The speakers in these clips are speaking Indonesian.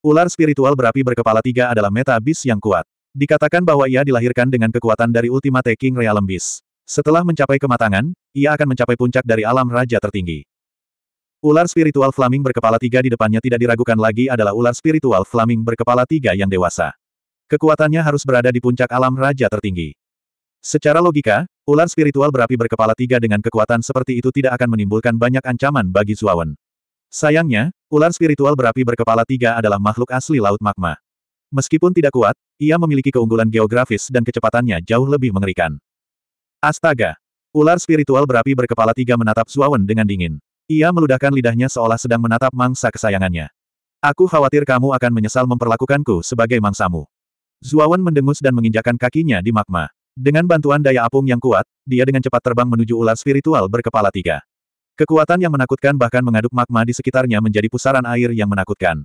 Ular spiritual berapi berkepala tiga adalah meta bis yang kuat. Dikatakan bahwa ia dilahirkan dengan kekuatan dari Ultimate King Realm Bis. Setelah mencapai kematangan, ia akan mencapai puncak dari alam raja tertinggi. Ular spiritual Flaming berkepala tiga di depannya tidak diragukan lagi adalah ular spiritual Flaming berkepala tiga yang dewasa. Kekuatannya harus berada di puncak alam raja tertinggi. Secara logika, ular spiritual berapi berkepala tiga dengan kekuatan seperti itu tidak akan menimbulkan banyak ancaman bagi Zuawan. Sayangnya, ular spiritual berapi berkepala tiga adalah makhluk asli Laut Magma. Meskipun tidak kuat, ia memiliki keunggulan geografis dan kecepatannya jauh lebih mengerikan. Astaga! Ular spiritual berapi berkepala tiga menatap Zuawan dengan dingin. Ia meludahkan lidahnya seolah sedang menatap mangsa kesayangannya. Aku khawatir kamu akan menyesal memperlakukanku sebagai mangsamu. Zuawan mendengus dan menginjakan kakinya di magma. Dengan bantuan daya apung yang kuat, dia dengan cepat terbang menuju ular spiritual berkepala tiga. Kekuatan yang menakutkan bahkan mengaduk magma di sekitarnya menjadi pusaran air yang menakutkan.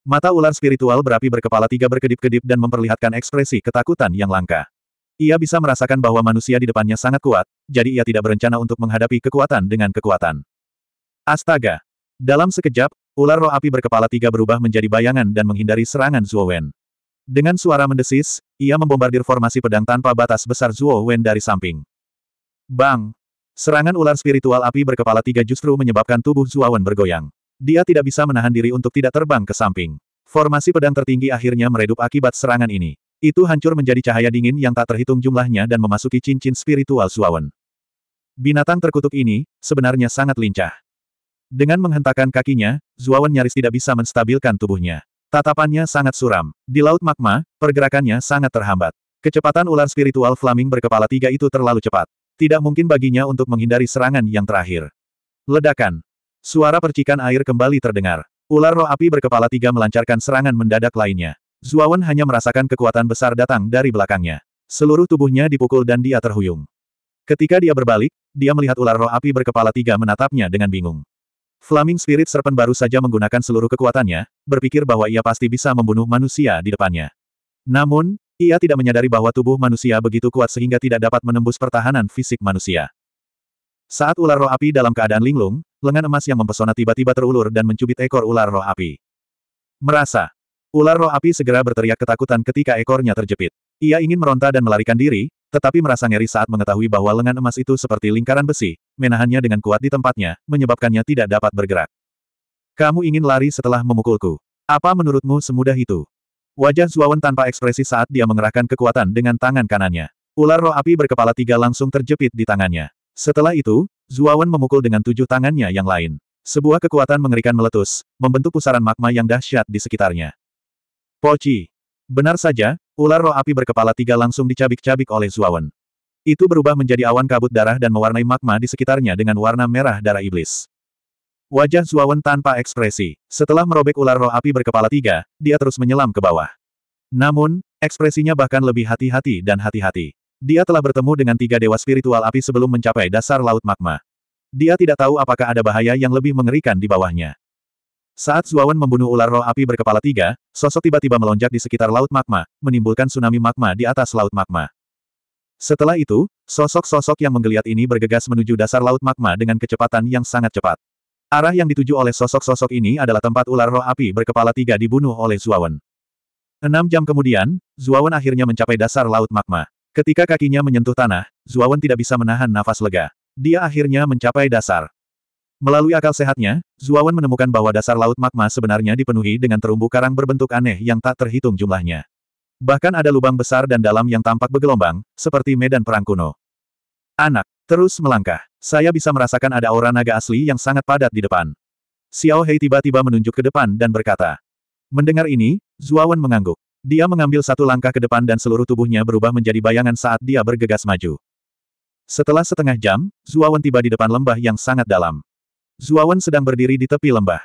Mata ular spiritual berapi berkepala tiga berkedip-kedip dan memperlihatkan ekspresi ketakutan yang langka. Ia bisa merasakan bahwa manusia di depannya sangat kuat, jadi ia tidak berencana untuk menghadapi kekuatan dengan kekuatan. Astaga! Dalam sekejap, ular roh api berkepala tiga berubah menjadi bayangan dan menghindari serangan Zuo Wen. Dengan suara mendesis, ia membombardir formasi pedang tanpa batas besar Zuo Wen dari samping. Bang! Serangan ular spiritual api berkepala tiga justru menyebabkan tubuh Zuawan bergoyang. Dia tidak bisa menahan diri untuk tidak terbang ke samping. Formasi pedang tertinggi akhirnya meredup akibat serangan ini. Itu hancur menjadi cahaya dingin yang tak terhitung jumlahnya dan memasuki cincin spiritual Zuawan. Binatang terkutuk ini, sebenarnya sangat lincah. Dengan menghentakkan kakinya, Zuawan nyaris tidak bisa menstabilkan tubuhnya. Tatapannya sangat suram. Di Laut Magma, pergerakannya sangat terhambat. Kecepatan ular spiritual Flaming berkepala tiga itu terlalu cepat. Tidak mungkin baginya untuk menghindari serangan yang terakhir. Ledakan. Suara percikan air kembali terdengar. Ular roh api berkepala tiga melancarkan serangan mendadak lainnya. Zuawan hanya merasakan kekuatan besar datang dari belakangnya. Seluruh tubuhnya dipukul dan dia terhuyung. Ketika dia berbalik, dia melihat ular roh api berkepala tiga menatapnya dengan bingung. Flaming Spirit Serpent baru saja menggunakan seluruh kekuatannya, berpikir bahwa ia pasti bisa membunuh manusia di depannya. Namun, ia tidak menyadari bahwa tubuh manusia begitu kuat sehingga tidak dapat menembus pertahanan fisik manusia. Saat ular roh api dalam keadaan linglung, lengan emas yang mempesona tiba-tiba terulur dan mencubit ekor ular roh api. Merasa. Ular roh api segera berteriak ketakutan ketika ekornya terjepit. Ia ingin meronta dan melarikan diri, tetapi merasa ngeri saat mengetahui bahwa lengan emas itu seperti lingkaran besi, menahannya dengan kuat di tempatnya, menyebabkannya tidak dapat bergerak. Kamu ingin lari setelah memukulku. Apa menurutmu semudah itu? Wajah Zuawan tanpa ekspresi saat dia mengerahkan kekuatan dengan tangan kanannya. Ular roh api berkepala tiga langsung terjepit di tangannya. Setelah itu, Zuawan memukul dengan tujuh tangannya yang lain. Sebuah kekuatan mengerikan meletus, membentuk pusaran magma yang dahsyat di sekitarnya. Poci. Benar saja, ular roh api berkepala tiga langsung dicabik-cabik oleh Zuawan. Itu berubah menjadi awan kabut darah dan mewarnai magma di sekitarnya dengan warna merah darah iblis. Wajah Zuawan tanpa ekspresi. Setelah merobek ular roh api berkepala tiga, dia terus menyelam ke bawah. Namun, ekspresinya bahkan lebih hati-hati dan hati-hati. Dia telah bertemu dengan tiga dewa spiritual api sebelum mencapai dasar laut magma. Dia tidak tahu apakah ada bahaya yang lebih mengerikan di bawahnya. Saat Zuawan membunuh ular roh api berkepala tiga, sosok tiba-tiba melonjak di sekitar laut magma, menimbulkan tsunami magma di atas laut magma. Setelah itu, sosok-sosok yang menggeliat ini bergegas menuju dasar laut magma dengan kecepatan yang sangat cepat. Arah yang dituju oleh sosok-sosok ini adalah tempat ular roh api berkepala tiga dibunuh oleh Zuawan. Enam jam kemudian, Zuawan akhirnya mencapai dasar laut magma. Ketika kakinya menyentuh tanah, Zuawan tidak bisa menahan nafas lega. Dia akhirnya mencapai dasar. Melalui akal sehatnya, Zuawan menemukan bahwa dasar laut magma sebenarnya dipenuhi dengan terumbu karang berbentuk aneh yang tak terhitung jumlahnya. Bahkan ada lubang besar dan dalam yang tampak bergelombang, seperti medan perang kuno. Anak, Terus melangkah. Saya bisa merasakan ada aura naga asli yang sangat padat di depan. Xiao Hei tiba-tiba menunjuk ke depan dan berkata. Mendengar ini, Zuawan mengangguk. Dia mengambil satu langkah ke depan dan seluruh tubuhnya berubah menjadi bayangan saat dia bergegas maju. Setelah setengah jam, Zuawan tiba di depan lembah yang sangat dalam. Zuawan sedang berdiri di tepi lembah.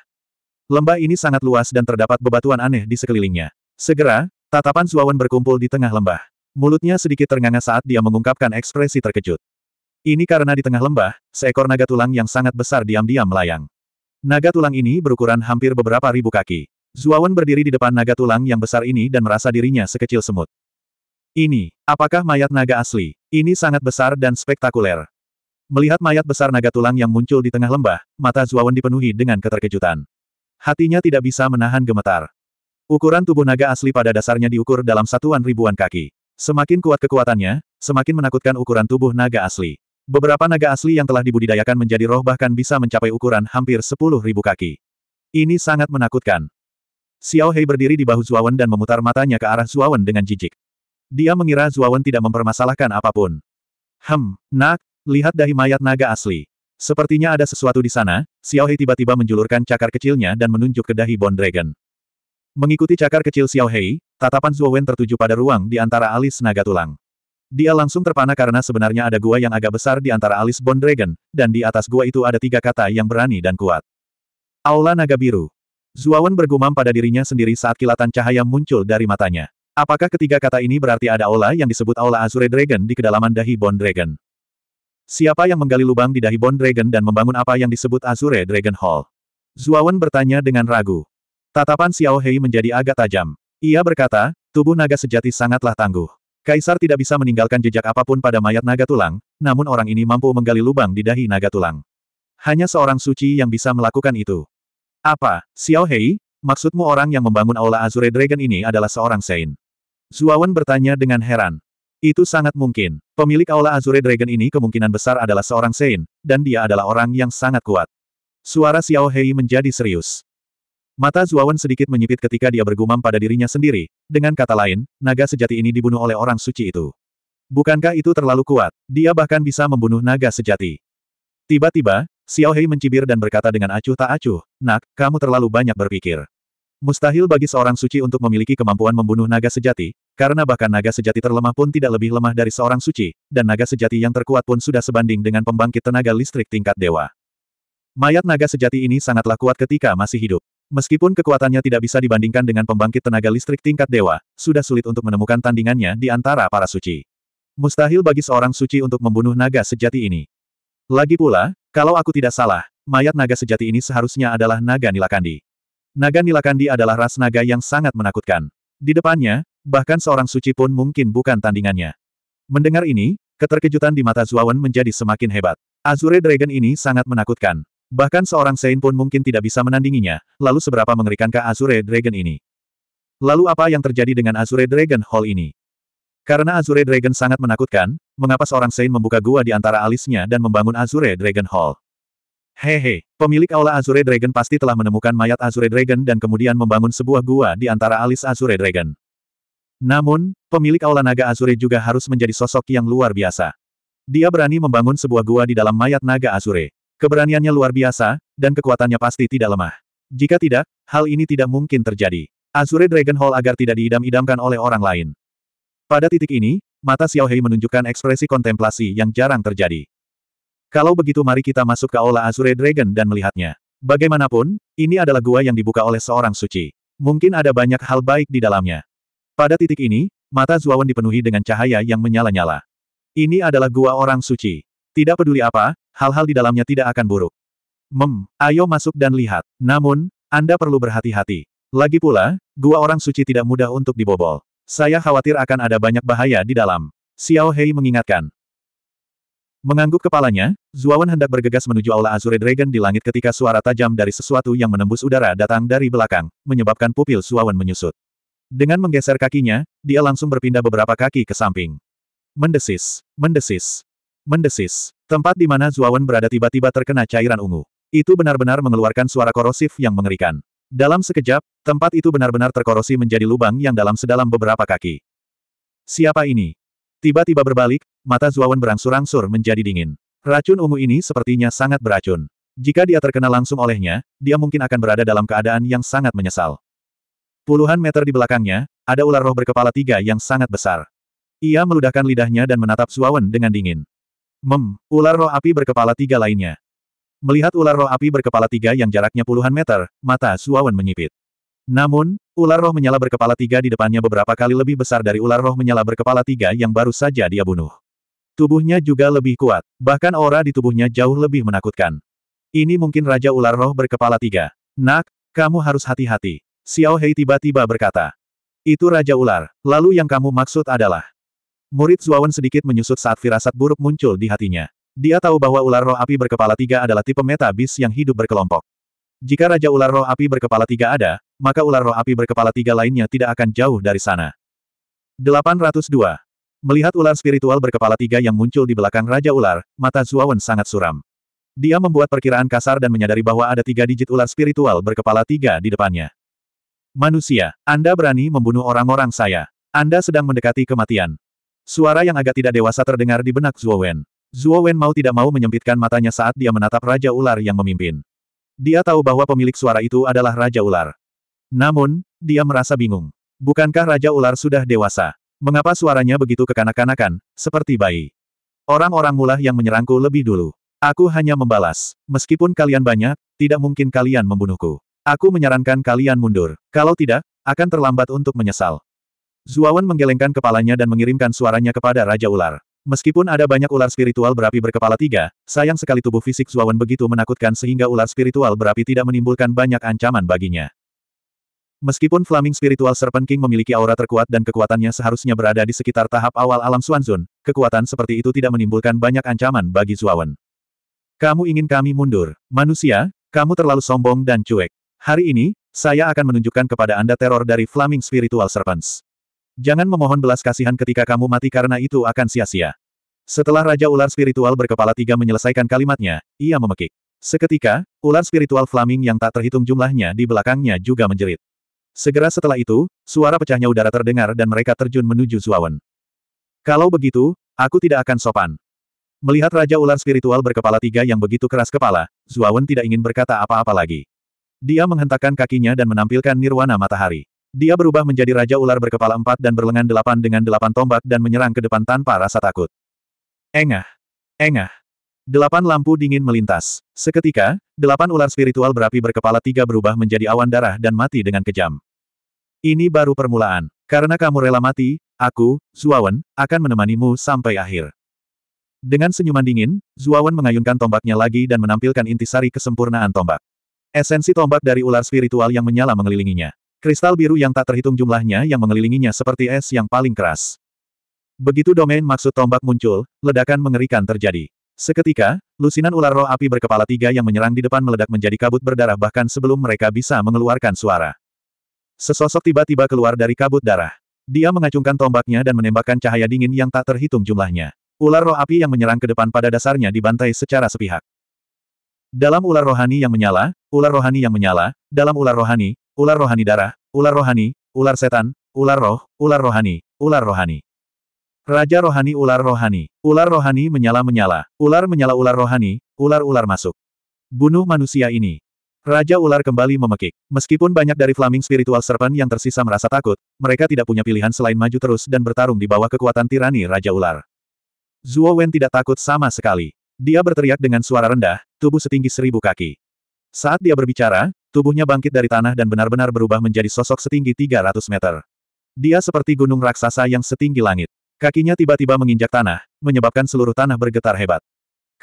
Lembah ini sangat luas dan terdapat bebatuan aneh di sekelilingnya. Segera, tatapan Zuawan berkumpul di tengah lembah. Mulutnya sedikit ternganga saat dia mengungkapkan ekspresi terkejut. Ini karena di tengah lembah, seekor naga tulang yang sangat besar diam-diam melayang. Naga tulang ini berukuran hampir beberapa ribu kaki. Zuawan berdiri di depan naga tulang yang besar ini dan merasa dirinya sekecil semut. Ini, apakah mayat naga asli? Ini sangat besar dan spektakuler. Melihat mayat besar naga tulang yang muncul di tengah lembah, mata Zuawan dipenuhi dengan keterkejutan. Hatinya tidak bisa menahan gemetar. Ukuran tubuh naga asli pada dasarnya diukur dalam satuan ribuan kaki. Semakin kuat kekuatannya, semakin menakutkan ukuran tubuh naga asli. Beberapa naga asli yang telah dibudidayakan menjadi roh bahkan bisa mencapai ukuran hampir sepuluh ribu kaki. Ini sangat menakutkan. Xiao Hei berdiri di bahu Zuawan dan memutar matanya ke arah Zuawan dengan jijik. Dia mengira Zuawan tidak mempermasalahkan apapun. Hem, nak, lihat dahi mayat naga asli. Sepertinya ada sesuatu di sana, Xiao Hei tiba-tiba menjulurkan cakar kecilnya dan menunjuk ke dahi Bond Dragon. Mengikuti cakar kecil Xiao Hei, tatapan Zuawan tertuju pada ruang di antara alis naga tulang. Dia langsung terpana karena sebenarnya ada gua yang agak besar di antara alis Bond Dragon, dan di atas gua itu ada tiga kata yang berani dan kuat. Aula Naga Biru. Zuawan bergumam pada dirinya sendiri saat kilatan cahaya muncul dari matanya. Apakah ketiga kata ini berarti ada aula yang disebut Aula Azure Dragon di kedalaman dahi Bond Dragon? Siapa yang menggali lubang di dahi Bond Dragon dan membangun apa yang disebut Azure Dragon Hall? Zuawan bertanya dengan ragu. Tatapan Xiao Hei menjadi agak tajam. Ia berkata, tubuh naga sejati sangatlah tangguh. Kaisar tidak bisa meninggalkan jejak apapun pada mayat naga tulang, namun orang ini mampu menggali lubang di dahi naga tulang. Hanya seorang suci yang bisa melakukan itu. Apa, Xiao Hei, maksudmu orang yang membangun Aula Azure Dragon ini adalah seorang Sein? Zuawan bertanya dengan heran. Itu sangat mungkin. Pemilik Aula Azure Dragon ini kemungkinan besar adalah seorang Sein, dan dia adalah orang yang sangat kuat. Suara Xiao Hei menjadi serius. Mata Zuawan sedikit menyipit ketika dia bergumam pada dirinya sendiri, dengan kata lain, naga sejati ini dibunuh oleh orang suci itu. Bukankah itu terlalu kuat, dia bahkan bisa membunuh naga sejati. Tiba-tiba, Xiao Hei mencibir dan berkata dengan acuh tak acuh, Nak, kamu terlalu banyak berpikir. Mustahil bagi seorang suci untuk memiliki kemampuan membunuh naga sejati, karena bahkan naga sejati terlemah pun tidak lebih lemah dari seorang suci, dan naga sejati yang terkuat pun sudah sebanding dengan pembangkit tenaga listrik tingkat dewa. Mayat naga sejati ini sangatlah kuat ketika masih hidup. Meskipun kekuatannya tidak bisa dibandingkan dengan pembangkit tenaga listrik tingkat dewa, sudah sulit untuk menemukan tandingannya di antara para suci. Mustahil bagi seorang suci untuk membunuh naga sejati ini. Lagi pula, kalau aku tidak salah, mayat naga sejati ini seharusnya adalah naga nilakandi. Naga nilakandi adalah ras naga yang sangat menakutkan. Di depannya, bahkan seorang suci pun mungkin bukan tandingannya. Mendengar ini, keterkejutan di mata Zuawan menjadi semakin hebat. Azure Dragon ini sangat menakutkan. Bahkan seorang Sein pun mungkin tidak bisa menandinginya, lalu seberapa mengerikankah Azure Dragon ini? Lalu apa yang terjadi dengan Azure Dragon Hall ini? Karena Azure Dragon sangat menakutkan, mengapa seorang Sein membuka gua di antara alisnya dan membangun Azure Dragon Hall? Hehe, pemilik aula Azure Dragon pasti telah menemukan mayat Azure Dragon dan kemudian membangun sebuah gua di antara alis Azure Dragon. Namun, pemilik aula naga Azure juga harus menjadi sosok yang luar biasa. Dia berani membangun sebuah gua di dalam mayat naga Azure. Keberaniannya luar biasa, dan kekuatannya pasti tidak lemah. Jika tidak, hal ini tidak mungkin terjadi. Azure Dragon Hall agar tidak diidam-idamkan oleh orang lain. Pada titik ini, mata Xiao Hei menunjukkan ekspresi kontemplasi yang jarang terjadi. Kalau begitu mari kita masuk ke Aula Azure Dragon dan melihatnya. Bagaimanapun, ini adalah gua yang dibuka oleh seorang suci. Mungkin ada banyak hal baik di dalamnya. Pada titik ini, mata Zuawan dipenuhi dengan cahaya yang menyala-nyala. Ini adalah gua orang suci. Tidak peduli apa, hal-hal di dalamnya tidak akan buruk. Mem, ayo masuk dan lihat. Namun, Anda perlu berhati-hati. Lagi pula, gua orang suci tidak mudah untuk dibobol. Saya khawatir akan ada banyak bahaya di dalam. Xiao Hei mengingatkan. Mengangguk kepalanya, Zuawan hendak bergegas menuju Aula Azure Dragon di langit ketika suara tajam dari sesuatu yang menembus udara datang dari belakang, menyebabkan pupil Zuawan menyusut. Dengan menggeser kakinya, dia langsung berpindah beberapa kaki ke samping. Mendesis, mendesis, mendesis. Tempat di mana Zuawan berada tiba-tiba terkena cairan ungu. Itu benar-benar mengeluarkan suara korosif yang mengerikan. Dalam sekejap, tempat itu benar-benar terkorosi menjadi lubang yang dalam sedalam beberapa kaki. Siapa ini? Tiba-tiba berbalik, mata Zuawan berangsur-angsur menjadi dingin. Racun ungu ini sepertinya sangat beracun. Jika dia terkena langsung olehnya, dia mungkin akan berada dalam keadaan yang sangat menyesal. Puluhan meter di belakangnya, ada ular roh berkepala tiga yang sangat besar. Ia meludahkan lidahnya dan menatap Zuawan dengan dingin. Mem, ular roh api berkepala tiga lainnya. Melihat ular roh api berkepala tiga yang jaraknya puluhan meter, mata Suawan menyipit. Namun, ular roh menyala berkepala tiga di depannya beberapa kali lebih besar dari ular roh menyala berkepala tiga yang baru saja dia bunuh. Tubuhnya juga lebih kuat, bahkan aura di tubuhnya jauh lebih menakutkan. Ini mungkin Raja Ular Roh berkepala tiga. Nak, kamu harus hati-hati. Xiao Hei tiba-tiba berkata. Itu Raja Ular, lalu yang kamu maksud adalah. Murid Zuawan sedikit menyusut saat firasat buruk muncul di hatinya. Dia tahu bahwa ular roh api berkepala tiga adalah tipe meta bis yang hidup berkelompok. Jika Raja Ular Roh Api berkepala tiga ada, maka ular roh api berkepala tiga lainnya tidak akan jauh dari sana. 802. Melihat ular spiritual berkepala tiga yang muncul di belakang Raja Ular, mata Zuawan sangat suram. Dia membuat perkiraan kasar dan menyadari bahwa ada tiga digit ular spiritual berkepala tiga di depannya. Manusia, Anda berani membunuh orang-orang saya. Anda sedang mendekati kematian. Suara yang agak tidak dewasa terdengar di benak Zhuo Wen. Zhuo Wen mau tidak mau menyempitkan matanya saat dia menatap Raja Ular yang memimpin. Dia tahu bahwa pemilik suara itu adalah Raja Ular. Namun, dia merasa bingung. Bukankah Raja Ular sudah dewasa? Mengapa suaranya begitu kekanak-kanakan, seperti bayi? Orang-orang mula yang menyerangku lebih dulu. Aku hanya membalas. Meskipun kalian banyak, tidak mungkin kalian membunuhku. Aku menyarankan kalian mundur. Kalau tidak, akan terlambat untuk menyesal. Zuawan menggelengkan kepalanya dan mengirimkan suaranya kepada Raja Ular. Meskipun ada banyak ular spiritual berapi berkepala tiga, sayang sekali tubuh fisik Zuawan begitu menakutkan sehingga ular spiritual berapi tidak menimbulkan banyak ancaman baginya. Meskipun Flaming Spiritual Serpent King memiliki aura terkuat dan kekuatannya seharusnya berada di sekitar tahap awal alam Suanzun, kekuatan seperti itu tidak menimbulkan banyak ancaman bagi Zuawan. Kamu ingin kami mundur, manusia? Kamu terlalu sombong dan cuek. Hari ini, saya akan menunjukkan kepada Anda teror dari Flaming Spiritual Serpents. Jangan memohon belas kasihan ketika kamu mati karena itu akan sia-sia. Setelah Raja Ular Spiritual berkepala tiga menyelesaikan kalimatnya, ia memekik. Seketika, ular spiritual flaming yang tak terhitung jumlahnya di belakangnya juga menjerit. Segera setelah itu, suara pecahnya udara terdengar dan mereka terjun menuju Zuawan. Kalau begitu, aku tidak akan sopan. Melihat Raja Ular Spiritual berkepala tiga yang begitu keras kepala, Zuawan tidak ingin berkata apa-apa lagi. Dia menghentakkan kakinya dan menampilkan nirwana matahari. Dia berubah menjadi Raja Ular berkepala empat dan berlengan delapan dengan delapan tombak dan menyerang ke depan tanpa rasa takut. Engah! Engah! Delapan lampu dingin melintas. Seketika, delapan ular spiritual berapi berkepala tiga berubah menjadi awan darah dan mati dengan kejam. Ini baru permulaan. Karena kamu rela mati, aku, Zuawan, akan menemanimu sampai akhir. Dengan senyuman dingin, Zuawan mengayunkan tombaknya lagi dan menampilkan intisari kesempurnaan tombak. Esensi tombak dari ular spiritual yang menyala mengelilinginya. Kristal biru yang tak terhitung jumlahnya yang mengelilinginya seperti es yang paling keras. Begitu domain maksud tombak muncul, ledakan mengerikan terjadi. Seketika, lusinan ular roh api berkepala tiga yang menyerang di depan meledak menjadi kabut berdarah bahkan sebelum mereka bisa mengeluarkan suara. Sesosok tiba-tiba keluar dari kabut darah. Dia mengacungkan tombaknya dan menembakkan cahaya dingin yang tak terhitung jumlahnya. Ular roh api yang menyerang ke depan pada dasarnya dibantai secara sepihak. Dalam ular rohani yang menyala, ular rohani yang menyala, dalam ular rohani, ular rohani darah, ular rohani, ular setan, ular roh, ular rohani, ular rohani. Raja rohani ular rohani, ular rohani menyala-menyala, ular menyala ular rohani, ular-ular masuk. Bunuh manusia ini. Raja ular kembali memekik. Meskipun banyak dari Flaming Spiritual Serpent yang tersisa merasa takut, mereka tidak punya pilihan selain maju terus dan bertarung di bawah kekuatan tirani Raja Ular. Zuo Wen tidak takut sama sekali. Dia berteriak dengan suara rendah, tubuh setinggi seribu kaki. Saat dia berbicara, tubuhnya bangkit dari tanah dan benar-benar berubah menjadi sosok setinggi 300 meter. Dia seperti gunung raksasa yang setinggi langit. Kakinya tiba-tiba menginjak tanah, menyebabkan seluruh tanah bergetar hebat.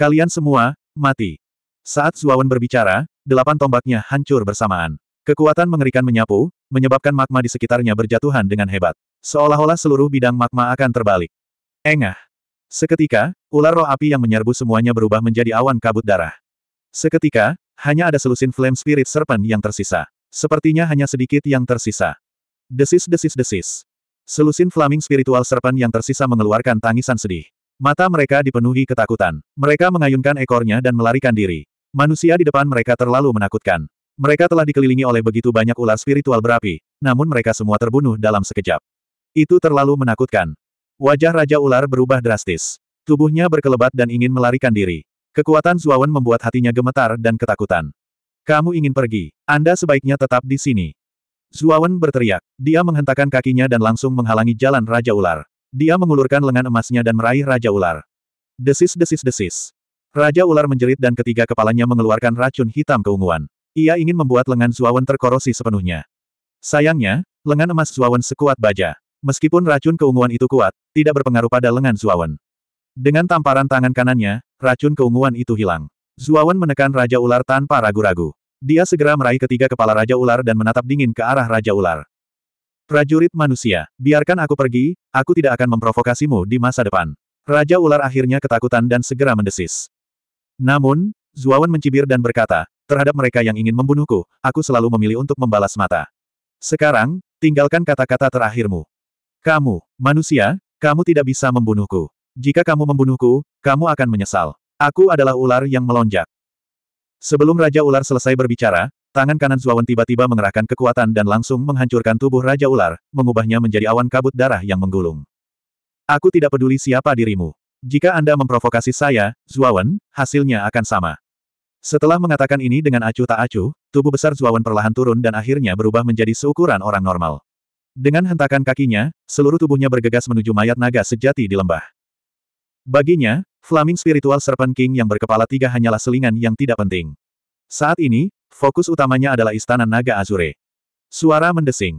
Kalian semua, mati. Saat Zuawan berbicara, delapan tombaknya hancur bersamaan. Kekuatan mengerikan menyapu, menyebabkan magma di sekitarnya berjatuhan dengan hebat. Seolah-olah seluruh bidang magma akan terbalik. Engah. Seketika, ular roh api yang menyerbu semuanya berubah menjadi awan kabut darah. Seketika, hanya ada selusin Flame Spirit Serpent yang tersisa. Sepertinya hanya sedikit yang tersisa. Desis-desis-desis. Selusin Flaming Spiritual Serpent yang tersisa mengeluarkan tangisan sedih. Mata mereka dipenuhi ketakutan. Mereka mengayunkan ekornya dan melarikan diri. Manusia di depan mereka terlalu menakutkan. Mereka telah dikelilingi oleh begitu banyak ular spiritual berapi, namun mereka semua terbunuh dalam sekejap. Itu terlalu menakutkan. Wajah Raja Ular berubah drastis. Tubuhnya berkelebat dan ingin melarikan diri. Kekuatan Zuawan membuat hatinya gemetar dan ketakutan. Kamu ingin pergi. Anda sebaiknya tetap di sini. Zuawan berteriak. Dia menghentakkan kakinya dan langsung menghalangi jalan Raja Ular. Dia mengulurkan lengan emasnya dan meraih Raja Ular. Desis-desis-desis. Raja Ular menjerit dan ketiga kepalanya mengeluarkan racun hitam keunguan. Ia ingin membuat lengan Zuawan terkorosi sepenuhnya. Sayangnya, lengan emas Zuawan sekuat baja. Meskipun racun keunguan itu kuat, tidak berpengaruh pada lengan Zuawan. Dengan tamparan tangan kanannya, racun keunguan itu hilang. Zuawan menekan Raja Ular tanpa ragu-ragu. Dia segera meraih ketiga kepala Raja Ular dan menatap dingin ke arah Raja Ular. Prajurit manusia, biarkan aku pergi, aku tidak akan memprovokasimu di masa depan. Raja Ular akhirnya ketakutan dan segera mendesis. Namun, Zuawan mencibir dan berkata, terhadap mereka yang ingin membunuhku, aku selalu memilih untuk membalas mata. Sekarang, tinggalkan kata-kata terakhirmu. Kamu, manusia, kamu tidak bisa membunuhku. Jika kamu membunuhku, kamu akan menyesal. Aku adalah ular yang melonjak. Sebelum Raja Ular selesai berbicara, tangan kanan Zuawan tiba-tiba mengerahkan kekuatan dan langsung menghancurkan tubuh Raja Ular, mengubahnya menjadi awan kabut darah yang menggulung. Aku tidak peduli siapa dirimu. Jika Anda memprovokasi saya, Zuawan, hasilnya akan sama. Setelah mengatakan ini dengan acuh tak acuh, tubuh besar Zuawan perlahan turun dan akhirnya berubah menjadi seukuran orang normal. Dengan hentakan kakinya, seluruh tubuhnya bergegas menuju mayat naga sejati di lembah. Baginya, Flaming Spiritual Serpent King yang berkepala tiga hanyalah selingan yang tidak penting. Saat ini, fokus utamanya adalah Istana Naga Azure. Suara mendesing.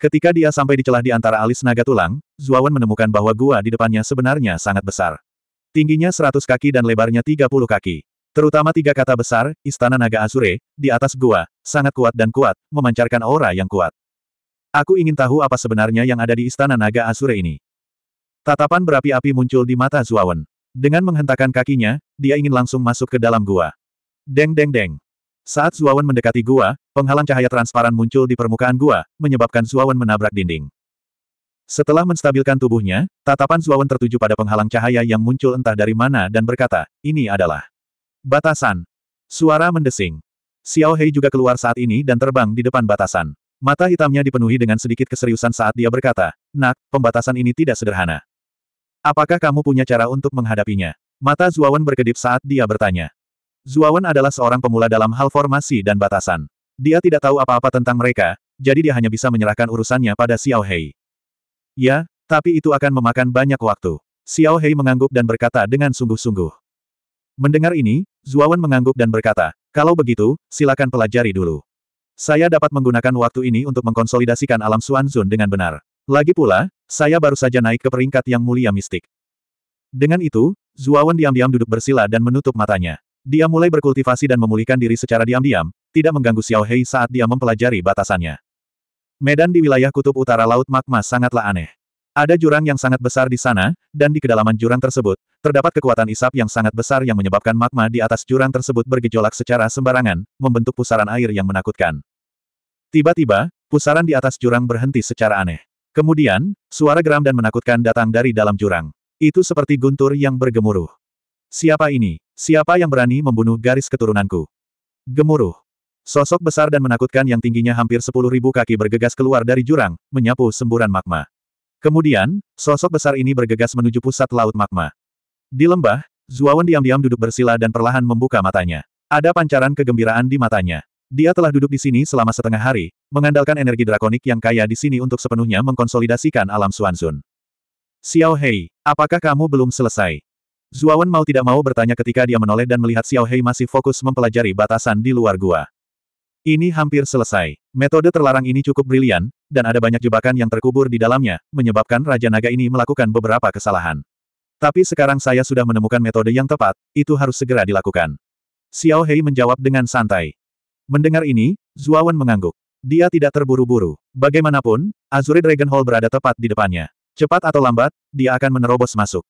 Ketika dia sampai di celah di antara alis naga tulang, Zuawan menemukan bahwa gua di depannya sebenarnya sangat besar. Tingginya 100 kaki dan lebarnya 30 kaki. Terutama tiga kata besar, Istana Naga Azure, di atas gua, sangat kuat dan kuat, memancarkan aura yang kuat. Aku ingin tahu apa sebenarnya yang ada di Istana Naga Azure ini. Tatapan berapi-api muncul di mata Zuawan. Dengan menghentakkan kakinya, dia ingin langsung masuk ke dalam gua. Deng deng deng. Saat Zuawan mendekati gua, penghalang cahaya transparan muncul di permukaan gua, menyebabkan Zuawan menabrak dinding. Setelah menstabilkan tubuhnya, tatapan Zuawan tertuju pada penghalang cahaya yang muncul entah dari mana dan berkata, ini adalah batasan. Suara mendesing. Xiao Hei juga keluar saat ini dan terbang di depan batasan. Mata hitamnya dipenuhi dengan sedikit keseriusan saat dia berkata, Nak, pembatasan ini tidak sederhana. Apakah kamu punya cara untuk menghadapinya? Mata Zuawan berkedip saat dia bertanya. Zuawan adalah seorang pemula dalam hal formasi dan batasan. Dia tidak tahu apa-apa tentang mereka, jadi dia hanya bisa menyerahkan urusannya pada Xiao Hei. Ya, tapi itu akan memakan banyak waktu. Xiao Hei mengangguk dan berkata dengan sungguh-sungguh. Mendengar ini, Zuawan mengangguk dan berkata, kalau begitu, silakan pelajari dulu. Saya dapat menggunakan waktu ini untuk mengkonsolidasikan alam Xuanzun dengan benar. Lagi pula, saya baru saja naik ke peringkat yang mulia mistik. Dengan itu, Zuawan diam-diam duduk bersila dan menutup matanya. Dia mulai berkultivasi dan memulihkan diri secara diam-diam, tidak mengganggu Xiao Hei saat dia mempelajari batasannya. Medan di wilayah kutub utara Laut Magma sangatlah aneh. Ada jurang yang sangat besar di sana, dan di kedalaman jurang tersebut, terdapat kekuatan isap yang sangat besar yang menyebabkan magma di atas jurang tersebut bergejolak secara sembarangan, membentuk pusaran air yang menakutkan. Tiba-tiba, pusaran di atas jurang berhenti secara aneh. Kemudian, suara geram dan menakutkan datang dari dalam jurang. Itu seperti guntur yang bergemuruh. Siapa ini? Siapa yang berani membunuh garis keturunanku? Gemuruh. Sosok besar dan menakutkan yang tingginya hampir sepuluh ribu kaki bergegas keluar dari jurang, menyapu semburan magma. Kemudian, sosok besar ini bergegas menuju pusat laut magma. Di lembah, Zuawan diam-diam duduk bersila dan perlahan membuka matanya. Ada pancaran kegembiraan di matanya. Dia telah duduk di sini selama setengah hari, mengandalkan energi drakonik yang kaya di sini untuk sepenuhnya mengkonsolidasikan alam Suanzun. Xiao Hei, apakah kamu belum selesai? Zuawan mau tidak mau bertanya ketika dia menoleh dan melihat Xiao Hei masih fokus mempelajari batasan di luar gua. Ini hampir selesai. Metode terlarang ini cukup brilian, dan ada banyak jebakan yang terkubur di dalamnya, menyebabkan Raja Naga ini melakukan beberapa kesalahan. Tapi sekarang saya sudah menemukan metode yang tepat, itu harus segera dilakukan. Xiao Hei menjawab dengan santai. Mendengar ini, Zuawan mengangguk. Dia tidak terburu-buru. Bagaimanapun, Azure Dragon Hall berada tepat di depannya. Cepat atau lambat, dia akan menerobos masuk.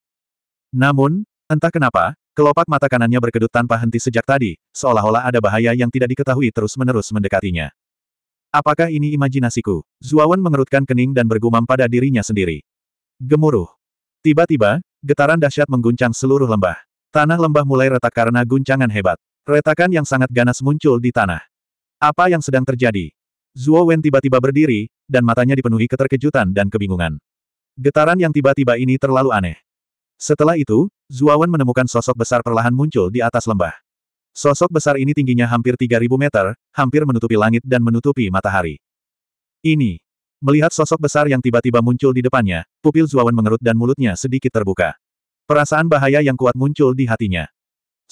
Namun, entah kenapa, kelopak mata kanannya berkedut tanpa henti sejak tadi, seolah-olah ada bahaya yang tidak diketahui terus-menerus mendekatinya. Apakah ini imajinasiku? Zuawan mengerutkan kening dan bergumam pada dirinya sendiri. Gemuruh. Tiba-tiba, getaran dahsyat mengguncang seluruh lembah. Tanah lembah mulai retak karena guncangan hebat. Retakan yang sangat ganas muncul di tanah. Apa yang sedang terjadi? Zuo Wen tiba-tiba berdiri, dan matanya dipenuhi keterkejutan dan kebingungan. Getaran yang tiba-tiba ini terlalu aneh. Setelah itu, Zuo Wen menemukan sosok besar perlahan muncul di atas lembah. Sosok besar ini tingginya hampir 3.000 meter, hampir menutupi langit dan menutupi matahari. Ini. Melihat sosok besar yang tiba-tiba muncul di depannya, pupil Zuawan mengerut dan mulutnya sedikit terbuka. Perasaan bahaya yang kuat muncul di hatinya.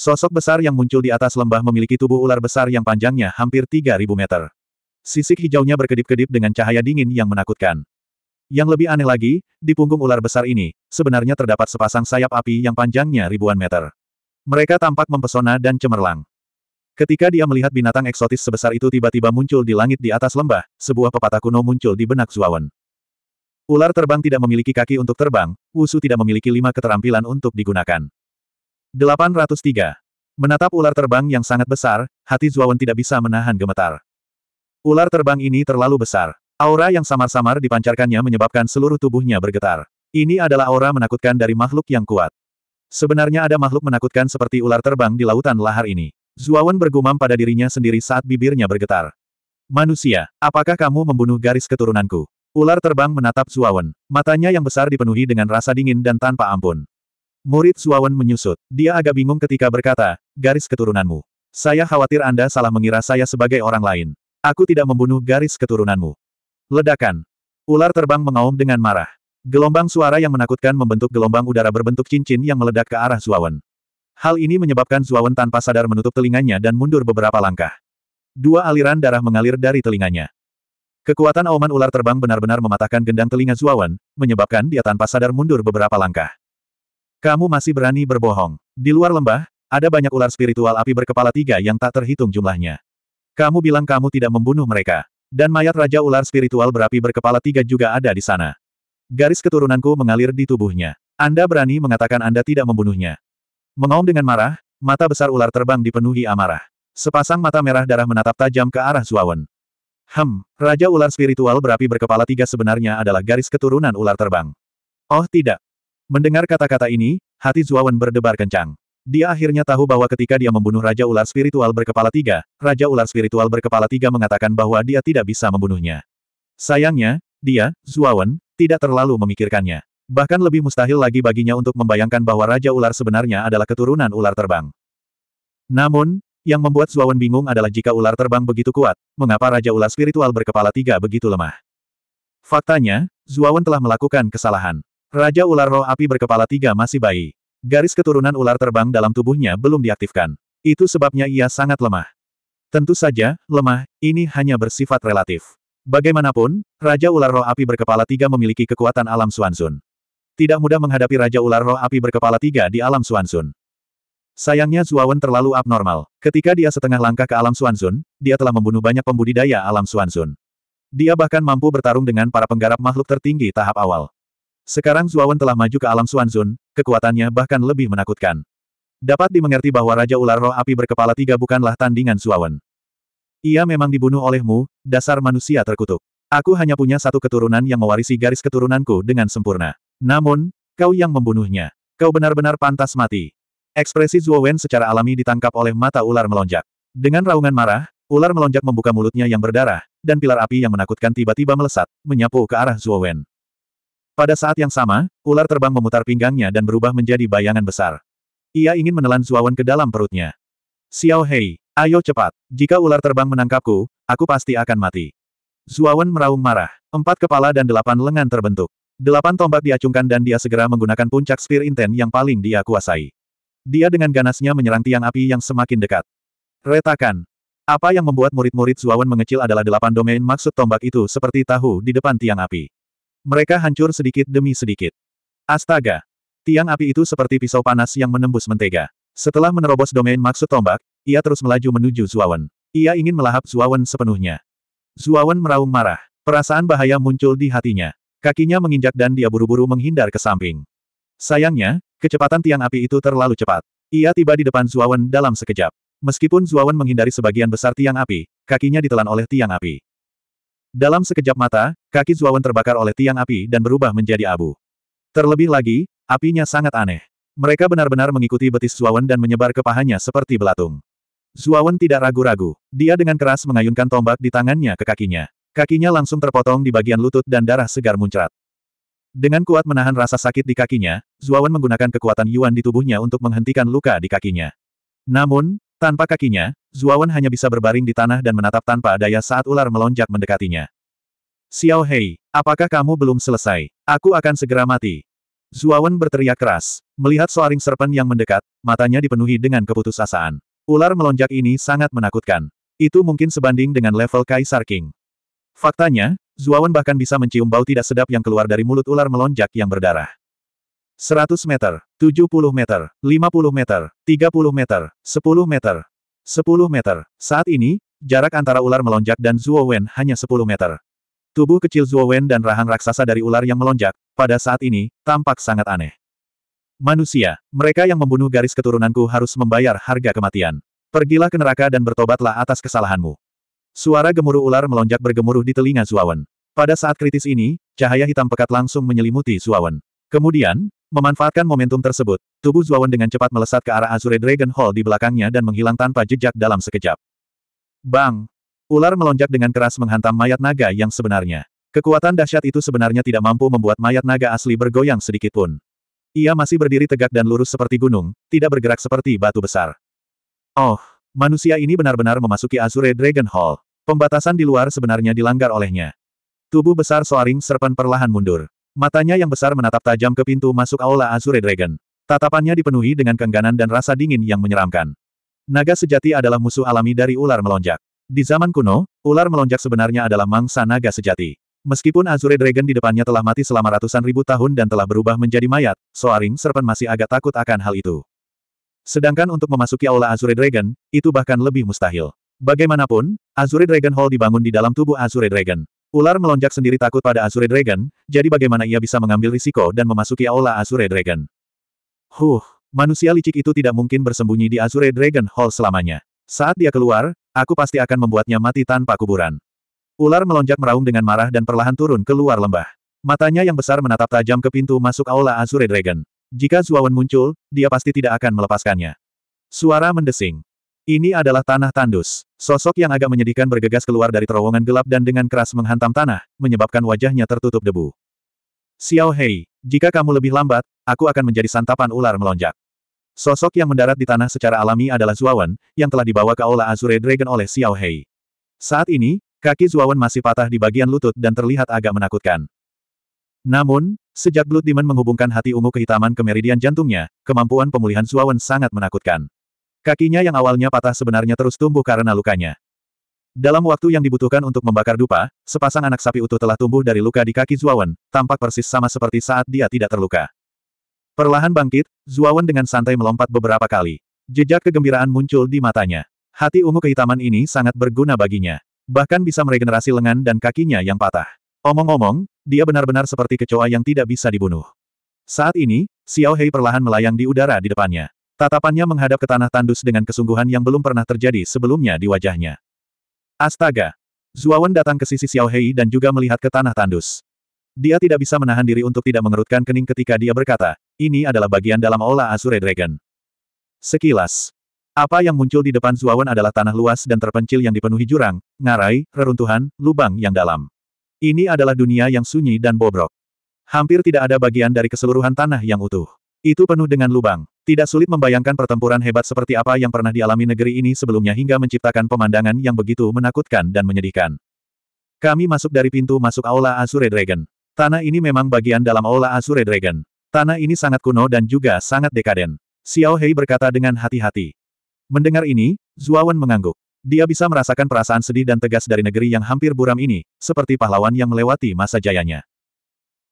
Sosok besar yang muncul di atas lembah memiliki tubuh ular besar yang panjangnya hampir 3.000 meter. Sisik hijaunya berkedip-kedip dengan cahaya dingin yang menakutkan. Yang lebih aneh lagi, di punggung ular besar ini, sebenarnya terdapat sepasang sayap api yang panjangnya ribuan meter. Mereka tampak mempesona dan cemerlang. Ketika dia melihat binatang eksotis sebesar itu tiba-tiba muncul di langit di atas lembah, sebuah pepatah kuno muncul di benak Zuawan. Ular terbang tidak memiliki kaki untuk terbang, wusu tidak memiliki lima keterampilan untuk digunakan. 803. Menatap ular terbang yang sangat besar, hati Zuawan tidak bisa menahan gemetar. Ular terbang ini terlalu besar. Aura yang samar-samar dipancarkannya menyebabkan seluruh tubuhnya bergetar. Ini adalah aura menakutkan dari makhluk yang kuat. Sebenarnya ada makhluk menakutkan seperti ular terbang di lautan lahar ini. Zuawan bergumam pada dirinya sendiri saat bibirnya bergetar. Manusia, apakah kamu membunuh garis keturunanku? Ular terbang menatap Zuawan. Matanya yang besar dipenuhi dengan rasa dingin dan tanpa ampun. Murid Suawan menyusut. Dia agak bingung ketika berkata, garis keturunanmu. Saya khawatir Anda salah mengira saya sebagai orang lain. Aku tidak membunuh garis keturunanmu. Ledakan. Ular terbang mengaum dengan marah. Gelombang suara yang menakutkan membentuk gelombang udara berbentuk cincin yang meledak ke arah Zuawan. Hal ini menyebabkan Zuawan tanpa sadar menutup telinganya dan mundur beberapa langkah. Dua aliran darah mengalir dari telinganya. Kekuatan auman ular terbang benar-benar mematahkan gendang telinga Zuawan, menyebabkan dia tanpa sadar mundur beberapa langkah. Kamu masih berani berbohong. Di luar lembah, ada banyak ular spiritual api berkepala tiga yang tak terhitung jumlahnya. Kamu bilang kamu tidak membunuh mereka. Dan mayat Raja Ular Spiritual berapi berkepala tiga juga ada di sana. Garis keturunanku mengalir di tubuhnya. Anda berani mengatakan Anda tidak membunuhnya. Mengaum dengan marah, mata besar ular terbang dipenuhi amarah. Sepasang mata merah darah menatap tajam ke arah Zuawan. Hem, Raja Ular Spiritual berapi berkepala tiga sebenarnya adalah garis keturunan ular terbang. Oh tidak, Mendengar kata-kata ini, hati Zuawan berdebar kencang. Dia akhirnya tahu bahwa ketika dia membunuh Raja Ular Spiritual berkepala tiga, Raja Ular Spiritual berkepala tiga mengatakan bahwa dia tidak bisa membunuhnya. Sayangnya, dia, Zuawan, tidak terlalu memikirkannya. Bahkan lebih mustahil lagi baginya untuk membayangkan bahwa Raja Ular sebenarnya adalah keturunan ular terbang. Namun, yang membuat Zuawan bingung adalah jika ular terbang begitu kuat, mengapa Raja Ular Spiritual berkepala tiga begitu lemah. Faktanya, Zuawan telah melakukan kesalahan. Raja ular roh api berkepala tiga masih bayi. Garis keturunan ular terbang dalam tubuhnya belum diaktifkan. Itu sebabnya ia sangat lemah. Tentu saja, lemah, ini hanya bersifat relatif. Bagaimanapun, Raja Ular Roh Api berkepala tiga memiliki kekuatan alam Suansun. Tidak mudah menghadapi Raja Ular Roh Api berkepala tiga di alam Suansun. Sayangnya Zuawan terlalu abnormal. Ketika dia setengah langkah ke alam Suansun, dia telah membunuh banyak pembudidaya alam Suansun. Dia bahkan mampu bertarung dengan para penggarap makhluk tertinggi tahap awal. Sekarang Zuawan telah maju ke alam Suanzun, kekuatannya bahkan lebih menakutkan. Dapat dimengerti bahwa Raja Ular Roh Api berkepala tiga bukanlah tandingan Zuawan. Ia memang dibunuh olehmu, dasar manusia terkutuk. Aku hanya punya satu keturunan yang mewarisi garis keturunanku dengan sempurna. Namun, kau yang membunuhnya. Kau benar-benar pantas mati. Ekspresi Zuowen secara alami ditangkap oleh mata ular melonjak. Dengan raungan marah, ular melonjak membuka mulutnya yang berdarah, dan pilar api yang menakutkan tiba-tiba melesat, menyapu ke arah Zuowen. Pada saat yang sama, ular terbang memutar pinggangnya dan berubah menjadi bayangan besar. Ia ingin menelan Zuawan ke dalam perutnya. Xiao Hei, ayo cepat. Jika ular terbang menangkapku, aku pasti akan mati. Zuawan meraung marah. Empat kepala dan delapan lengan terbentuk. Delapan tombak diacungkan dan dia segera menggunakan puncak Spear Inten yang paling dia kuasai. Dia dengan ganasnya menyerang tiang api yang semakin dekat. Retakan. Apa yang membuat murid-murid Zuawan mengecil adalah delapan domain maksud tombak itu seperti tahu di depan tiang api. Mereka hancur sedikit demi sedikit. Astaga! Tiang api itu seperti pisau panas yang menembus mentega. Setelah menerobos domain maksud tombak, ia terus melaju menuju Zuawan. Ia ingin melahap Zuawan sepenuhnya. Zuawan meraung marah. Perasaan bahaya muncul di hatinya. Kakinya menginjak dan dia buru-buru menghindar ke samping. Sayangnya, kecepatan tiang api itu terlalu cepat. Ia tiba di depan Zuawan dalam sekejap. Meskipun Zuawan menghindari sebagian besar tiang api, kakinya ditelan oleh tiang api. Dalam sekejap mata, kaki Zuawan terbakar oleh tiang api dan berubah menjadi abu. Terlebih lagi, apinya sangat aneh. Mereka benar-benar mengikuti betis Zuawan dan menyebar ke pahanya seperti belatung. Zuawan tidak ragu-ragu. Dia dengan keras mengayunkan tombak di tangannya ke kakinya. Kakinya langsung terpotong di bagian lutut dan darah segar muncrat. Dengan kuat menahan rasa sakit di kakinya, Zuawan menggunakan kekuatan Yuan di tubuhnya untuk menghentikan luka di kakinya. Namun, tanpa kakinya, Zuawan hanya bisa berbaring di tanah dan menatap tanpa daya saat ular melonjak mendekatinya. Xiao Hei, apakah kamu belum selesai? Aku akan segera mati. Zuawan berteriak keras. Melihat soaring serpen yang mendekat, matanya dipenuhi dengan keputusasaan. Ular melonjak ini sangat menakutkan. Itu mungkin sebanding dengan level Kaisar King. Faktanya, Zuawan bahkan bisa mencium bau tidak sedap yang keluar dari mulut ular melonjak yang berdarah. 100 meter, 70 meter, 50 meter, 30 meter, 10 meter, 10 meter. Saat ini, jarak antara ular melonjak dan Zuo Wen hanya 10 meter. Tubuh kecil Zuo Wen dan rahang raksasa dari ular yang melonjak, pada saat ini, tampak sangat aneh. Manusia, mereka yang membunuh garis keturunanku harus membayar harga kematian. Pergilah ke neraka dan bertobatlah atas kesalahanmu. Suara gemuruh ular melonjak bergemuruh di telinga Zuawan. Pada saat kritis ini, cahaya hitam pekat langsung menyelimuti Zuawan. Kemudian, Memanfaatkan momentum tersebut, tubuh Zuawan dengan cepat melesat ke arah Azure Dragon Hall di belakangnya dan menghilang tanpa jejak dalam sekejap. Bang! Ular melonjak dengan keras menghantam mayat naga yang sebenarnya. Kekuatan dahsyat itu sebenarnya tidak mampu membuat mayat naga asli bergoyang sedikit pun. Ia masih berdiri tegak dan lurus seperti gunung, tidak bergerak seperti batu besar. Oh, manusia ini benar-benar memasuki Azure Dragon Hall. Pembatasan di luar sebenarnya dilanggar olehnya. Tubuh besar Soaring Serpent perlahan mundur. Matanya yang besar menatap tajam ke pintu masuk Aula Azure Dragon. Tatapannya dipenuhi dengan kengganan dan rasa dingin yang menyeramkan. Naga sejati adalah musuh alami dari ular melonjak. Di zaman kuno, ular melonjak sebenarnya adalah mangsa naga sejati. Meskipun Azure Dragon di depannya telah mati selama ratusan ribu tahun dan telah berubah menjadi mayat, Soaring Serpent masih agak takut akan hal itu. Sedangkan untuk memasuki Aula Azure Dragon, itu bahkan lebih mustahil. Bagaimanapun, Azure Dragon Hall dibangun di dalam tubuh Azure Dragon. Ular melonjak sendiri takut pada Azure Dragon, jadi bagaimana ia bisa mengambil risiko dan memasuki aula Azure Dragon. Huh, manusia licik itu tidak mungkin bersembunyi di Azure Dragon Hall selamanya. Saat dia keluar, aku pasti akan membuatnya mati tanpa kuburan. Ular melonjak meraung dengan marah dan perlahan turun keluar lembah. Matanya yang besar menatap tajam ke pintu masuk aula Azure Dragon. Jika Zuawan muncul, dia pasti tidak akan melepaskannya. Suara mendesing. Ini adalah tanah tandus. Sosok yang agak menyedihkan bergegas keluar dari terowongan gelap dan dengan keras menghantam tanah, menyebabkan wajahnya tertutup debu. Xiao Hei, jika kamu lebih lambat, aku akan menjadi santapan ular melonjak. Sosok yang mendarat di tanah secara alami adalah Zuawan, yang telah dibawa ke Aula Azure Dragon oleh Xiao Hei. Saat ini, kaki Zuawan masih patah di bagian lutut dan terlihat agak menakutkan. Namun, sejak Blood Demon menghubungkan hati ungu kehitaman ke meridian jantungnya, kemampuan pemulihan Zuawan sangat menakutkan. Kakinya yang awalnya patah sebenarnya terus tumbuh karena lukanya. Dalam waktu yang dibutuhkan untuk membakar dupa, sepasang anak sapi utuh telah tumbuh dari luka di kaki Zuawan, tampak persis sama seperti saat dia tidak terluka. Perlahan bangkit, Zuawan dengan santai melompat beberapa kali. Jejak kegembiraan muncul di matanya. Hati ungu kehitaman ini sangat berguna baginya. Bahkan bisa meregenerasi lengan dan kakinya yang patah. Omong-omong, dia benar-benar seperti kecoa yang tidak bisa dibunuh. Saat ini, Xiao Hei perlahan melayang di udara di depannya. Tatapannya menghadap ke tanah tandus dengan kesungguhan yang belum pernah terjadi sebelumnya di wajahnya. Astaga! Zuawan datang ke sisi Xiao Hei dan juga melihat ke tanah tandus. Dia tidak bisa menahan diri untuk tidak mengerutkan kening ketika dia berkata, ini adalah bagian dalam olah Azure Dragon. Sekilas. Apa yang muncul di depan Zuawan adalah tanah luas dan terpencil yang dipenuhi jurang, ngarai, reruntuhan, lubang yang dalam. Ini adalah dunia yang sunyi dan bobrok. Hampir tidak ada bagian dari keseluruhan tanah yang utuh. Itu penuh dengan lubang. Tidak sulit membayangkan pertempuran hebat seperti apa yang pernah dialami negeri ini sebelumnya hingga menciptakan pemandangan yang begitu menakutkan dan menyedihkan. Kami masuk dari pintu masuk Aula Azure Dragon. Tanah ini memang bagian dalam Aula Azure Dragon. Tanah ini sangat kuno dan juga sangat dekaden. Xiao Hei berkata dengan hati-hati. Mendengar ini, Zuawan mengangguk. Dia bisa merasakan perasaan sedih dan tegas dari negeri yang hampir buram ini, seperti pahlawan yang melewati masa jayanya.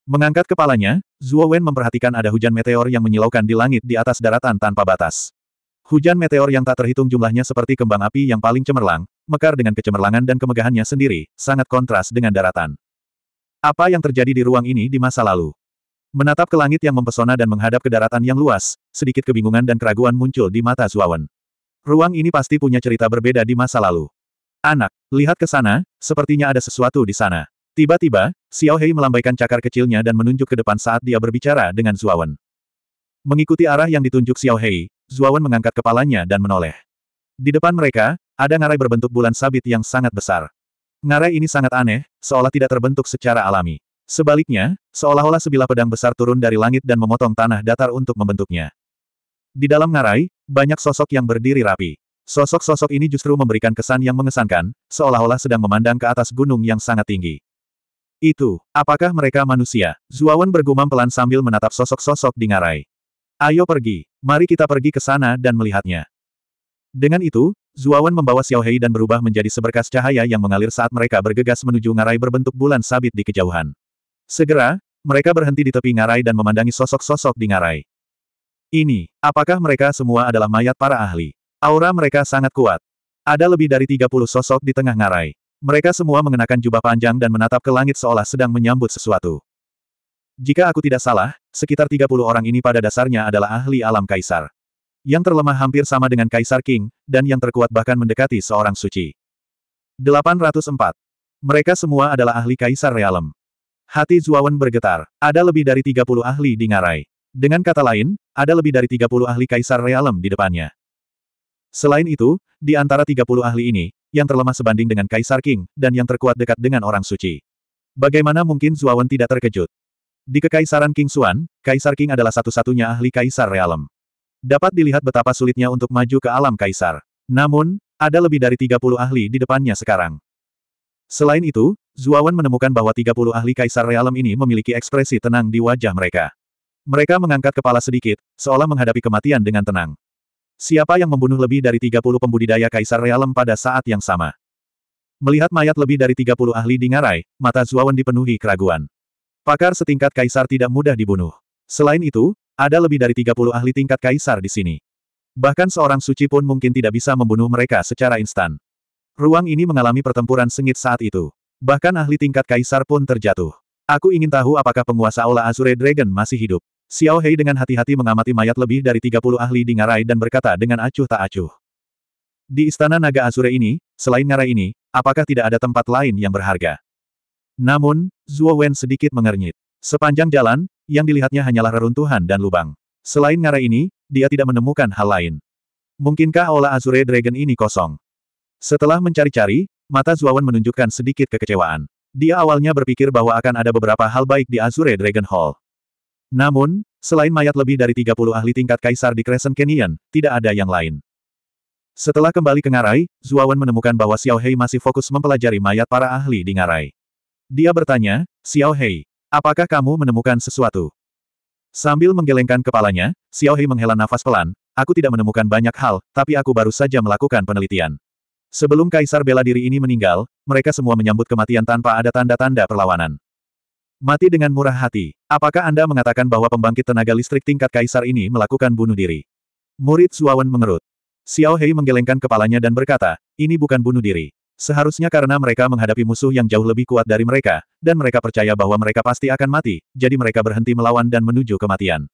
Mengangkat kepalanya, Zhuo Wen memperhatikan ada hujan meteor yang menyilaukan di langit di atas daratan tanpa batas. Hujan meteor yang tak terhitung jumlahnya seperti kembang api yang paling cemerlang, mekar dengan kecemerlangan dan kemegahannya sendiri, sangat kontras dengan daratan. Apa yang terjadi di ruang ini di masa lalu? Menatap ke langit yang mempesona dan menghadap ke daratan yang luas, sedikit kebingungan dan keraguan muncul di mata Wen. Ruang ini pasti punya cerita berbeda di masa lalu. Anak, lihat ke sana, sepertinya ada sesuatu di sana. Tiba-tiba, Xiao Hei melambaikan cakar kecilnya dan menunjuk ke depan saat dia berbicara dengan Zuawan. Mengikuti arah yang ditunjuk Xiao Hei, Zuawan mengangkat kepalanya dan menoleh. Di depan mereka, ada ngarai berbentuk bulan sabit yang sangat besar. Ngarai ini sangat aneh, seolah tidak terbentuk secara alami. Sebaliknya, seolah-olah sebilah pedang besar turun dari langit dan memotong tanah datar untuk membentuknya. Di dalam ngarai, banyak sosok yang berdiri rapi. Sosok-sosok ini justru memberikan kesan yang mengesankan, seolah-olah sedang memandang ke atas gunung yang sangat tinggi. Itu, apakah mereka manusia? Zuawan bergumam pelan sambil menatap sosok-sosok di ngarai. Ayo pergi, mari kita pergi ke sana dan melihatnya. Dengan itu, Zuawan membawa Xiaohei dan berubah menjadi seberkas cahaya yang mengalir saat mereka bergegas menuju ngarai berbentuk bulan sabit di kejauhan. Segera, mereka berhenti di tepi ngarai dan memandangi sosok-sosok di ngarai. Ini, apakah mereka semua adalah mayat para ahli? Aura mereka sangat kuat. Ada lebih dari 30 sosok di tengah ngarai. Mereka semua mengenakan jubah panjang dan menatap ke langit seolah sedang menyambut sesuatu. Jika aku tidak salah, sekitar 30 orang ini pada dasarnya adalah ahli alam kaisar. Yang terlemah hampir sama dengan kaisar King, dan yang terkuat bahkan mendekati seorang suci. 804. Mereka semua adalah ahli kaisar realem. Hati Zuawan bergetar. Ada lebih dari 30 ahli di Ngarai. Dengan kata lain, ada lebih dari 30 ahli kaisar realem di depannya. Selain itu, di antara 30 ahli ini, yang terlemah sebanding dengan Kaisar King, dan yang terkuat dekat dengan orang suci. Bagaimana mungkin Zuawan tidak terkejut? Di kekaisaran King Xuan, Kaisar King adalah satu-satunya ahli Kaisar Realem. Dapat dilihat betapa sulitnya untuk maju ke alam Kaisar. Namun, ada lebih dari 30 ahli di depannya sekarang. Selain itu, Zuawan menemukan bahwa 30 ahli Kaisar Realem ini memiliki ekspresi tenang di wajah mereka. Mereka mengangkat kepala sedikit, seolah menghadapi kematian dengan tenang. Siapa yang membunuh lebih dari 30 pembudidaya Kaisar Realem pada saat yang sama? Melihat mayat lebih dari 30 ahli di Ngarai, mata Zuawan dipenuhi keraguan. Pakar setingkat Kaisar tidak mudah dibunuh. Selain itu, ada lebih dari 30 ahli tingkat Kaisar di sini. Bahkan seorang suci pun mungkin tidak bisa membunuh mereka secara instan. Ruang ini mengalami pertempuran sengit saat itu. Bahkan ahli tingkat Kaisar pun terjatuh. Aku ingin tahu apakah penguasa Aula Azure Dragon masih hidup. Xiao Hei dengan hati-hati mengamati mayat lebih dari 30 ahli di ngarai dan berkata dengan acuh tak acuh. Di istana naga Azure ini, selain ngarai ini, apakah tidak ada tempat lain yang berharga? Namun, Zhuo Wen sedikit mengernyit. Sepanjang jalan, yang dilihatnya hanyalah reruntuhan dan lubang. Selain ngarai ini, dia tidak menemukan hal lain. Mungkinkah Aula Azure Dragon ini kosong? Setelah mencari-cari, mata Wen menunjukkan sedikit kekecewaan. Dia awalnya berpikir bahwa akan ada beberapa hal baik di Azure Dragon Hall. Namun, selain mayat lebih dari 30 ahli tingkat kaisar di Crescent Canyon, tidak ada yang lain. Setelah kembali ke Ngarai, Zuawan menemukan bahwa Xiao Hei masih fokus mempelajari mayat para ahli di Ngarai. Dia bertanya, Xiao Hei, apakah kamu menemukan sesuatu? Sambil menggelengkan kepalanya, Xiao Hei menghela nafas pelan, aku tidak menemukan banyak hal, tapi aku baru saja melakukan penelitian. Sebelum kaisar bela diri ini meninggal, mereka semua menyambut kematian tanpa ada tanda-tanda perlawanan. Mati dengan murah hati. Apakah Anda mengatakan bahwa pembangkit tenaga listrik tingkat kaisar ini melakukan bunuh diri? Murid Suawan mengerut. Xiao Hei menggelengkan kepalanya dan berkata, ini bukan bunuh diri. Seharusnya karena mereka menghadapi musuh yang jauh lebih kuat dari mereka, dan mereka percaya bahwa mereka pasti akan mati, jadi mereka berhenti melawan dan menuju kematian.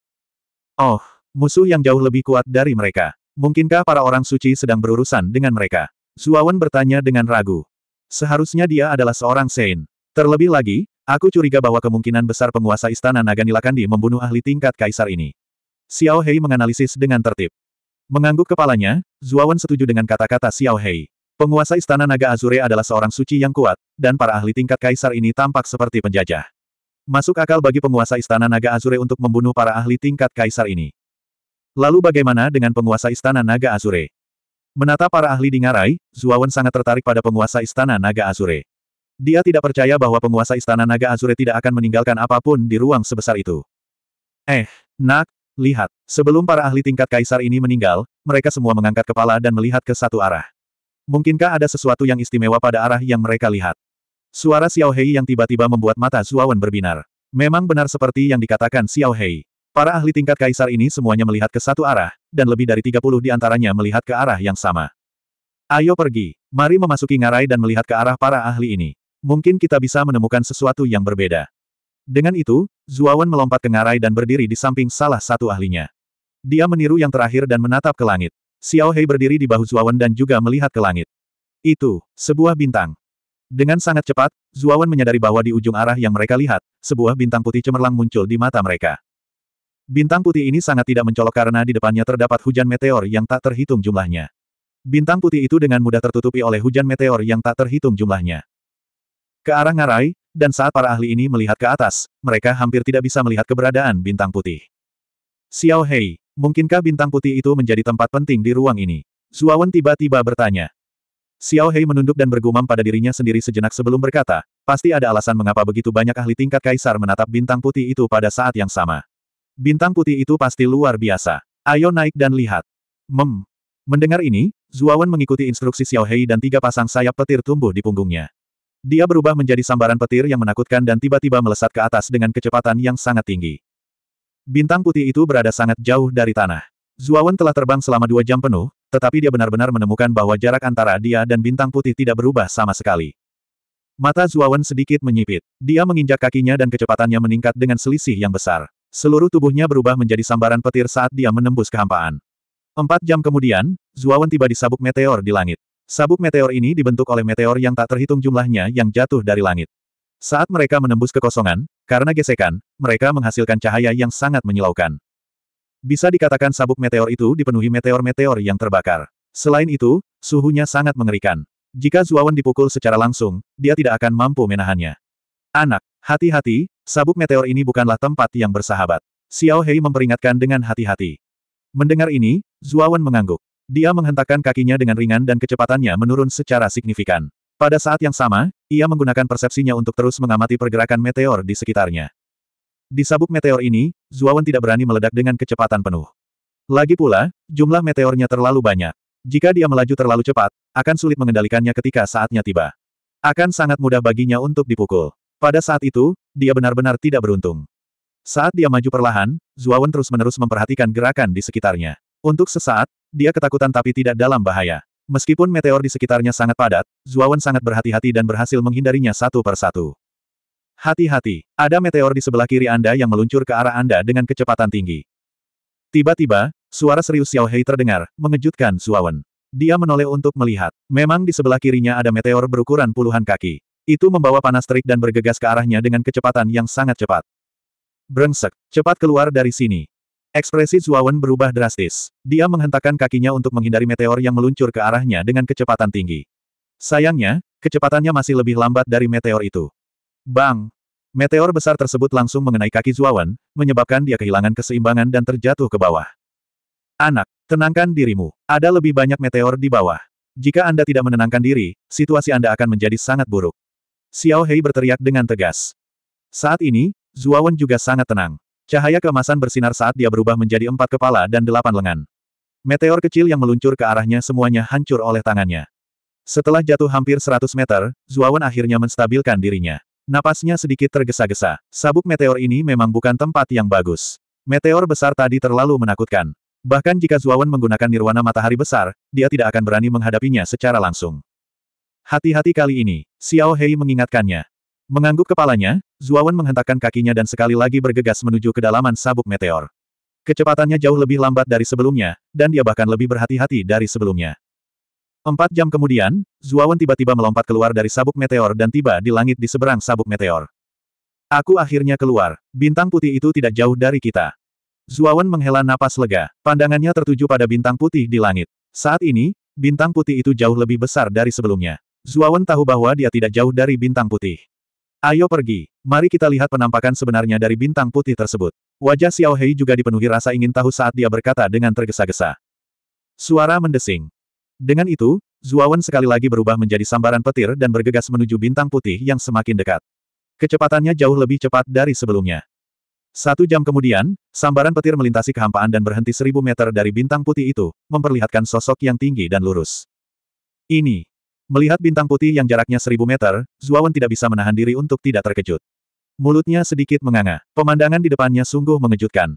Oh, musuh yang jauh lebih kuat dari mereka. Mungkinkah para orang suci sedang berurusan dengan mereka? Zuawan bertanya dengan ragu. Seharusnya dia adalah seorang Sein. Terlebih lagi, Aku curiga bahwa kemungkinan besar penguasa istana Naga Nilakandi membunuh ahli tingkat kaisar ini. Xiao Hei menganalisis dengan tertib. Mengangguk kepalanya, Zuawan setuju dengan kata-kata Xiao Hei. Penguasa istana Naga Azure adalah seorang suci yang kuat, dan para ahli tingkat kaisar ini tampak seperti penjajah. Masuk akal bagi penguasa istana Naga Azure untuk membunuh para ahli tingkat kaisar ini. Lalu bagaimana dengan penguasa istana Naga Azure? Menata para ahli di Ngarai, Zuawan sangat tertarik pada penguasa istana Naga Azure. Dia tidak percaya bahwa penguasa istana naga Azure tidak akan meninggalkan apapun di ruang sebesar itu. Eh, nak, lihat. Sebelum para ahli tingkat kaisar ini meninggal, mereka semua mengangkat kepala dan melihat ke satu arah. Mungkinkah ada sesuatu yang istimewa pada arah yang mereka lihat? Suara Xiao Hei yang tiba-tiba membuat mata Zuawan berbinar. Memang benar seperti yang dikatakan Xiao Hei. Para ahli tingkat kaisar ini semuanya melihat ke satu arah, dan lebih dari 30 di antaranya melihat ke arah yang sama. Ayo pergi, mari memasuki ngarai dan melihat ke arah para ahli ini. Mungkin kita bisa menemukan sesuatu yang berbeda. Dengan itu, Zuawan melompat ke ngarai dan berdiri di samping salah satu ahlinya. Dia meniru yang terakhir dan menatap ke langit. Xiao Hei berdiri di bahu Zuawan dan juga melihat ke langit. Itu, sebuah bintang. Dengan sangat cepat, Zuawan menyadari bahwa di ujung arah yang mereka lihat, sebuah bintang putih cemerlang muncul di mata mereka. Bintang putih ini sangat tidak mencolok karena di depannya terdapat hujan meteor yang tak terhitung jumlahnya. Bintang putih itu dengan mudah tertutupi oleh hujan meteor yang tak terhitung jumlahnya ke arah ngarai, dan saat para ahli ini melihat ke atas, mereka hampir tidak bisa melihat keberadaan bintang putih. Xiao Hei, mungkinkah bintang putih itu menjadi tempat penting di ruang ini? Zuawan tiba-tiba bertanya. Xiao Hei menunduk dan bergumam pada dirinya sendiri sejenak sebelum berkata, pasti ada alasan mengapa begitu banyak ahli tingkat kaisar menatap bintang putih itu pada saat yang sama. Bintang putih itu pasti luar biasa. Ayo naik dan lihat. Mem. Mendengar ini, Zuawan mengikuti instruksi Xiao Hei dan tiga pasang sayap petir tumbuh di punggungnya. Dia berubah menjadi sambaran petir yang menakutkan dan tiba-tiba melesat ke atas dengan kecepatan yang sangat tinggi. Bintang putih itu berada sangat jauh dari tanah. Zuawan telah terbang selama dua jam penuh, tetapi dia benar-benar menemukan bahwa jarak antara dia dan bintang putih tidak berubah sama sekali. Mata Zuawan sedikit menyipit. Dia menginjak kakinya dan kecepatannya meningkat dengan selisih yang besar. Seluruh tubuhnya berubah menjadi sambaran petir saat dia menembus kehampaan. Empat jam kemudian, Zuawan tiba di sabuk meteor di langit. Sabuk meteor ini dibentuk oleh meteor yang tak terhitung jumlahnya yang jatuh dari langit. Saat mereka menembus kekosongan, karena gesekan, mereka menghasilkan cahaya yang sangat menyilaukan. Bisa dikatakan sabuk meteor itu dipenuhi meteor-meteor yang terbakar. Selain itu, suhunya sangat mengerikan. Jika Zuawan dipukul secara langsung, dia tidak akan mampu menahannya. Anak, hati-hati, sabuk meteor ini bukanlah tempat yang bersahabat. Xiao Hei memperingatkan dengan hati-hati. Mendengar ini, Zuawan mengangguk. Dia menghentakkan kakinya dengan ringan dan kecepatannya menurun secara signifikan. Pada saat yang sama, ia menggunakan persepsinya untuk terus mengamati pergerakan meteor di sekitarnya. Di sabuk meteor ini, Zuawan tidak berani meledak dengan kecepatan penuh. Lagi pula, jumlah meteornya terlalu banyak. Jika dia melaju terlalu cepat, akan sulit mengendalikannya ketika saatnya tiba. Akan sangat mudah baginya untuk dipukul. Pada saat itu, dia benar-benar tidak beruntung. Saat dia maju perlahan, Zuawan terus-menerus memperhatikan gerakan di sekitarnya. Untuk sesaat, dia ketakutan tapi tidak dalam bahaya. Meskipun meteor di sekitarnya sangat padat, Zuawan sangat berhati-hati dan berhasil menghindarinya satu per satu. Hati-hati, ada meteor di sebelah kiri Anda yang meluncur ke arah Anda dengan kecepatan tinggi. Tiba-tiba, suara serius Xiao Hei terdengar, mengejutkan Zuawan. Dia menoleh untuk melihat. Memang di sebelah kirinya ada meteor berukuran puluhan kaki. Itu membawa panas terik dan bergegas ke arahnya dengan kecepatan yang sangat cepat. Brengsek, cepat keluar dari sini. Ekspresi Zuawan berubah drastis. Dia menghentakkan kakinya untuk menghindari meteor yang meluncur ke arahnya dengan kecepatan tinggi. Sayangnya, kecepatannya masih lebih lambat dari meteor itu. Bang! Meteor besar tersebut langsung mengenai kaki Zuawan, menyebabkan dia kehilangan keseimbangan dan terjatuh ke bawah. Anak, tenangkan dirimu. Ada lebih banyak meteor di bawah. Jika Anda tidak menenangkan diri, situasi Anda akan menjadi sangat buruk. Xiao Hei berteriak dengan tegas. Saat ini, Zuawan juga sangat tenang. Cahaya keemasan bersinar saat dia berubah menjadi empat kepala dan delapan lengan. Meteor kecil yang meluncur ke arahnya semuanya hancur oleh tangannya. Setelah jatuh hampir 100 meter, Zuawan akhirnya menstabilkan dirinya. Napasnya sedikit tergesa-gesa. Sabuk meteor ini memang bukan tempat yang bagus. Meteor besar tadi terlalu menakutkan. Bahkan jika Zuawan menggunakan nirwana matahari besar, dia tidak akan berani menghadapinya secara langsung. Hati-hati kali ini, Xiao Hei mengingatkannya. Mengangguk kepalanya, Zuawan menghentakkan kakinya dan sekali lagi bergegas menuju kedalaman sabuk meteor. Kecepatannya jauh lebih lambat dari sebelumnya, dan dia bahkan lebih berhati-hati dari sebelumnya. Empat jam kemudian, Zuawan tiba-tiba melompat keluar dari sabuk meteor dan tiba di langit di seberang sabuk meteor. Aku akhirnya keluar, bintang putih itu tidak jauh dari kita. Zuawan menghela napas lega, pandangannya tertuju pada bintang putih di langit. Saat ini, bintang putih itu jauh lebih besar dari sebelumnya. Zuawan tahu bahwa dia tidak jauh dari bintang putih. Ayo pergi, mari kita lihat penampakan sebenarnya dari bintang putih tersebut. Wajah Xiao Hei juga dipenuhi rasa ingin tahu saat dia berkata dengan tergesa-gesa. Suara mendesing. Dengan itu, Zuawan sekali lagi berubah menjadi sambaran petir dan bergegas menuju bintang putih yang semakin dekat. Kecepatannya jauh lebih cepat dari sebelumnya. Satu jam kemudian, sambaran petir melintasi kehampaan dan berhenti seribu meter dari bintang putih itu, memperlihatkan sosok yang tinggi dan lurus. Ini, Melihat bintang putih yang jaraknya seribu meter, Zuawan tidak bisa menahan diri untuk tidak terkejut. Mulutnya sedikit menganga. Pemandangan di depannya sungguh mengejutkan.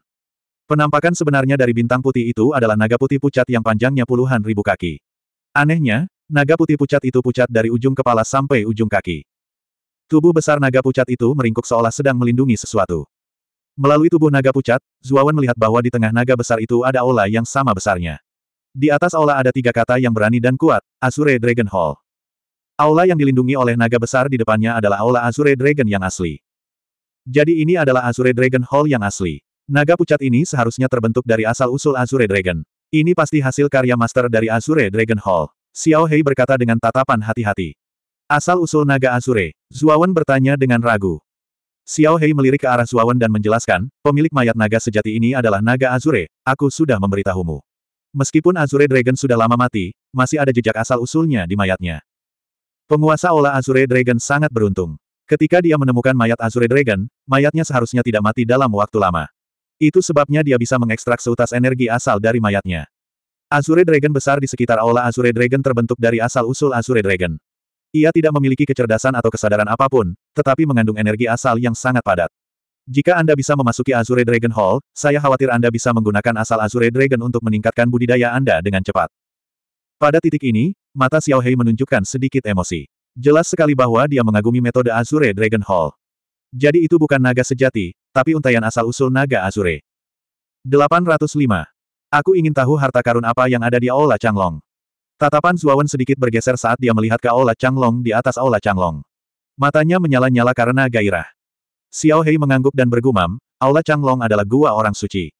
Penampakan sebenarnya dari bintang putih itu adalah naga putih pucat yang panjangnya puluhan ribu kaki. Anehnya, naga putih pucat itu pucat dari ujung kepala sampai ujung kaki. Tubuh besar naga pucat itu meringkuk seolah sedang melindungi sesuatu. Melalui tubuh naga pucat, Zuawan melihat bahwa di tengah naga besar itu ada ola yang sama besarnya. Di atas aula ada tiga kata yang berani dan kuat, Asure Dragon Hall. Aula yang dilindungi oleh naga besar di depannya adalah aula Asure Dragon yang asli. Jadi ini adalah Azure Dragon Hall yang asli. Naga pucat ini seharusnya terbentuk dari asal-usul Azure Dragon. Ini pasti hasil karya master dari Azure Dragon Hall. Xiao Hei berkata dengan tatapan hati-hati. Asal-usul naga Azure, Zuawan bertanya dengan ragu. Xiao Hei melirik ke arah Zuawan dan menjelaskan, pemilik mayat naga sejati ini adalah naga Azure, aku sudah memberitahumu. Meskipun Azure Dragon sudah lama mati, masih ada jejak asal-usulnya di mayatnya. Penguasa Ola Azure Dragon sangat beruntung. Ketika dia menemukan mayat Azure Dragon, mayatnya seharusnya tidak mati dalam waktu lama. Itu sebabnya dia bisa mengekstrak seutas energi asal dari mayatnya. Azure Dragon besar di sekitar Aula Azure Dragon terbentuk dari asal-usul Azure Dragon. Ia tidak memiliki kecerdasan atau kesadaran apapun, tetapi mengandung energi asal yang sangat padat. Jika Anda bisa memasuki Azure Dragon Hall, saya khawatir Anda bisa menggunakan asal Azure Dragon untuk meningkatkan budidaya Anda dengan cepat. Pada titik ini, mata Xiao Hei menunjukkan sedikit emosi. Jelas sekali bahwa dia mengagumi metode Azure Dragon Hall. Jadi itu bukan naga sejati, tapi untayan asal-usul naga Azure. 805. Aku ingin tahu harta karun apa yang ada di Aula Changlong. Tatapan Zuawan sedikit bergeser saat dia melihat ke Aula Changlong di atas Aula Changlong. Matanya menyala-nyala karena gairah. Xiao Hei mengangguk dan bergumam, Aula Changlong adalah gua orang suci.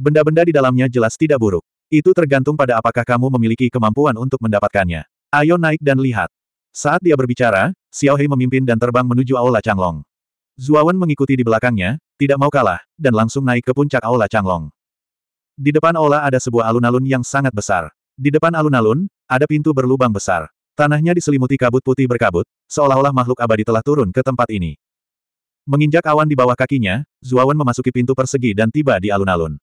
Benda-benda di dalamnya jelas tidak buruk. Itu tergantung pada apakah kamu memiliki kemampuan untuk mendapatkannya. Ayo naik dan lihat. Saat dia berbicara, Xiao Hei memimpin dan terbang menuju Aula Changlong. Zuawan mengikuti di belakangnya, tidak mau kalah, dan langsung naik ke puncak Aula Changlong. Di depan aula ada sebuah alun-alun yang sangat besar. Di depan alun-alun, ada pintu berlubang besar. Tanahnya diselimuti kabut putih berkabut, seolah-olah makhluk abadi telah turun ke tempat ini. Menginjak awan di bawah kakinya, Zuawan memasuki pintu persegi dan tiba di alun-alun.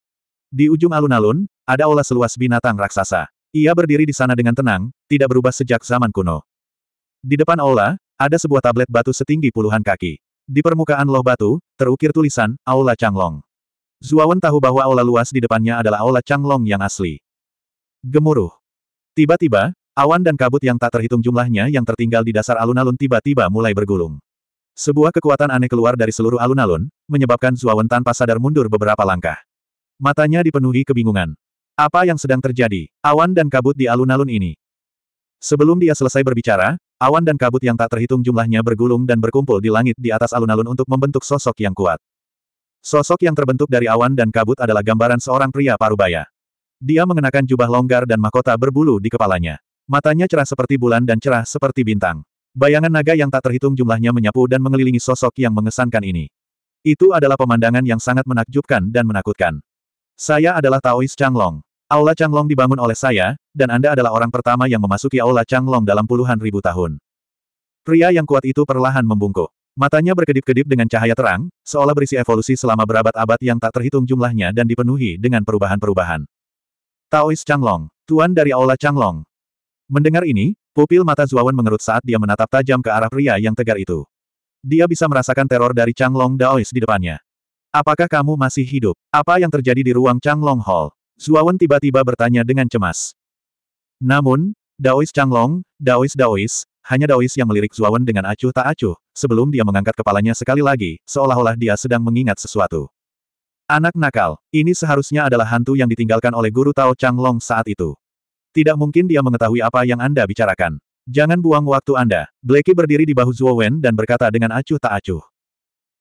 Di ujung alun-alun, ada aula seluas binatang raksasa. Ia berdiri di sana dengan tenang, tidak berubah sejak zaman kuno. Di depan aula, ada sebuah tablet batu setinggi puluhan kaki. Di permukaan loh batu, terukir tulisan, Aula Changlong. Zuawan tahu bahwa aula luas di depannya adalah Aula Changlong yang asli. Gemuruh. Tiba-tiba, awan dan kabut yang tak terhitung jumlahnya yang tertinggal di dasar alun-alun tiba-tiba mulai bergulung. Sebuah kekuatan aneh keluar dari seluruh alun-alun, menyebabkan Zuawan tanpa sadar mundur beberapa langkah. Matanya dipenuhi kebingungan. Apa yang sedang terjadi? Awan dan kabut di alun-alun ini. Sebelum dia selesai berbicara, awan dan kabut yang tak terhitung jumlahnya bergulung dan berkumpul di langit di atas alun-alun untuk membentuk sosok yang kuat. Sosok yang terbentuk dari awan dan kabut adalah gambaran seorang pria parubaya. Dia mengenakan jubah longgar dan mahkota berbulu di kepalanya. Matanya cerah seperti bulan dan cerah seperti bintang. Bayangan naga yang tak terhitung jumlahnya menyapu dan mengelilingi sosok yang mengesankan ini. Itu adalah pemandangan yang sangat menakjubkan dan menakutkan. Saya adalah Taois Changlong. Aula Changlong dibangun oleh saya, dan Anda adalah orang pertama yang memasuki Aula Changlong dalam puluhan ribu tahun. Pria yang kuat itu perlahan membungkuk. Matanya berkedip-kedip dengan cahaya terang, seolah berisi evolusi selama berabad-abad yang tak terhitung jumlahnya dan dipenuhi dengan perubahan-perubahan. Taois Changlong, Tuan dari Aula Changlong. Mendengar ini, Pupil mata Zuawan mengerut saat dia menatap tajam ke arah pria yang tegar itu. Dia bisa merasakan teror dari Chang Long Daois di depannya. Apakah kamu masih hidup? Apa yang terjadi di ruang Chang Long Hall? Zuawan tiba-tiba bertanya dengan cemas. Namun, Daois Long, Daois Daois, hanya Daois yang melirik Zuawan dengan acuh tak acuh, sebelum dia mengangkat kepalanya sekali lagi, seolah-olah dia sedang mengingat sesuatu. Anak nakal, ini seharusnya adalah hantu yang ditinggalkan oleh guru Tao Chang Long saat itu. Tidak mungkin dia mengetahui apa yang Anda bicarakan. Jangan buang waktu Anda. Blacky berdiri di bahu Zhuo Wen dan berkata dengan acuh tak acuh.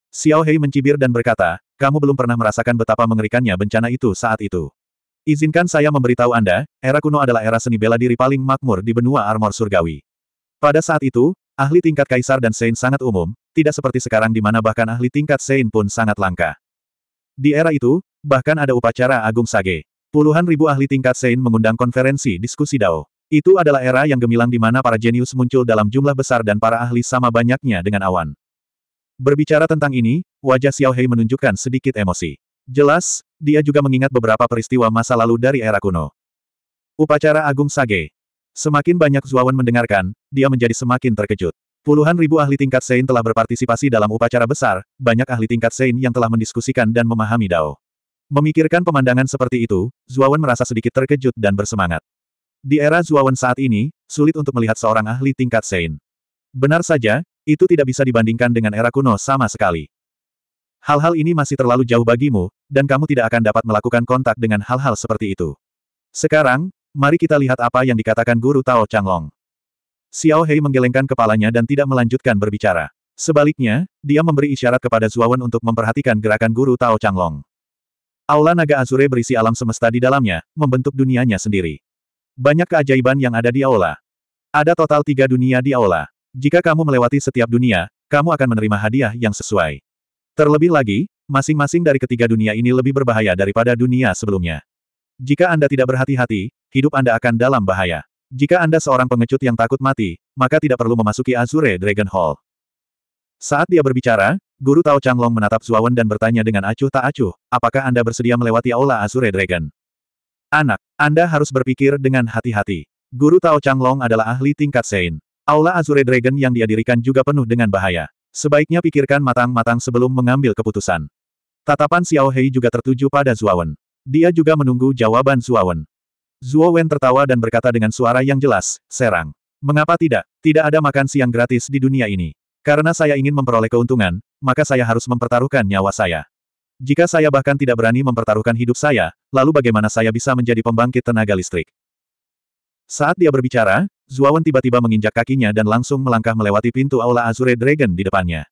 Xiao Hei mencibir dan berkata, kamu belum pernah merasakan betapa mengerikannya bencana itu saat itu. Izinkan saya memberitahu Anda, era kuno adalah era seni bela diri paling makmur di benua armor surgawi. Pada saat itu, ahli tingkat kaisar dan Sein sangat umum, tidak seperti sekarang di mana bahkan ahli tingkat Sein pun sangat langka. Di era itu, bahkan ada upacara agung sage. Puluhan ribu ahli tingkat Sein mengundang konferensi diskusi Dao. Itu adalah era yang gemilang di mana para jenius muncul dalam jumlah besar dan para ahli sama banyaknya dengan awan. Berbicara tentang ini, wajah Xiao Hei menunjukkan sedikit emosi. Jelas, dia juga mengingat beberapa peristiwa masa lalu dari era kuno. Upacara Agung Sage. Semakin banyak Zuawan mendengarkan, dia menjadi semakin terkejut. Puluhan ribu ahli tingkat Sein telah berpartisipasi dalam upacara besar, banyak ahli tingkat Sein yang telah mendiskusikan dan memahami Dao. Memikirkan pemandangan seperti itu, Zuawan merasa sedikit terkejut dan bersemangat. Di era Zuawan saat ini, sulit untuk melihat seorang ahli tingkat Sein. Benar saja, itu tidak bisa dibandingkan dengan era kuno sama sekali. Hal-hal ini masih terlalu jauh bagimu, dan kamu tidak akan dapat melakukan kontak dengan hal-hal seperti itu. Sekarang, mari kita lihat apa yang dikatakan Guru Tao Changlong. Xiao Hei menggelengkan kepalanya dan tidak melanjutkan berbicara. Sebaliknya, dia memberi isyarat kepada Zuawan untuk memperhatikan gerakan Guru Tao Changlong. Aula naga Azure berisi alam semesta di dalamnya, membentuk dunianya sendiri. Banyak keajaiban yang ada di aula. Ada total tiga dunia di aula. Jika kamu melewati setiap dunia, kamu akan menerima hadiah yang sesuai. Terlebih lagi, masing-masing dari ketiga dunia ini lebih berbahaya daripada dunia sebelumnya. Jika Anda tidak berhati-hati, hidup Anda akan dalam bahaya. Jika Anda seorang pengecut yang takut mati, maka tidak perlu memasuki Azure Dragon Hall. Saat dia berbicara, Guru Tao Changlong menatap Zuawan dan bertanya dengan acuh tak acuh, apakah Anda bersedia melewati Aula Azure Dragon? Anak, Anda harus berpikir dengan hati-hati. Guru Tao Changlong adalah ahli tingkat Sein. Aula Azure Dragon yang dia juga penuh dengan bahaya. Sebaiknya pikirkan matang-matang sebelum mengambil keputusan. Tatapan Xiao Hei juga tertuju pada Zuawan. Dia juga menunggu jawaban Zuawan. Zuo tertawa dan berkata dengan suara yang jelas, serang. Mengapa tidak? Tidak ada makan siang gratis di dunia ini. Karena saya ingin memperoleh keuntungan, maka saya harus mempertaruhkan nyawa saya. Jika saya bahkan tidak berani mempertaruhkan hidup saya, lalu bagaimana saya bisa menjadi pembangkit tenaga listrik? Saat dia berbicara, Zuawan tiba-tiba menginjak kakinya dan langsung melangkah melewati pintu Aula Azure Dragon di depannya.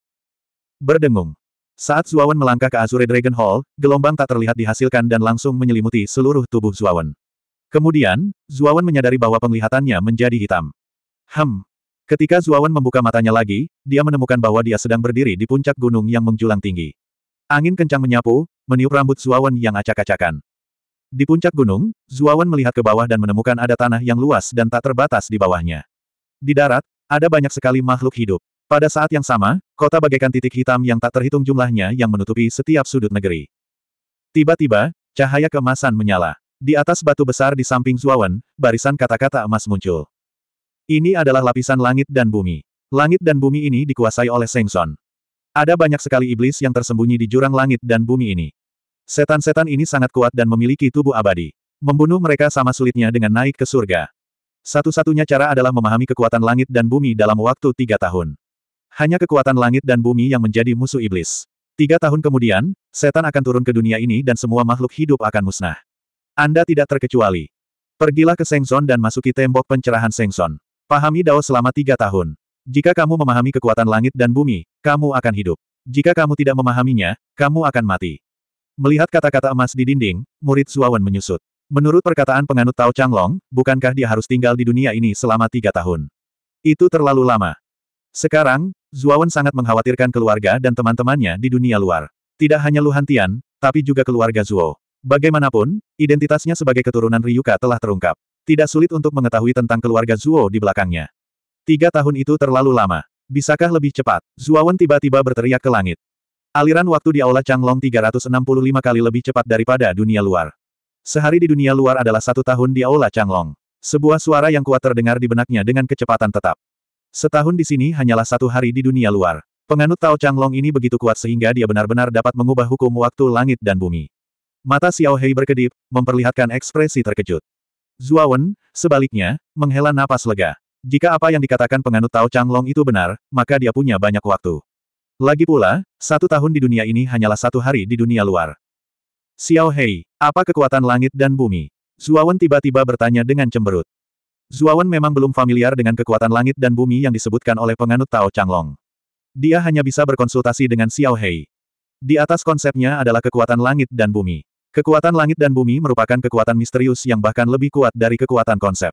Berdengung. Saat Zuawan melangkah ke Azure Dragon Hall, gelombang tak terlihat dihasilkan dan langsung menyelimuti seluruh tubuh Zuawan. Kemudian, Zuawan menyadari bahwa penglihatannya menjadi hitam. Hem, Ketika Zuawan membuka matanya lagi, dia menemukan bahwa dia sedang berdiri di puncak gunung yang menjulang tinggi. Angin kencang menyapu, meniup rambut Zuawan yang acak-acakan. Di puncak gunung, Zuawan melihat ke bawah dan menemukan ada tanah yang luas dan tak terbatas di bawahnya. Di darat, ada banyak sekali makhluk hidup. Pada saat yang sama, kota bagaikan titik hitam yang tak terhitung jumlahnya yang menutupi setiap sudut negeri. Tiba-tiba, cahaya kemasan menyala. Di atas batu besar di samping Zuawan, barisan kata-kata emas muncul. Ini adalah lapisan langit dan bumi. Langit dan bumi ini dikuasai oleh Sengson. Ada banyak sekali iblis yang tersembunyi di jurang langit dan bumi ini. Setan-setan ini sangat kuat dan memiliki tubuh abadi. Membunuh mereka sama sulitnya dengan naik ke surga. Satu-satunya cara adalah memahami kekuatan langit dan bumi dalam waktu tiga tahun. Hanya kekuatan langit dan bumi yang menjadi musuh iblis. Tiga tahun kemudian, setan akan turun ke dunia ini dan semua makhluk hidup akan musnah. Anda tidak terkecuali. Pergilah ke Sengson dan masuki tembok pencerahan Sengson. Pahami Dao selama tiga tahun. Jika kamu memahami kekuatan langit dan bumi, kamu akan hidup. Jika kamu tidak memahaminya, kamu akan mati. Melihat kata-kata emas di dinding, murid Suawan menyusut. Menurut perkataan penganut Tao Changlong, bukankah dia harus tinggal di dunia ini selama tiga tahun? Itu terlalu lama. Sekarang, Zuawan sangat mengkhawatirkan keluarga dan teman-temannya di dunia luar. Tidak hanya Luhantian, tapi juga keluarga Zuo. Bagaimanapun, identitasnya sebagai keturunan Ryuka telah terungkap. Tidak sulit untuk mengetahui tentang keluarga Zuo di belakangnya. Tiga tahun itu terlalu lama. Bisakah lebih cepat? Zuawan tiba-tiba berteriak ke langit. Aliran waktu di Aula Changlong 365 kali lebih cepat daripada dunia luar. Sehari di dunia luar adalah satu tahun di Aula Changlong. Sebuah suara yang kuat terdengar di benaknya dengan kecepatan tetap. Setahun di sini hanyalah satu hari di dunia luar. Penganut Tao Changlong ini begitu kuat sehingga dia benar-benar dapat mengubah hukum waktu langit dan bumi. Mata Xiao Hei berkedip, memperlihatkan ekspresi terkejut. Zuawan, sebaliknya, menghela napas lega. Jika apa yang dikatakan penganut Tao Changlong itu benar, maka dia punya banyak waktu. Lagi pula, satu tahun di dunia ini hanyalah satu hari di dunia luar. Xiao Hei, apa kekuatan langit dan bumi? Zuawan tiba-tiba bertanya dengan cemberut. Zuawan memang belum familiar dengan kekuatan langit dan bumi yang disebutkan oleh penganut Tao Changlong. Dia hanya bisa berkonsultasi dengan Xiao Hei. Di atas konsepnya adalah kekuatan langit dan bumi. Kekuatan langit dan bumi merupakan kekuatan misterius yang bahkan lebih kuat dari kekuatan konsep.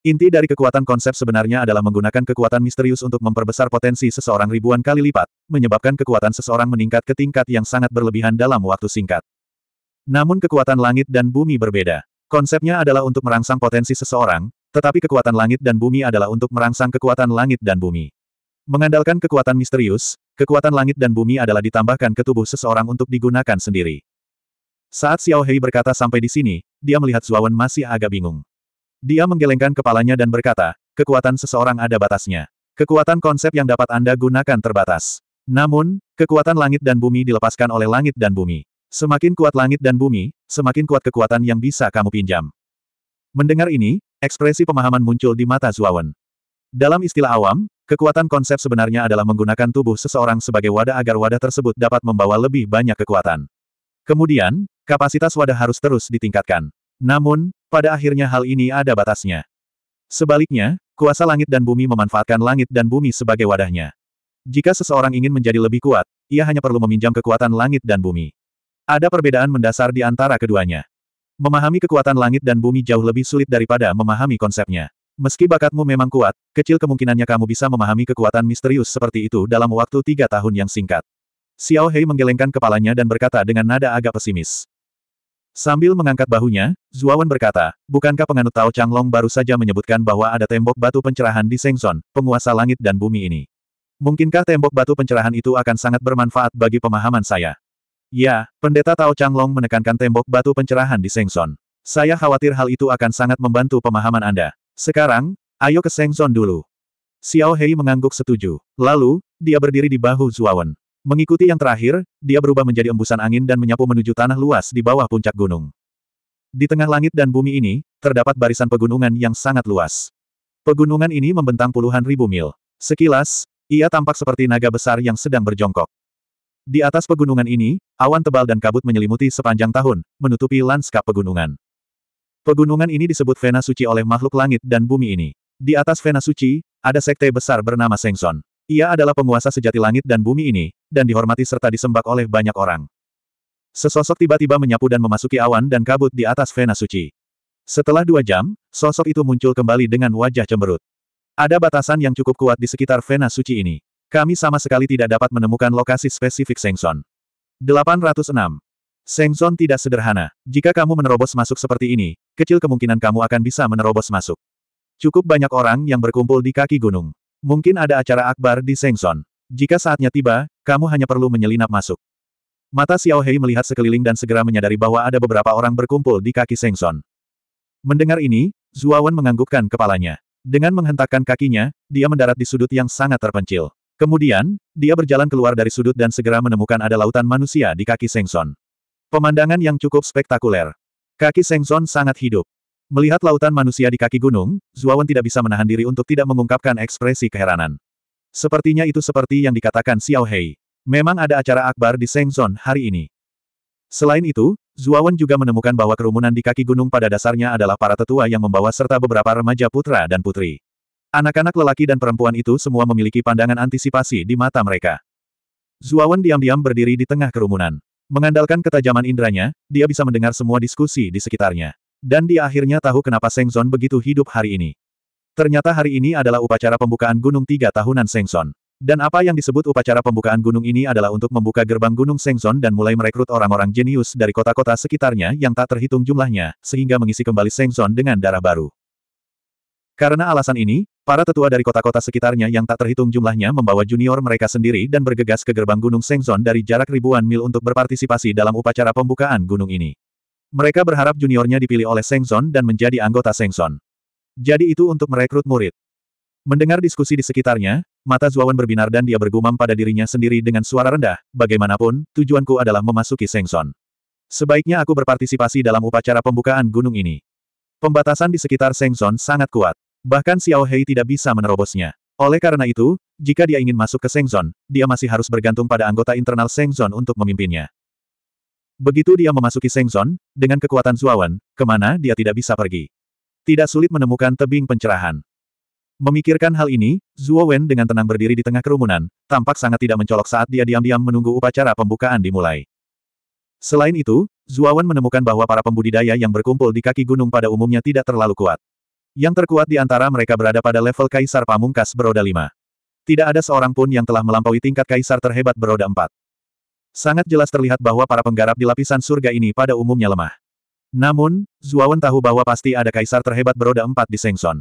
Inti dari kekuatan konsep sebenarnya adalah menggunakan kekuatan misterius untuk memperbesar potensi seseorang ribuan kali lipat, menyebabkan kekuatan seseorang meningkat ke tingkat yang sangat berlebihan dalam waktu singkat. Namun kekuatan langit dan bumi berbeda. Konsepnya adalah untuk merangsang potensi seseorang, tetapi kekuatan langit dan bumi adalah untuk merangsang kekuatan langit dan bumi. Mengandalkan kekuatan misterius, kekuatan langit dan bumi adalah ditambahkan ke tubuh seseorang untuk digunakan sendiri. Saat Xiao Hei berkata sampai di sini, dia melihat Zuawan masih agak bingung. Dia menggelengkan kepalanya dan berkata, kekuatan seseorang ada batasnya. Kekuatan konsep yang dapat Anda gunakan terbatas. Namun, kekuatan langit dan bumi dilepaskan oleh langit dan bumi. Semakin kuat langit dan bumi, semakin kuat kekuatan yang bisa kamu pinjam. Mendengar ini, ekspresi pemahaman muncul di mata Zuawan. Dalam istilah awam, kekuatan konsep sebenarnya adalah menggunakan tubuh seseorang sebagai wadah agar wadah tersebut dapat membawa lebih banyak kekuatan. Kemudian, Kapasitas wadah harus terus ditingkatkan. Namun, pada akhirnya hal ini ada batasnya. Sebaliknya, kuasa langit dan bumi memanfaatkan langit dan bumi sebagai wadahnya. Jika seseorang ingin menjadi lebih kuat, ia hanya perlu meminjam kekuatan langit dan bumi. Ada perbedaan mendasar di antara keduanya. Memahami kekuatan langit dan bumi jauh lebih sulit daripada memahami konsepnya. Meski bakatmu memang kuat, kecil kemungkinannya kamu bisa memahami kekuatan misterius seperti itu dalam waktu tiga tahun yang singkat. Xiao Hei menggelengkan kepalanya dan berkata dengan nada agak pesimis. Sambil mengangkat bahunya, Zuawan berkata, bukankah penganut Tao Changlong baru saja menyebutkan bahwa ada tembok batu pencerahan di Sengson, penguasa langit dan bumi ini? Mungkinkah tembok batu pencerahan itu akan sangat bermanfaat bagi pemahaman saya? Ya, pendeta Tao Changlong menekankan tembok batu pencerahan di Sengson. Saya khawatir hal itu akan sangat membantu pemahaman Anda. Sekarang, ayo ke Sengson dulu. Xiao Hei mengangguk setuju. Lalu, dia berdiri di bahu Zuawan. Mengikuti yang terakhir, dia berubah menjadi embusan angin dan menyapu menuju tanah luas di bawah puncak gunung. Di tengah langit dan bumi ini, terdapat barisan pegunungan yang sangat luas. Pegunungan ini membentang puluhan ribu mil. Sekilas, ia tampak seperti naga besar yang sedang berjongkok. Di atas pegunungan ini, awan tebal dan kabut menyelimuti sepanjang tahun, menutupi lanskap pegunungan. Pegunungan ini disebut Vena Suci oleh makhluk langit dan bumi ini. Di atas Vena Suci, ada sekte besar bernama Sengson. Ia adalah penguasa sejati langit dan bumi ini, dan dihormati serta disembah oleh banyak orang. Sesosok tiba-tiba menyapu dan memasuki awan dan kabut di atas Vena Suci. Setelah dua jam, sosok itu muncul kembali dengan wajah cemberut. Ada batasan yang cukup kuat di sekitar Vena Suci ini. Kami sama sekali tidak dapat menemukan lokasi spesifik Sengson. 806. Sengson tidak sederhana. Jika kamu menerobos masuk seperti ini, kecil kemungkinan kamu akan bisa menerobos masuk. Cukup banyak orang yang berkumpul di kaki gunung. Mungkin ada acara akbar di Sengson. Jika saatnya tiba, kamu hanya perlu menyelinap masuk. Mata Xiao Hei melihat sekeliling dan segera menyadari bahwa ada beberapa orang berkumpul di kaki Sengson. Mendengar ini, Zuawan menganggukkan kepalanya. Dengan menghentakkan kakinya, dia mendarat di sudut yang sangat terpencil. Kemudian, dia berjalan keluar dari sudut dan segera menemukan ada lautan manusia di kaki Sengson. Pemandangan yang cukup spektakuler. Kaki Sengson sangat hidup. Melihat lautan manusia di kaki gunung, Zuawan tidak bisa menahan diri untuk tidak mengungkapkan ekspresi keheranan. Sepertinya itu seperti yang dikatakan Xiao Hei. Memang ada acara akbar di Shenzhen hari ini. Selain itu, Zuawan juga menemukan bahwa kerumunan di kaki gunung pada dasarnya adalah para tetua yang membawa serta beberapa remaja putra dan putri. Anak-anak lelaki dan perempuan itu semua memiliki pandangan antisipasi di mata mereka. Zuawan diam-diam berdiri di tengah kerumunan. Mengandalkan ketajaman indranya, dia bisa mendengar semua diskusi di sekitarnya. Dan dia akhirnya tahu kenapa Sengzon begitu hidup hari ini. Ternyata hari ini adalah upacara pembukaan Gunung Tiga Tahunan Sengson. Dan apa yang disebut upacara pembukaan gunung ini adalah untuk membuka gerbang Gunung Sengson dan mulai merekrut orang-orang jenius dari kota-kota sekitarnya yang tak terhitung jumlahnya, sehingga mengisi kembali Sengson dengan darah baru. Karena alasan ini, para tetua dari kota-kota sekitarnya yang tak terhitung jumlahnya membawa junior mereka sendiri dan bergegas ke gerbang Gunung Sengson dari jarak ribuan mil untuk berpartisipasi dalam upacara pembukaan gunung ini. Mereka berharap juniornya dipilih oleh Sengson dan menjadi anggota Sengson. Jadi itu untuk merekrut murid. Mendengar diskusi di sekitarnya, mata Zuawan berbinar dan dia bergumam pada dirinya sendiri dengan suara rendah, bagaimanapun, tujuanku adalah memasuki Sengson. Sebaiknya aku berpartisipasi dalam upacara pembukaan gunung ini. Pembatasan di sekitar Sengson sangat kuat. Bahkan Xiao Hei tidak bisa menerobosnya. Oleh karena itu, jika dia ingin masuk ke Sengson, dia masih harus bergantung pada anggota internal Sengson untuk memimpinnya. Begitu dia memasuki Sengson, dengan kekuatan Zuawan, kemana dia tidak bisa pergi tidak sulit menemukan tebing pencerahan. Memikirkan hal ini, Zuo Wen dengan tenang berdiri di tengah kerumunan, tampak sangat tidak mencolok saat dia diam-diam menunggu upacara pembukaan dimulai. Selain itu, Wen menemukan bahwa para pembudidaya yang berkumpul di kaki gunung pada umumnya tidak terlalu kuat. Yang terkuat di antara mereka berada pada level Kaisar Pamungkas Beroda 5. Tidak ada seorang pun yang telah melampaui tingkat Kaisar terhebat Beroda 4. Sangat jelas terlihat bahwa para penggarap di lapisan surga ini pada umumnya lemah. Namun, Zuawan tahu bahwa pasti ada kaisar terhebat beroda empat di Sengson.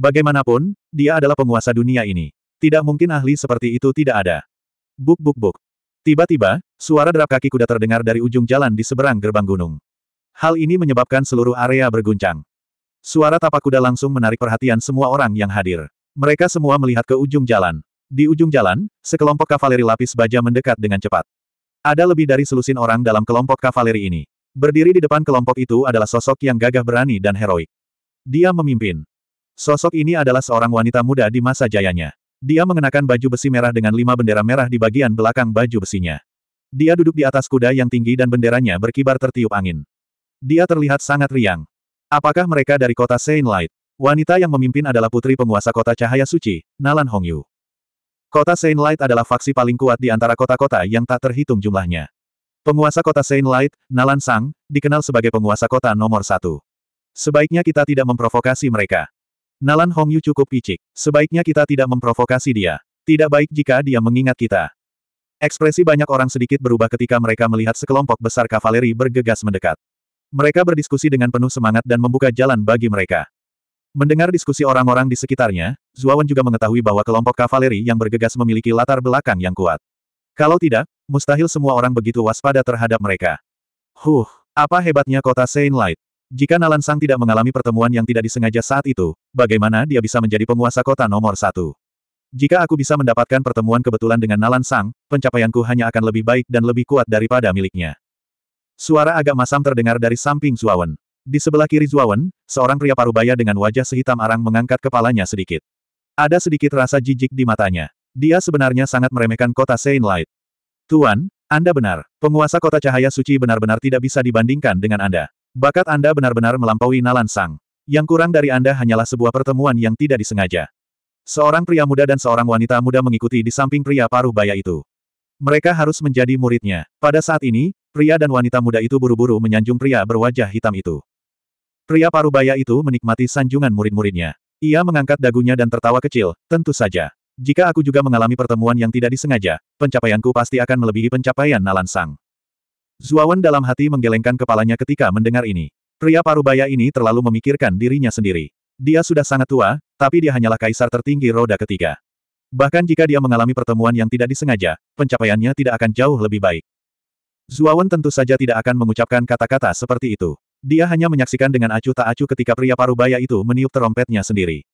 Bagaimanapun, dia adalah penguasa dunia ini. Tidak mungkin ahli seperti itu tidak ada. Buk buk buk. Tiba-tiba, suara derap kaki kuda terdengar dari ujung jalan di seberang gerbang gunung. Hal ini menyebabkan seluruh area berguncang. Suara tapak kuda langsung menarik perhatian semua orang yang hadir. Mereka semua melihat ke ujung jalan. Di ujung jalan, sekelompok kavaleri lapis baja mendekat dengan cepat. Ada lebih dari selusin orang dalam kelompok kavaleri ini. Berdiri di depan kelompok itu adalah sosok yang gagah berani dan heroik. Dia memimpin. Sosok ini adalah seorang wanita muda di masa jayanya. Dia mengenakan baju besi merah dengan lima bendera merah di bagian belakang baju besinya. Dia duduk di atas kuda yang tinggi dan benderanya berkibar tertiup angin. Dia terlihat sangat riang. Apakah mereka dari kota Saint Light? Wanita yang memimpin adalah putri penguasa kota cahaya suci, Nalan Hongyu. Kota Saint Light adalah faksi paling kuat di antara kota-kota yang tak terhitung jumlahnya. Penguasa kota Saint Light, Nalan Sang, dikenal sebagai penguasa kota nomor satu. Sebaiknya kita tidak memprovokasi mereka. Nalan Hongyu cukup picik. Sebaiknya kita tidak memprovokasi dia. Tidak baik jika dia mengingat kita. Ekspresi banyak orang sedikit berubah ketika mereka melihat sekelompok besar kavaleri bergegas mendekat. Mereka berdiskusi dengan penuh semangat dan membuka jalan bagi mereka. Mendengar diskusi orang-orang di sekitarnya, Zuawan juga mengetahui bahwa kelompok kavaleri yang bergegas memiliki latar belakang yang kuat. Kalau tidak, mustahil semua orang begitu waspada terhadap mereka. Huh, apa hebatnya kota Saint Light? Jika Nalan Sang tidak mengalami pertemuan yang tidak disengaja saat itu, bagaimana dia bisa menjadi penguasa kota nomor satu? Jika aku bisa mendapatkan pertemuan kebetulan dengan Nalan Sang, pencapaianku hanya akan lebih baik dan lebih kuat daripada miliknya. Suara agak masam terdengar dari samping Zuawan. Di sebelah kiri Zuawan, seorang pria parubaya dengan wajah sehitam arang mengangkat kepalanya sedikit. Ada sedikit rasa jijik di matanya. Dia sebenarnya sangat meremehkan kota Saint Light. Tuan, Anda benar. Penguasa kota cahaya suci benar-benar tidak bisa dibandingkan dengan Anda. Bakat Anda benar-benar melampaui Nalan Sang. Yang kurang dari Anda hanyalah sebuah pertemuan yang tidak disengaja. Seorang pria muda dan seorang wanita muda mengikuti di samping pria paruh baya itu. Mereka harus menjadi muridnya. Pada saat ini, pria dan wanita muda itu buru-buru menyanjung pria berwajah hitam itu. Pria paruh baya itu menikmati sanjungan murid-muridnya. Ia mengangkat dagunya dan tertawa kecil, tentu saja. Jika aku juga mengalami pertemuan yang tidak disengaja, pencapaianku pasti akan melebihi pencapaian Nalan Sang. Zuawan dalam hati menggelengkan kepalanya ketika mendengar ini. Pria parubaya ini terlalu memikirkan dirinya sendiri. Dia sudah sangat tua, tapi dia hanyalah kaisar tertinggi roda ketiga. Bahkan jika dia mengalami pertemuan yang tidak disengaja, pencapaiannya tidak akan jauh lebih baik. Zuawan tentu saja tidak akan mengucapkan kata-kata seperti itu. Dia hanya menyaksikan dengan acuh tak acuh ketika pria parubaya itu meniup terompetnya sendiri.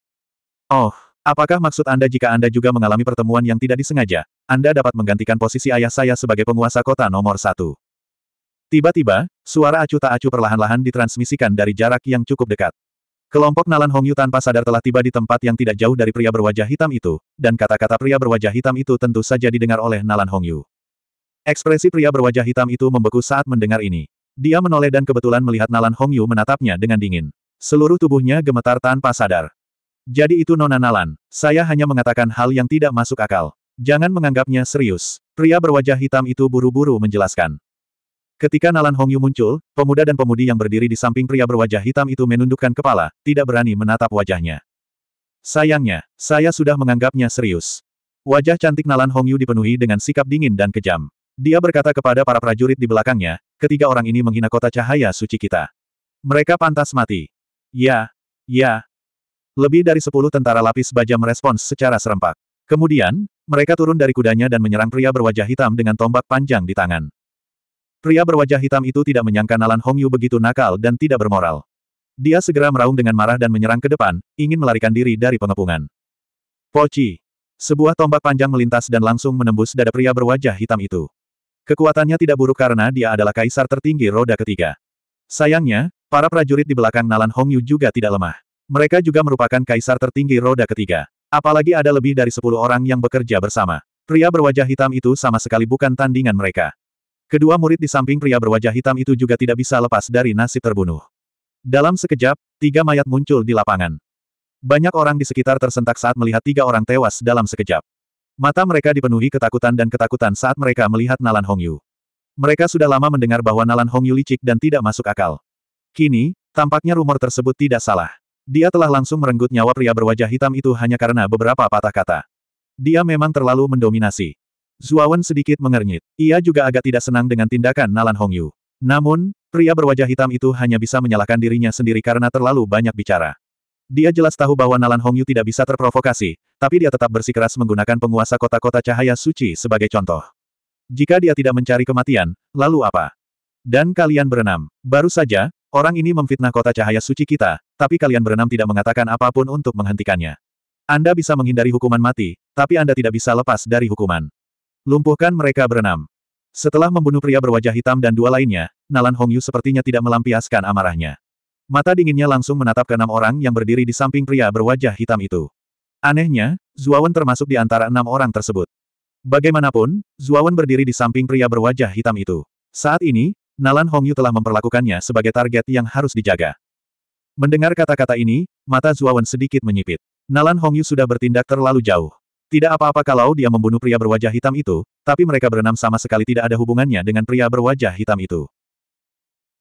Oh, Apakah maksud Anda jika Anda juga mengalami pertemuan yang tidak disengaja? Anda dapat menggantikan posisi ayah saya sebagai penguasa kota nomor satu. Tiba-tiba, suara acu tak acu perlahan-lahan ditransmisikan dari jarak yang cukup dekat. Kelompok Nalan Hongyu tanpa sadar telah tiba di tempat yang tidak jauh dari pria berwajah hitam itu, dan kata-kata pria berwajah hitam itu tentu saja didengar oleh Nalan Hongyu. Ekspresi pria berwajah hitam itu membeku saat mendengar ini. Dia menoleh dan kebetulan melihat Nalan Hongyu menatapnya dengan dingin. Seluruh tubuhnya gemetar tanpa sadar. Jadi itu Nona Nalan, saya hanya mengatakan hal yang tidak masuk akal. Jangan menganggapnya serius. Pria berwajah hitam itu buru-buru menjelaskan. Ketika Nalan Hongyu muncul, pemuda dan pemudi yang berdiri di samping pria berwajah hitam itu menundukkan kepala, tidak berani menatap wajahnya. Sayangnya, saya sudah menganggapnya serius. Wajah cantik Nalan Hongyu dipenuhi dengan sikap dingin dan kejam. Dia berkata kepada para prajurit di belakangnya, ketiga orang ini menghina kota cahaya suci kita. Mereka pantas mati. Ya, ya, lebih dari sepuluh tentara lapis baja merespons secara serempak. Kemudian, mereka turun dari kudanya dan menyerang pria berwajah hitam dengan tombak panjang di tangan. Pria berwajah hitam itu tidak menyangka Nalan Hongyu begitu nakal dan tidak bermoral. Dia segera meraung dengan marah dan menyerang ke depan, ingin melarikan diri dari pengepungan. Poci. Sebuah tombak panjang melintas dan langsung menembus dada pria berwajah hitam itu. Kekuatannya tidak buruk karena dia adalah kaisar tertinggi roda ketiga. Sayangnya, para prajurit di belakang Nalan Hongyu juga tidak lemah. Mereka juga merupakan kaisar tertinggi roda ketiga. Apalagi ada lebih dari sepuluh orang yang bekerja bersama. Pria berwajah hitam itu sama sekali bukan tandingan mereka. Kedua murid di samping pria berwajah hitam itu juga tidak bisa lepas dari nasib terbunuh. Dalam sekejap, tiga mayat muncul di lapangan. Banyak orang di sekitar tersentak saat melihat tiga orang tewas dalam sekejap. Mata mereka dipenuhi ketakutan dan ketakutan saat mereka melihat Nalan Hongyu. Mereka sudah lama mendengar bahwa Nalan Hongyu licik dan tidak masuk akal. Kini, tampaknya rumor tersebut tidak salah. Dia telah langsung merenggut nyawa pria berwajah hitam itu hanya karena beberapa patah kata. Dia memang terlalu mendominasi. Zuawan sedikit mengernyit. Ia juga agak tidak senang dengan tindakan Nalan Hongyu. Namun, pria berwajah hitam itu hanya bisa menyalahkan dirinya sendiri karena terlalu banyak bicara. Dia jelas tahu bahwa Nalan Hongyu tidak bisa terprovokasi, tapi dia tetap bersikeras menggunakan penguasa kota-kota cahaya suci sebagai contoh. Jika dia tidak mencari kematian, lalu apa? Dan kalian berenam. Baru saja, Orang ini memfitnah kota cahaya suci kita, tapi kalian berenam tidak mengatakan apapun untuk menghentikannya. Anda bisa menghindari hukuman mati, tapi Anda tidak bisa lepas dari hukuman. Lumpuhkan mereka berenam. Setelah membunuh pria berwajah hitam dan dua lainnya, Nalan Hongyu sepertinya tidak melampiaskan amarahnya. Mata dinginnya langsung menatap ke enam orang yang berdiri di samping pria berwajah hitam itu. Anehnya, Zuawan termasuk di antara enam orang tersebut. Bagaimanapun, Zuawan berdiri di samping pria berwajah hitam itu. Saat ini, Nalan Hongyu telah memperlakukannya sebagai target yang harus dijaga. Mendengar kata-kata ini, mata Zuawan sedikit menyipit. Nalan Hongyu sudah bertindak terlalu jauh. Tidak apa-apa kalau dia membunuh pria berwajah hitam itu, tapi mereka berenam sama sekali tidak ada hubungannya dengan pria berwajah hitam itu.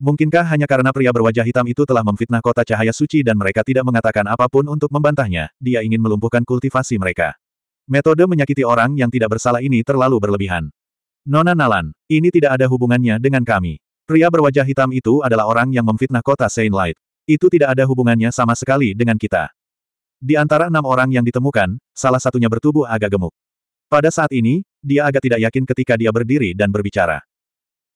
Mungkinkah hanya karena pria berwajah hitam itu telah memfitnah kota cahaya suci dan mereka tidak mengatakan apapun untuk membantahnya, dia ingin melumpuhkan kultivasi mereka. Metode menyakiti orang yang tidak bersalah ini terlalu berlebihan. Nona Nalan, ini tidak ada hubungannya dengan kami. Pria berwajah hitam itu adalah orang yang memfitnah kota Saint Light. Itu tidak ada hubungannya sama sekali dengan kita. Di antara enam orang yang ditemukan, salah satunya bertubuh agak gemuk. Pada saat ini, dia agak tidak yakin ketika dia berdiri dan berbicara.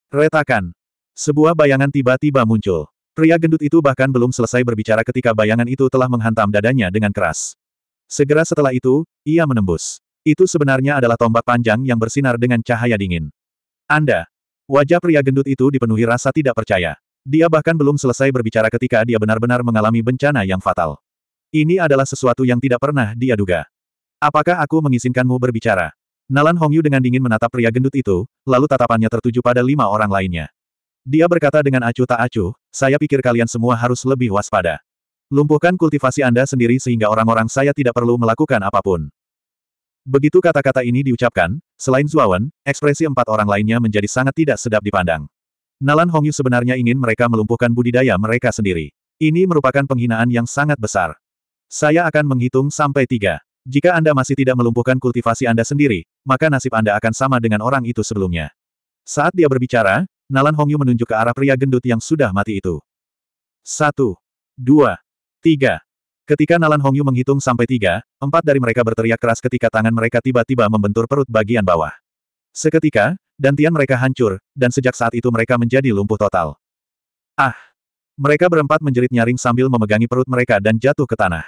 Retakan. Sebuah bayangan tiba-tiba muncul. Pria gendut itu bahkan belum selesai berbicara ketika bayangan itu telah menghantam dadanya dengan keras. Segera setelah itu, ia menembus. Itu sebenarnya adalah tombak panjang yang bersinar dengan cahaya dingin. Anda, Wajah pria gendut itu dipenuhi rasa tidak percaya. Dia bahkan belum selesai berbicara ketika dia benar-benar mengalami bencana yang fatal. Ini adalah sesuatu yang tidak pernah dia duga. Apakah aku mengizinkanmu berbicara? Nalan Hongyu dengan dingin menatap pria gendut itu, lalu tatapannya tertuju pada lima orang lainnya. Dia berkata dengan acuh tak acuh, saya pikir kalian semua harus lebih waspada. Lumpuhkan kultivasi Anda sendiri sehingga orang-orang saya tidak perlu melakukan apapun. Begitu kata-kata ini diucapkan, selain Zuawan, ekspresi empat orang lainnya menjadi sangat tidak sedap dipandang. Nalan Hongyu sebenarnya ingin mereka melumpuhkan budidaya mereka sendiri. Ini merupakan penghinaan yang sangat besar. Saya akan menghitung sampai tiga. Jika Anda masih tidak melumpuhkan kultivasi Anda sendiri, maka nasib Anda akan sama dengan orang itu sebelumnya. Saat dia berbicara, Nalan Hongyu menunjuk ke arah pria gendut yang sudah mati itu. Satu, dua, tiga. Ketika Nalan Hongyu menghitung sampai tiga, empat dari mereka berteriak keras ketika tangan mereka tiba-tiba membentur perut bagian bawah. Seketika, dantian mereka hancur, dan sejak saat itu mereka menjadi lumpuh total. Ah! Mereka berempat menjerit nyaring sambil memegangi perut mereka dan jatuh ke tanah.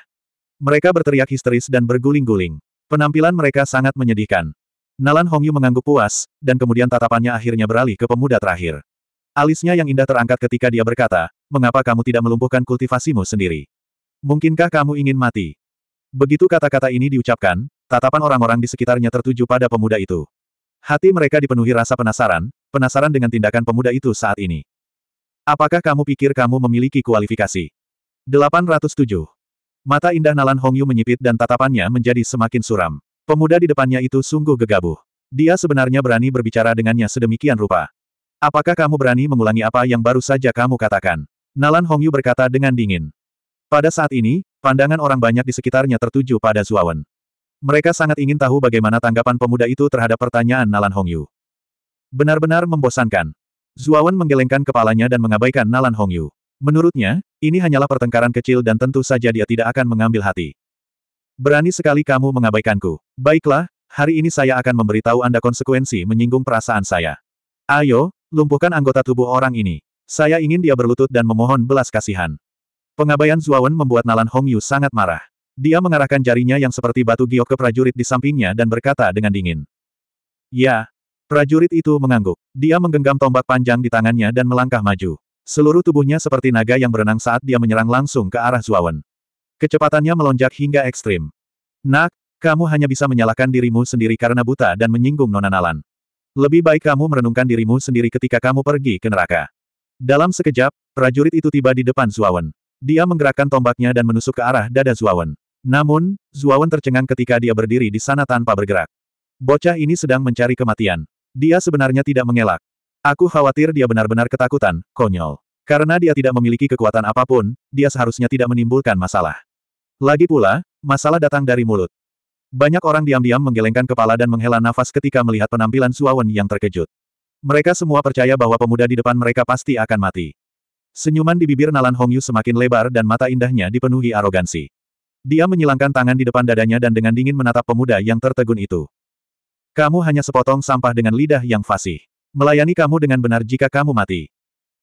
Mereka berteriak histeris dan berguling-guling. Penampilan mereka sangat menyedihkan. Nalan Hongyu mengangguk puas, dan kemudian tatapannya akhirnya beralih ke pemuda terakhir. Alisnya yang indah terangkat ketika dia berkata, mengapa kamu tidak melumpuhkan kultivasimu sendiri? Mungkinkah kamu ingin mati? Begitu kata-kata ini diucapkan, tatapan orang-orang di sekitarnya tertuju pada pemuda itu. Hati mereka dipenuhi rasa penasaran, penasaran dengan tindakan pemuda itu saat ini. Apakah kamu pikir kamu memiliki kualifikasi? 807. Mata indah Nalan Hongyu menyipit dan tatapannya menjadi semakin suram. Pemuda di depannya itu sungguh gegabah. Dia sebenarnya berani berbicara dengannya sedemikian rupa. Apakah kamu berani mengulangi apa yang baru saja kamu katakan? Nalan Hongyu berkata dengan dingin. Pada saat ini, pandangan orang banyak di sekitarnya tertuju pada Zuawan. Mereka sangat ingin tahu bagaimana tanggapan pemuda itu terhadap pertanyaan Nalan Hongyu. Benar-benar membosankan. Zuawan menggelengkan kepalanya dan mengabaikan Nalan Hongyu. Menurutnya, ini hanyalah pertengkaran kecil dan tentu saja dia tidak akan mengambil hati. Berani sekali kamu mengabaikanku. Baiklah, hari ini saya akan memberitahu Anda konsekuensi menyinggung perasaan saya. Ayo, lumpuhkan anggota tubuh orang ini. Saya ingin dia berlutut dan memohon belas kasihan. Pengabaian Zuawan membuat Nalan Hongyu sangat marah. Dia mengarahkan jarinya yang seperti batu giok ke prajurit di sampingnya dan berkata dengan dingin. Ya. Prajurit itu mengangguk. Dia menggenggam tombak panjang di tangannya dan melangkah maju. Seluruh tubuhnya seperti naga yang berenang saat dia menyerang langsung ke arah Zuawan. Kecepatannya melonjak hingga ekstrim. Nak, kamu hanya bisa menyalahkan dirimu sendiri karena buta dan menyinggung Nona Nalan. Lebih baik kamu merenungkan dirimu sendiri ketika kamu pergi ke neraka. Dalam sekejap, prajurit itu tiba di depan Zuawan. Dia menggerakkan tombaknya dan menusuk ke arah dada Zuawan. Namun, Zuawan tercengang ketika dia berdiri di sana tanpa bergerak. Bocah ini sedang mencari kematian. Dia sebenarnya tidak mengelak. Aku khawatir dia benar-benar ketakutan, konyol. Karena dia tidak memiliki kekuatan apapun, dia seharusnya tidak menimbulkan masalah. Lagi pula, masalah datang dari mulut. Banyak orang diam-diam menggelengkan kepala dan menghela nafas ketika melihat penampilan Zuawan yang terkejut. Mereka semua percaya bahwa pemuda di depan mereka pasti akan mati. Senyuman di bibir Nalan Hongyu semakin lebar dan mata indahnya dipenuhi arogansi. Dia menyilangkan tangan di depan dadanya dan dengan dingin menatap pemuda yang tertegun itu. Kamu hanya sepotong sampah dengan lidah yang fasih. Melayani kamu dengan benar jika kamu mati.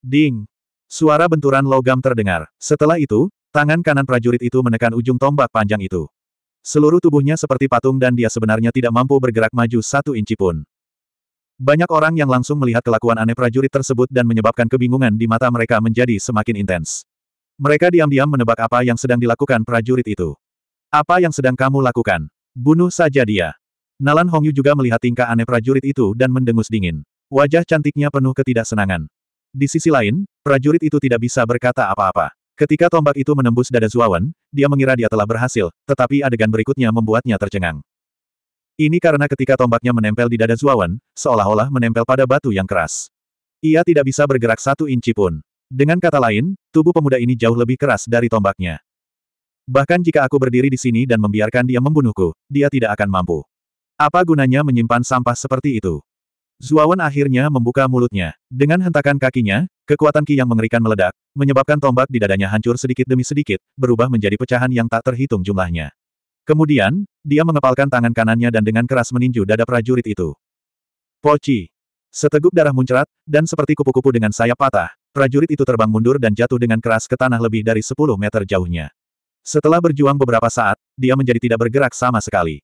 Ding! Suara benturan logam terdengar. Setelah itu, tangan kanan prajurit itu menekan ujung tombak panjang itu. Seluruh tubuhnya seperti patung dan dia sebenarnya tidak mampu bergerak maju satu inci pun. Banyak orang yang langsung melihat kelakuan aneh prajurit tersebut dan menyebabkan kebingungan di mata mereka menjadi semakin intens. Mereka diam-diam menebak apa yang sedang dilakukan prajurit itu. Apa yang sedang kamu lakukan? Bunuh saja dia. Nalan Hongyu juga melihat tingkah aneh prajurit itu dan mendengus dingin. Wajah cantiknya penuh ketidaksenangan. Di sisi lain, prajurit itu tidak bisa berkata apa-apa. Ketika tombak itu menembus dada Zuawan, dia mengira dia telah berhasil, tetapi adegan berikutnya membuatnya tercengang. Ini karena ketika tombaknya menempel di dada Zuawan, seolah-olah menempel pada batu yang keras. Ia tidak bisa bergerak satu inci pun. Dengan kata lain, tubuh pemuda ini jauh lebih keras dari tombaknya. Bahkan jika aku berdiri di sini dan membiarkan dia membunuhku, dia tidak akan mampu. Apa gunanya menyimpan sampah seperti itu? Zuawan akhirnya membuka mulutnya. Dengan hentakan kakinya, kekuatan ki yang mengerikan meledak, menyebabkan tombak di dadanya hancur sedikit demi sedikit, berubah menjadi pecahan yang tak terhitung jumlahnya. Kemudian, dia mengepalkan tangan kanannya dan dengan keras meninju dada prajurit itu. Poci! Seteguk darah muncrat, dan seperti kupu-kupu dengan sayap patah, prajurit itu terbang mundur dan jatuh dengan keras ke tanah lebih dari 10 meter jauhnya. Setelah berjuang beberapa saat, dia menjadi tidak bergerak sama sekali.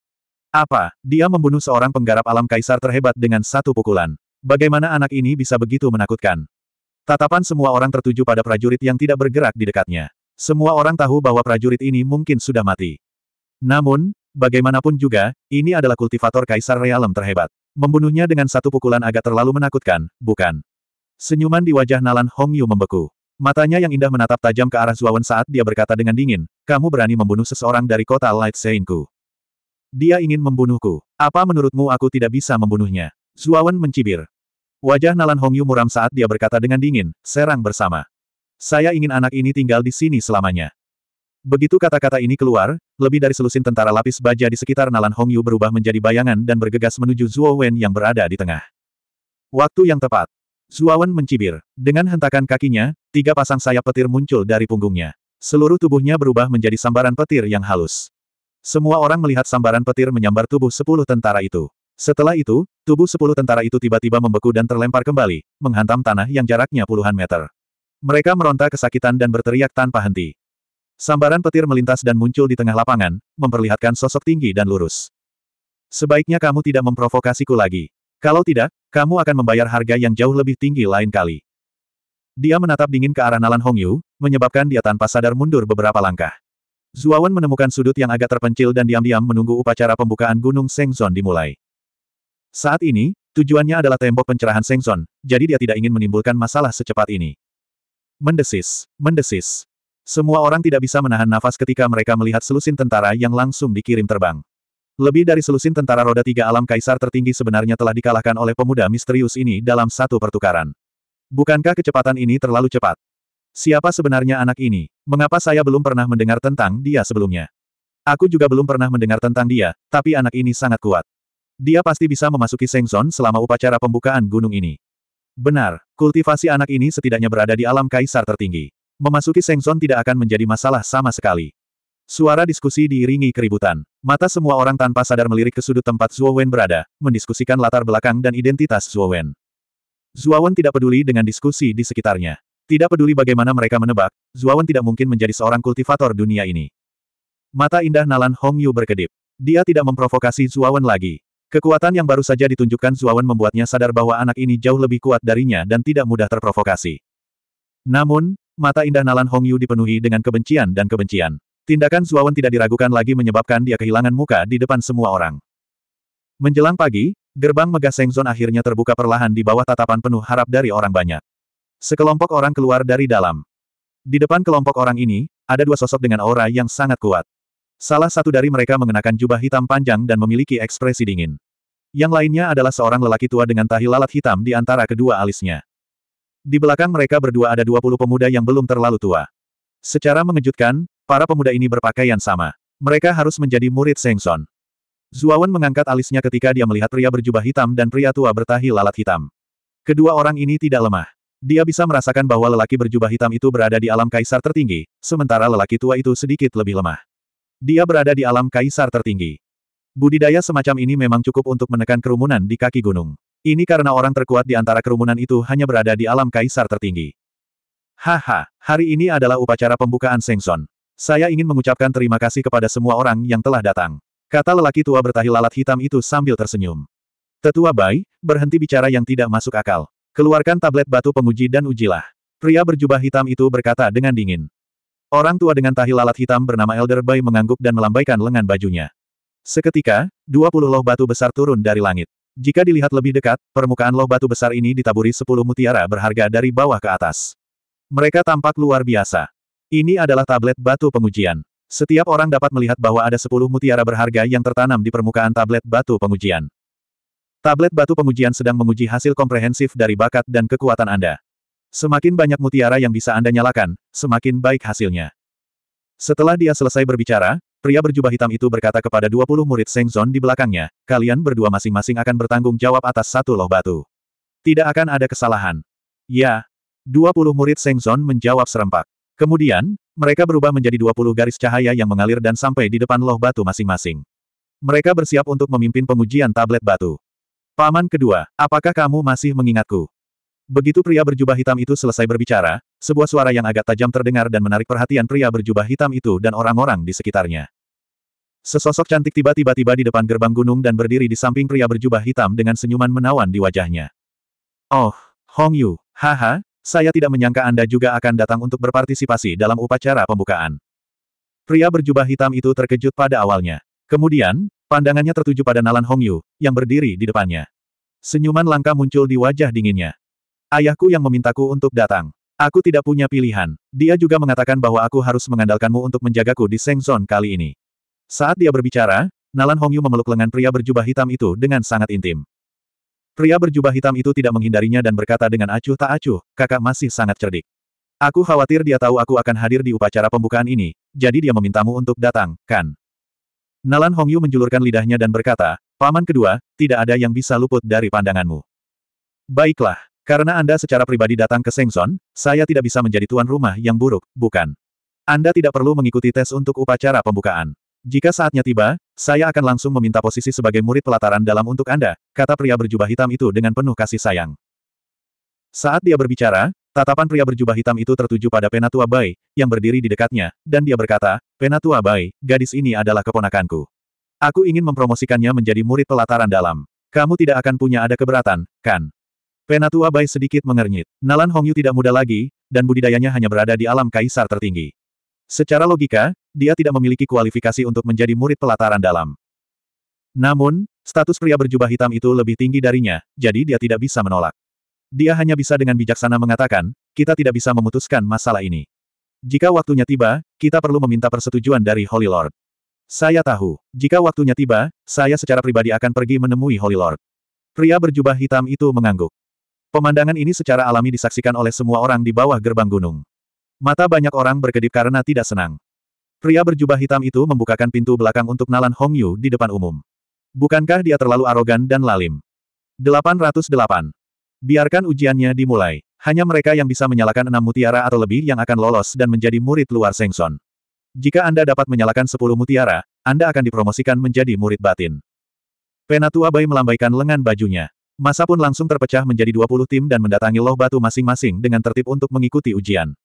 Apa, dia membunuh seorang penggarap alam kaisar terhebat dengan satu pukulan. Bagaimana anak ini bisa begitu menakutkan? Tatapan semua orang tertuju pada prajurit yang tidak bergerak di dekatnya. Semua orang tahu bahwa prajurit ini mungkin sudah mati. Namun, bagaimanapun juga, ini adalah kultivator kaisar realem terhebat. Membunuhnya dengan satu pukulan agak terlalu menakutkan, bukan? Senyuman di wajah Nalan Hong Yu membeku. Matanya yang indah menatap tajam ke arah Zuawan saat dia berkata dengan dingin, kamu berani membunuh seseorang dari kota Light Seinku. Dia ingin membunuhku. Apa menurutmu aku tidak bisa membunuhnya? Zuawan mencibir. Wajah Nalan Hongyu muram saat dia berkata dengan dingin, serang bersama. Saya ingin anak ini tinggal di sini selamanya. Begitu kata-kata ini keluar, lebih dari selusin tentara lapis baja di sekitar Nalan Hongyu berubah menjadi bayangan dan bergegas menuju Zhuo Wen yang berada di tengah. Waktu yang tepat. Zhuo Wen mencibir. Dengan hentakan kakinya, tiga pasang sayap petir muncul dari punggungnya. Seluruh tubuhnya berubah menjadi sambaran petir yang halus. Semua orang melihat sambaran petir menyambar tubuh sepuluh tentara itu. Setelah itu, tubuh sepuluh tentara itu tiba-tiba membeku dan terlempar kembali, menghantam tanah yang jaraknya puluhan meter. Mereka meronta kesakitan dan berteriak tanpa henti. Sambaran petir melintas dan muncul di tengah lapangan, memperlihatkan sosok tinggi dan lurus. Sebaiknya kamu tidak memprovokasiku lagi. Kalau tidak, kamu akan membayar harga yang jauh lebih tinggi lain kali. Dia menatap dingin ke arah Nalan Hongyu, menyebabkan dia tanpa sadar mundur beberapa langkah. Zuawan menemukan sudut yang agak terpencil dan diam-diam menunggu upacara pembukaan Gunung Sengzon dimulai. Saat ini, tujuannya adalah tembok pencerahan Sengzon, jadi dia tidak ingin menimbulkan masalah secepat ini. Mendesis, mendesis, semua orang tidak bisa menahan nafas ketika mereka melihat selusin tentara yang langsung dikirim terbang. Lebih dari selusin tentara roda tiga alam kaisar tertinggi sebenarnya telah dikalahkan oleh pemuda misterius ini dalam satu pertukaran. Bukankah kecepatan ini terlalu cepat? Siapa sebenarnya anak ini? Mengapa saya belum pernah mendengar tentang dia sebelumnya? Aku juga belum pernah mendengar tentang dia, tapi anak ini sangat kuat. Dia pasti bisa memasuki Sengzon selama upacara pembukaan gunung ini. Benar, kultivasi anak ini setidaknya berada di alam kaisar tertinggi. Memasuki Sengzon tidak akan menjadi masalah sama sekali. Suara diskusi diiringi keributan. Mata semua orang tanpa sadar melirik ke sudut tempat Zhuo Wen berada, mendiskusikan latar belakang dan identitas Zhuo Wen. Zhuo Wen tidak peduli dengan diskusi di sekitarnya. Tidak peduli bagaimana mereka menebak, Zhuo Wen tidak mungkin menjadi seorang kultivator dunia ini. Mata indah Nalan Hong Yu berkedip. Dia tidak memprovokasi Zhuo Wen lagi. Kekuatan yang baru saja ditunjukkan Zhuo Wen membuatnya sadar bahwa anak ini jauh lebih kuat darinya dan tidak mudah terprovokasi. Namun, Mata indah Nalan Hongyu dipenuhi dengan kebencian dan kebencian. Tindakan Zuawan tidak diragukan lagi menyebabkan dia kehilangan muka di depan semua orang. Menjelang pagi, gerbang megah Sengzon akhirnya terbuka perlahan di bawah tatapan penuh harap dari orang banyak. Sekelompok orang keluar dari dalam. Di depan kelompok orang ini, ada dua sosok dengan aura yang sangat kuat. Salah satu dari mereka mengenakan jubah hitam panjang dan memiliki ekspresi dingin. Yang lainnya adalah seorang lelaki tua dengan tahi lalat hitam di antara kedua alisnya. Di belakang mereka berdua ada 20 pemuda yang belum terlalu tua. Secara mengejutkan, para pemuda ini berpakaian sama. Mereka harus menjadi murid Sengson. Zuawan mengangkat alisnya ketika dia melihat pria berjubah hitam dan pria tua bertahi lalat hitam. Kedua orang ini tidak lemah. Dia bisa merasakan bahwa lelaki berjubah hitam itu berada di alam kaisar tertinggi, sementara lelaki tua itu sedikit lebih lemah. Dia berada di alam kaisar tertinggi. Budidaya semacam ini memang cukup untuk menekan kerumunan di kaki gunung. Ini karena orang terkuat di antara kerumunan itu hanya berada di alam kaisar tertinggi. Haha, hari ini adalah upacara pembukaan Sengson. Saya ingin mengucapkan terima kasih kepada semua orang yang telah datang. Kata lelaki tua bertahi lalat hitam itu sambil tersenyum. Tetua Bai, berhenti bicara yang tidak masuk akal. Keluarkan tablet batu penguji dan ujilah. Pria berjubah hitam itu berkata dengan dingin. Orang tua dengan tahi lalat hitam bernama Elder Bai mengangguk dan melambaikan lengan bajunya. Seketika, dua puluh loh batu besar turun dari langit. Jika dilihat lebih dekat, permukaan loh batu besar ini ditaburi sepuluh mutiara berharga dari bawah ke atas. Mereka tampak luar biasa. Ini adalah tablet batu pengujian. Setiap orang dapat melihat bahwa ada sepuluh mutiara berharga yang tertanam di permukaan tablet batu pengujian. Tablet batu pengujian sedang menguji hasil komprehensif dari bakat dan kekuatan Anda. Semakin banyak mutiara yang bisa Anda nyalakan, semakin baik hasilnya. Setelah dia selesai berbicara, Pria berjubah hitam itu berkata kepada 20 murid Seng Zon di belakangnya, kalian berdua masing-masing akan bertanggung jawab atas satu loh batu. Tidak akan ada kesalahan. Ya. 20 murid Seng Zon menjawab serempak. Kemudian, mereka berubah menjadi 20 garis cahaya yang mengalir dan sampai di depan loh batu masing-masing. Mereka bersiap untuk memimpin pengujian tablet batu. Paman kedua, apakah kamu masih mengingatku? Begitu pria berjubah hitam itu selesai berbicara, sebuah suara yang agak tajam terdengar dan menarik perhatian pria berjubah hitam itu dan orang-orang di sekitarnya. Sesosok cantik tiba-tiba tiba di depan gerbang gunung dan berdiri di samping pria berjubah hitam dengan senyuman menawan di wajahnya. Oh, Hong Yu, haha, saya tidak menyangka Anda juga akan datang untuk berpartisipasi dalam upacara pembukaan. Pria berjubah hitam itu terkejut pada awalnya. Kemudian, pandangannya tertuju pada Nalan Hong Yu, yang berdiri di depannya. Senyuman langka muncul di wajah dinginnya. Ayahku yang memintaku untuk datang. Aku tidak punya pilihan. Dia juga mengatakan bahwa aku harus mengandalkanmu untuk menjagaku di Seng Zon kali ini. Saat dia berbicara, Nalan Hongyu memeluk lengan pria berjubah hitam itu dengan sangat intim. Pria berjubah hitam itu tidak menghindarinya dan berkata dengan acuh tak acuh, kakak masih sangat cerdik. Aku khawatir dia tahu aku akan hadir di upacara pembukaan ini, jadi dia memintamu untuk datang, kan? Nalan Hongyu menjulurkan lidahnya dan berkata, Paman kedua, tidak ada yang bisa luput dari pandanganmu. Baiklah. Karena Anda secara pribadi datang ke Sengzon, saya tidak bisa menjadi tuan rumah yang buruk, bukan? Anda tidak perlu mengikuti tes untuk upacara pembukaan. Jika saatnya tiba, saya akan langsung meminta posisi sebagai murid pelataran dalam untuk Anda, kata pria berjubah hitam itu dengan penuh kasih sayang. Saat dia berbicara, Tatapan pria berjubah hitam itu tertuju pada Penatua Bai, yang berdiri di dekatnya, dan dia berkata, Penatua Bai, gadis ini adalah keponakanku. Aku ingin mempromosikannya menjadi murid pelataran dalam. Kamu tidak akan punya ada keberatan, kan? Penatua Bai sedikit mengernyit. Nalan Hongyu tidak muda lagi, dan budidayanya hanya berada di alam kaisar tertinggi. Secara logika, dia tidak memiliki kualifikasi untuk menjadi murid pelataran dalam. Namun, status pria berjubah hitam itu lebih tinggi darinya, jadi dia tidak bisa menolak. Dia hanya bisa dengan bijaksana mengatakan, kita tidak bisa memutuskan masalah ini. Jika waktunya tiba, kita perlu meminta persetujuan dari Holy Lord. Saya tahu, jika waktunya tiba, saya secara pribadi akan pergi menemui Holy Lord. Pria berjubah hitam itu mengangguk. Pemandangan ini secara alami disaksikan oleh semua orang di bawah gerbang gunung. Mata banyak orang berkedip karena tidak senang. Pria berjubah hitam itu membukakan pintu belakang untuk Nalan Hongyu di depan umum. Bukankah dia terlalu arogan dan lalim? 808. Biarkan ujiannya dimulai. Hanya mereka yang bisa menyalakan enam mutiara atau lebih yang akan lolos dan menjadi murid luar Sengson. Jika Anda dapat menyalakan sepuluh mutiara, Anda akan dipromosikan menjadi murid batin. Penatua Bai melambaikan lengan bajunya. Masa pun langsung terpecah menjadi 20 tim dan mendatangi loh batu masing-masing dengan tertib untuk mengikuti ujian.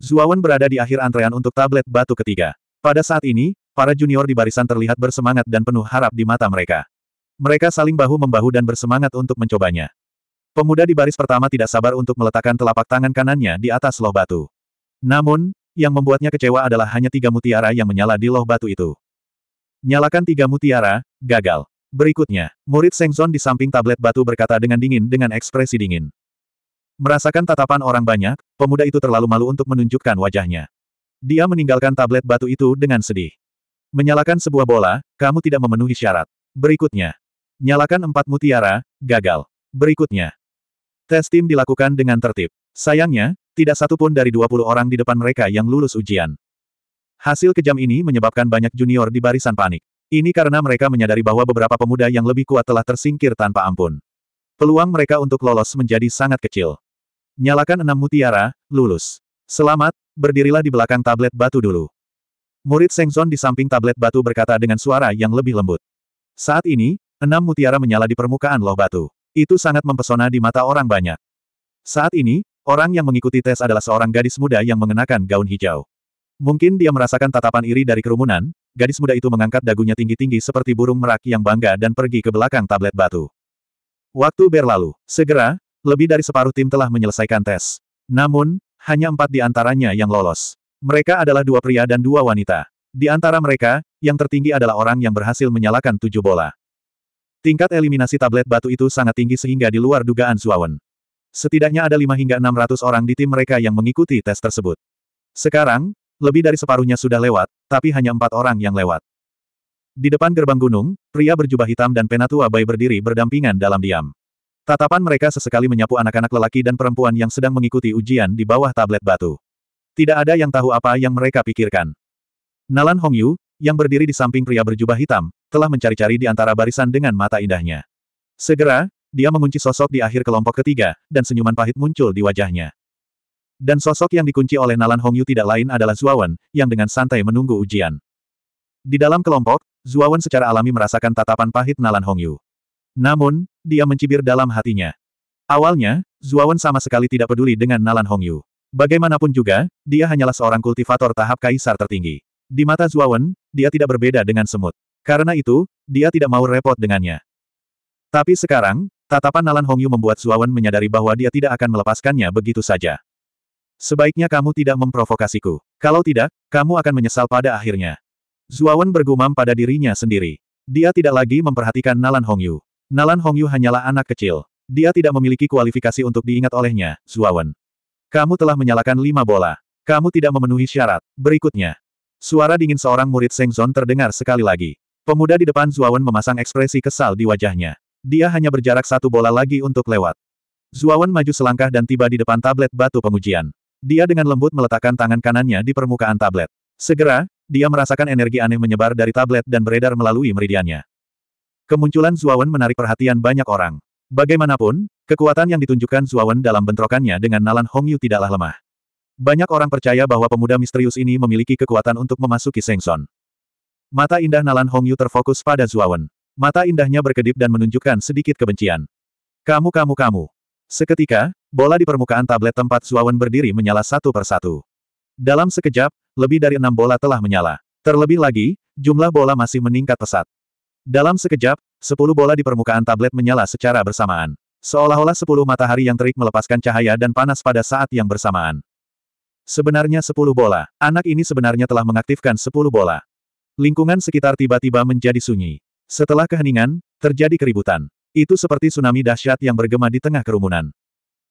Zuawan berada di akhir antrean untuk tablet batu ketiga. Pada saat ini, para junior di barisan terlihat bersemangat dan penuh harap di mata mereka. Mereka saling bahu-membahu dan bersemangat untuk mencobanya. Pemuda di baris pertama tidak sabar untuk meletakkan telapak tangan kanannya di atas loh batu. Namun, yang membuatnya kecewa adalah hanya tiga mutiara yang menyala di loh batu itu. Nyalakan tiga mutiara, gagal. Berikutnya, murid Sengzon di samping tablet batu berkata dengan dingin dengan ekspresi dingin. Merasakan tatapan orang banyak, pemuda itu terlalu malu untuk menunjukkan wajahnya. Dia meninggalkan tablet batu itu dengan sedih. Menyalakan sebuah bola, kamu tidak memenuhi syarat. Berikutnya. Nyalakan empat mutiara, gagal. Berikutnya. Tes tim dilakukan dengan tertib. Sayangnya, tidak satu pun dari 20 orang di depan mereka yang lulus ujian. Hasil kejam ini menyebabkan banyak junior di barisan panik. Ini karena mereka menyadari bahwa beberapa pemuda yang lebih kuat telah tersingkir tanpa ampun. Peluang mereka untuk lolos menjadi sangat kecil. Nyalakan enam mutiara, lulus. Selamat, berdirilah di belakang tablet batu dulu. Murid Sengzon di samping tablet batu berkata dengan suara yang lebih lembut. Saat ini, enam mutiara menyala di permukaan loh batu. Itu sangat mempesona di mata orang banyak. Saat ini, orang yang mengikuti tes adalah seorang gadis muda yang mengenakan gaun hijau. Mungkin dia merasakan tatapan iri dari kerumunan, gadis muda itu mengangkat dagunya tinggi-tinggi seperti burung merak yang bangga dan pergi ke belakang tablet batu. Waktu berlalu. Segera, lebih dari separuh tim telah menyelesaikan tes. Namun, hanya empat di antaranya yang lolos. Mereka adalah dua pria dan dua wanita. Di antara mereka, yang tertinggi adalah orang yang berhasil menyalakan tujuh bola. Tingkat eliminasi tablet batu itu sangat tinggi sehingga di luar dugaan Zuawan. Setidaknya ada 5 hingga ratus orang di tim mereka yang mengikuti tes tersebut. Sekarang, lebih dari separuhnya sudah lewat, tapi hanya empat orang yang lewat. Di depan gerbang gunung, pria berjubah hitam dan penatua bayi berdiri berdampingan dalam diam. Tatapan mereka sesekali menyapu anak-anak lelaki dan perempuan yang sedang mengikuti ujian di bawah tablet batu. Tidak ada yang tahu apa yang mereka pikirkan. Nalan Hongyu, yang berdiri di samping pria berjubah hitam, telah mencari-cari di antara barisan dengan mata indahnya. Segera, dia mengunci sosok di akhir kelompok ketiga, dan senyuman pahit muncul di wajahnya. Dan sosok yang dikunci oleh Nalan Hongyu tidak lain adalah Zuawan, yang dengan santai menunggu ujian. Di dalam kelompok, Zuawan secara alami merasakan tatapan pahit Nalan Hongyu. Namun, dia mencibir dalam hatinya. Awalnya, Zuawan sama sekali tidak peduli dengan Nalan Hongyu. Bagaimanapun juga, dia hanyalah seorang kultivator tahap kaisar tertinggi. Di mata Zuawan, dia tidak berbeda dengan semut. Karena itu, dia tidak mau repot dengannya. Tapi sekarang, tatapan Nalan Hongyu membuat Zuawan menyadari bahwa dia tidak akan melepaskannya begitu saja. Sebaiknya kamu tidak memprovokasiku. Kalau tidak, kamu akan menyesal pada akhirnya. Zuawan bergumam pada dirinya sendiri. Dia tidak lagi memperhatikan Nalan Hongyu. Nalan Hongyu hanyalah anak kecil. Dia tidak memiliki kualifikasi untuk diingat olehnya, Zuawan. Kamu telah menyalakan lima bola. Kamu tidak memenuhi syarat. Berikutnya. Suara dingin seorang murid Sengzon terdengar sekali lagi. Pemuda di depan Zuawan memasang ekspresi kesal di wajahnya. Dia hanya berjarak satu bola lagi untuk lewat. Zuawan maju selangkah dan tiba di depan tablet batu pengujian. Dia dengan lembut meletakkan tangan kanannya di permukaan tablet. Segera, dia merasakan energi aneh menyebar dari tablet dan beredar melalui meridiannya. Kemunculan Zuawan menarik perhatian banyak orang. Bagaimanapun, kekuatan yang ditunjukkan Zuawan dalam bentrokannya dengan Nalan Hongyu tidaklah lemah. Banyak orang percaya bahwa pemuda misterius ini memiliki kekuatan untuk memasuki Sengson. Mata indah Nalan Hongyu terfokus pada Zuawan. Mata indahnya berkedip dan menunjukkan sedikit kebencian. Kamu kamu kamu. Seketika, bola di permukaan tablet tempat Zuawan berdiri menyala satu persatu. Dalam sekejap, lebih dari enam bola telah menyala. Terlebih lagi, jumlah bola masih meningkat pesat. Dalam sekejap, sepuluh bola di permukaan tablet menyala secara bersamaan. Seolah-olah sepuluh matahari yang terik melepaskan cahaya dan panas pada saat yang bersamaan. Sebenarnya sepuluh bola. Anak ini sebenarnya telah mengaktifkan sepuluh bola. Lingkungan sekitar tiba-tiba menjadi sunyi. Setelah keheningan, terjadi keributan. Itu seperti tsunami dahsyat yang bergema di tengah kerumunan.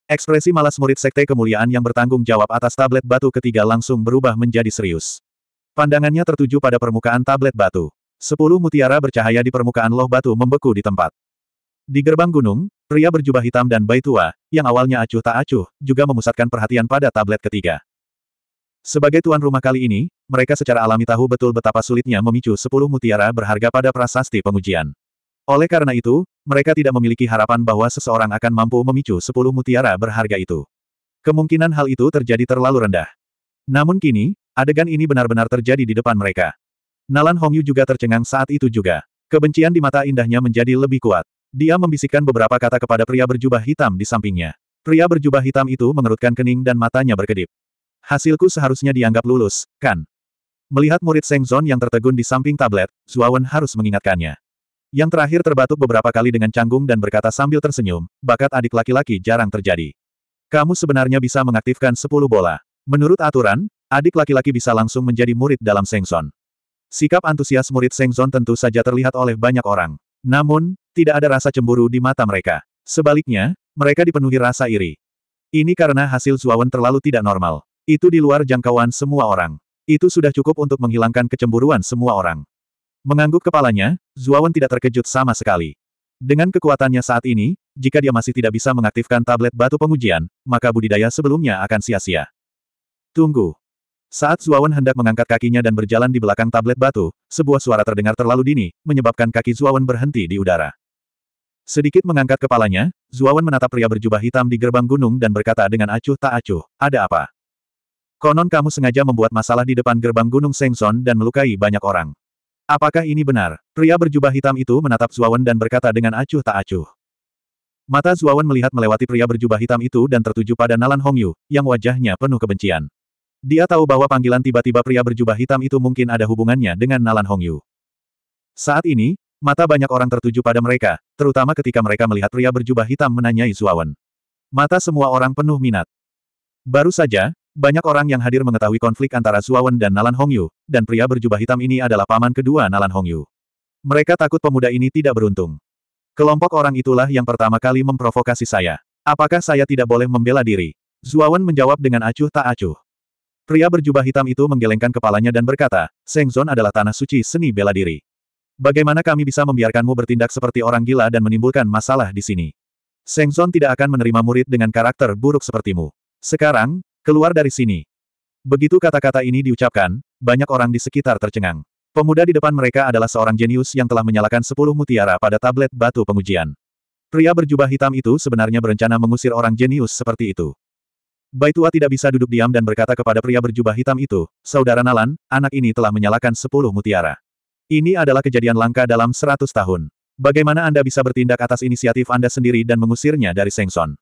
Ekspresi malas murid Sekte Kemuliaan yang bertanggung jawab atas tablet batu ketiga langsung berubah menjadi serius. Pandangannya tertuju pada permukaan tablet batu. Sepuluh mutiara bercahaya di permukaan loh batu membeku di tempat. Di gerbang gunung, pria berjubah hitam dan bayi tua, yang awalnya acuh tak acuh, juga memusatkan perhatian pada tablet ketiga. Sebagai tuan rumah kali ini, mereka secara alami tahu betul betapa sulitnya memicu sepuluh mutiara berharga pada prasasti pengujian. Oleh karena itu, mereka tidak memiliki harapan bahwa seseorang akan mampu memicu sepuluh mutiara berharga itu. Kemungkinan hal itu terjadi terlalu rendah. Namun kini, adegan ini benar-benar terjadi di depan mereka. Nalan Hongyu juga tercengang saat itu juga. Kebencian di mata indahnya menjadi lebih kuat. Dia membisikkan beberapa kata kepada pria berjubah hitam di sampingnya. Pria berjubah hitam itu mengerutkan kening dan matanya berkedip. Hasilku seharusnya dianggap lulus, kan? Melihat murid Seng yang tertegun di samping tablet, Zuawan harus mengingatkannya. Yang terakhir terbatuk beberapa kali dengan canggung dan berkata sambil tersenyum, bakat adik laki-laki jarang terjadi. Kamu sebenarnya bisa mengaktifkan 10 bola. Menurut aturan, adik laki-laki bisa langsung menjadi murid dalam Sengson. Sikap antusias murid Sengson tentu saja terlihat oleh banyak orang. Namun, tidak ada rasa cemburu di mata mereka. Sebaliknya, mereka dipenuhi rasa iri. Ini karena hasil Zuawan terlalu tidak normal. Itu di luar jangkauan semua orang. Itu sudah cukup untuk menghilangkan kecemburuan semua orang. Mengangguk kepalanya, Zuawan tidak terkejut sama sekali. Dengan kekuatannya saat ini, jika dia masih tidak bisa mengaktifkan tablet batu pengujian, maka budidaya sebelumnya akan sia-sia. Tunggu. Saat Zuawan hendak mengangkat kakinya dan berjalan di belakang tablet batu, sebuah suara terdengar terlalu dini, menyebabkan kaki Zuawan berhenti di udara. Sedikit mengangkat kepalanya, Zuawan menatap pria berjubah hitam di gerbang gunung dan berkata dengan acuh tak acuh, ada apa? Konon kamu sengaja membuat masalah di depan gerbang gunung Sengson dan melukai banyak orang. Apakah ini benar? Pria berjubah hitam itu menatap Zuawan dan berkata dengan acuh tak acuh. Mata Zuawan melihat melewati pria berjubah hitam itu dan tertuju pada Nalan Hongyu, yang wajahnya penuh kebencian. Dia tahu bahwa panggilan tiba-tiba pria berjubah hitam itu mungkin ada hubungannya dengan Nalan Hongyu. Saat ini, mata banyak orang tertuju pada mereka, terutama ketika mereka melihat pria berjubah hitam menanyai Zuawan. Mata semua orang penuh minat. Baru saja, banyak orang yang hadir mengetahui konflik antara Zuawan dan Nalan Hongyu, dan pria berjubah hitam ini adalah paman kedua Nalan Hongyu. Mereka takut pemuda ini tidak beruntung. Kelompok orang itulah yang pertama kali memprovokasi saya. Apakah saya tidak boleh membela diri? Zuawan menjawab dengan acuh tak acuh. Pria berjubah hitam itu menggelengkan kepalanya dan berkata, Sengzon adalah tanah suci seni bela diri. Bagaimana kami bisa membiarkanmu bertindak seperti orang gila dan menimbulkan masalah di sini? Sengzon tidak akan menerima murid dengan karakter buruk sepertimu. Sekarang, Keluar dari sini. Begitu kata-kata ini diucapkan, banyak orang di sekitar tercengang. Pemuda di depan mereka adalah seorang jenius yang telah menyalakan sepuluh mutiara pada tablet batu pengujian. Pria berjubah hitam itu sebenarnya berencana mengusir orang jenius seperti itu. Baitua tidak bisa duduk diam dan berkata kepada pria berjubah hitam itu, Saudara Nalan, anak ini telah menyalakan sepuluh mutiara. Ini adalah kejadian langka dalam seratus tahun. Bagaimana Anda bisa bertindak atas inisiatif Anda sendiri dan mengusirnya dari Sengson?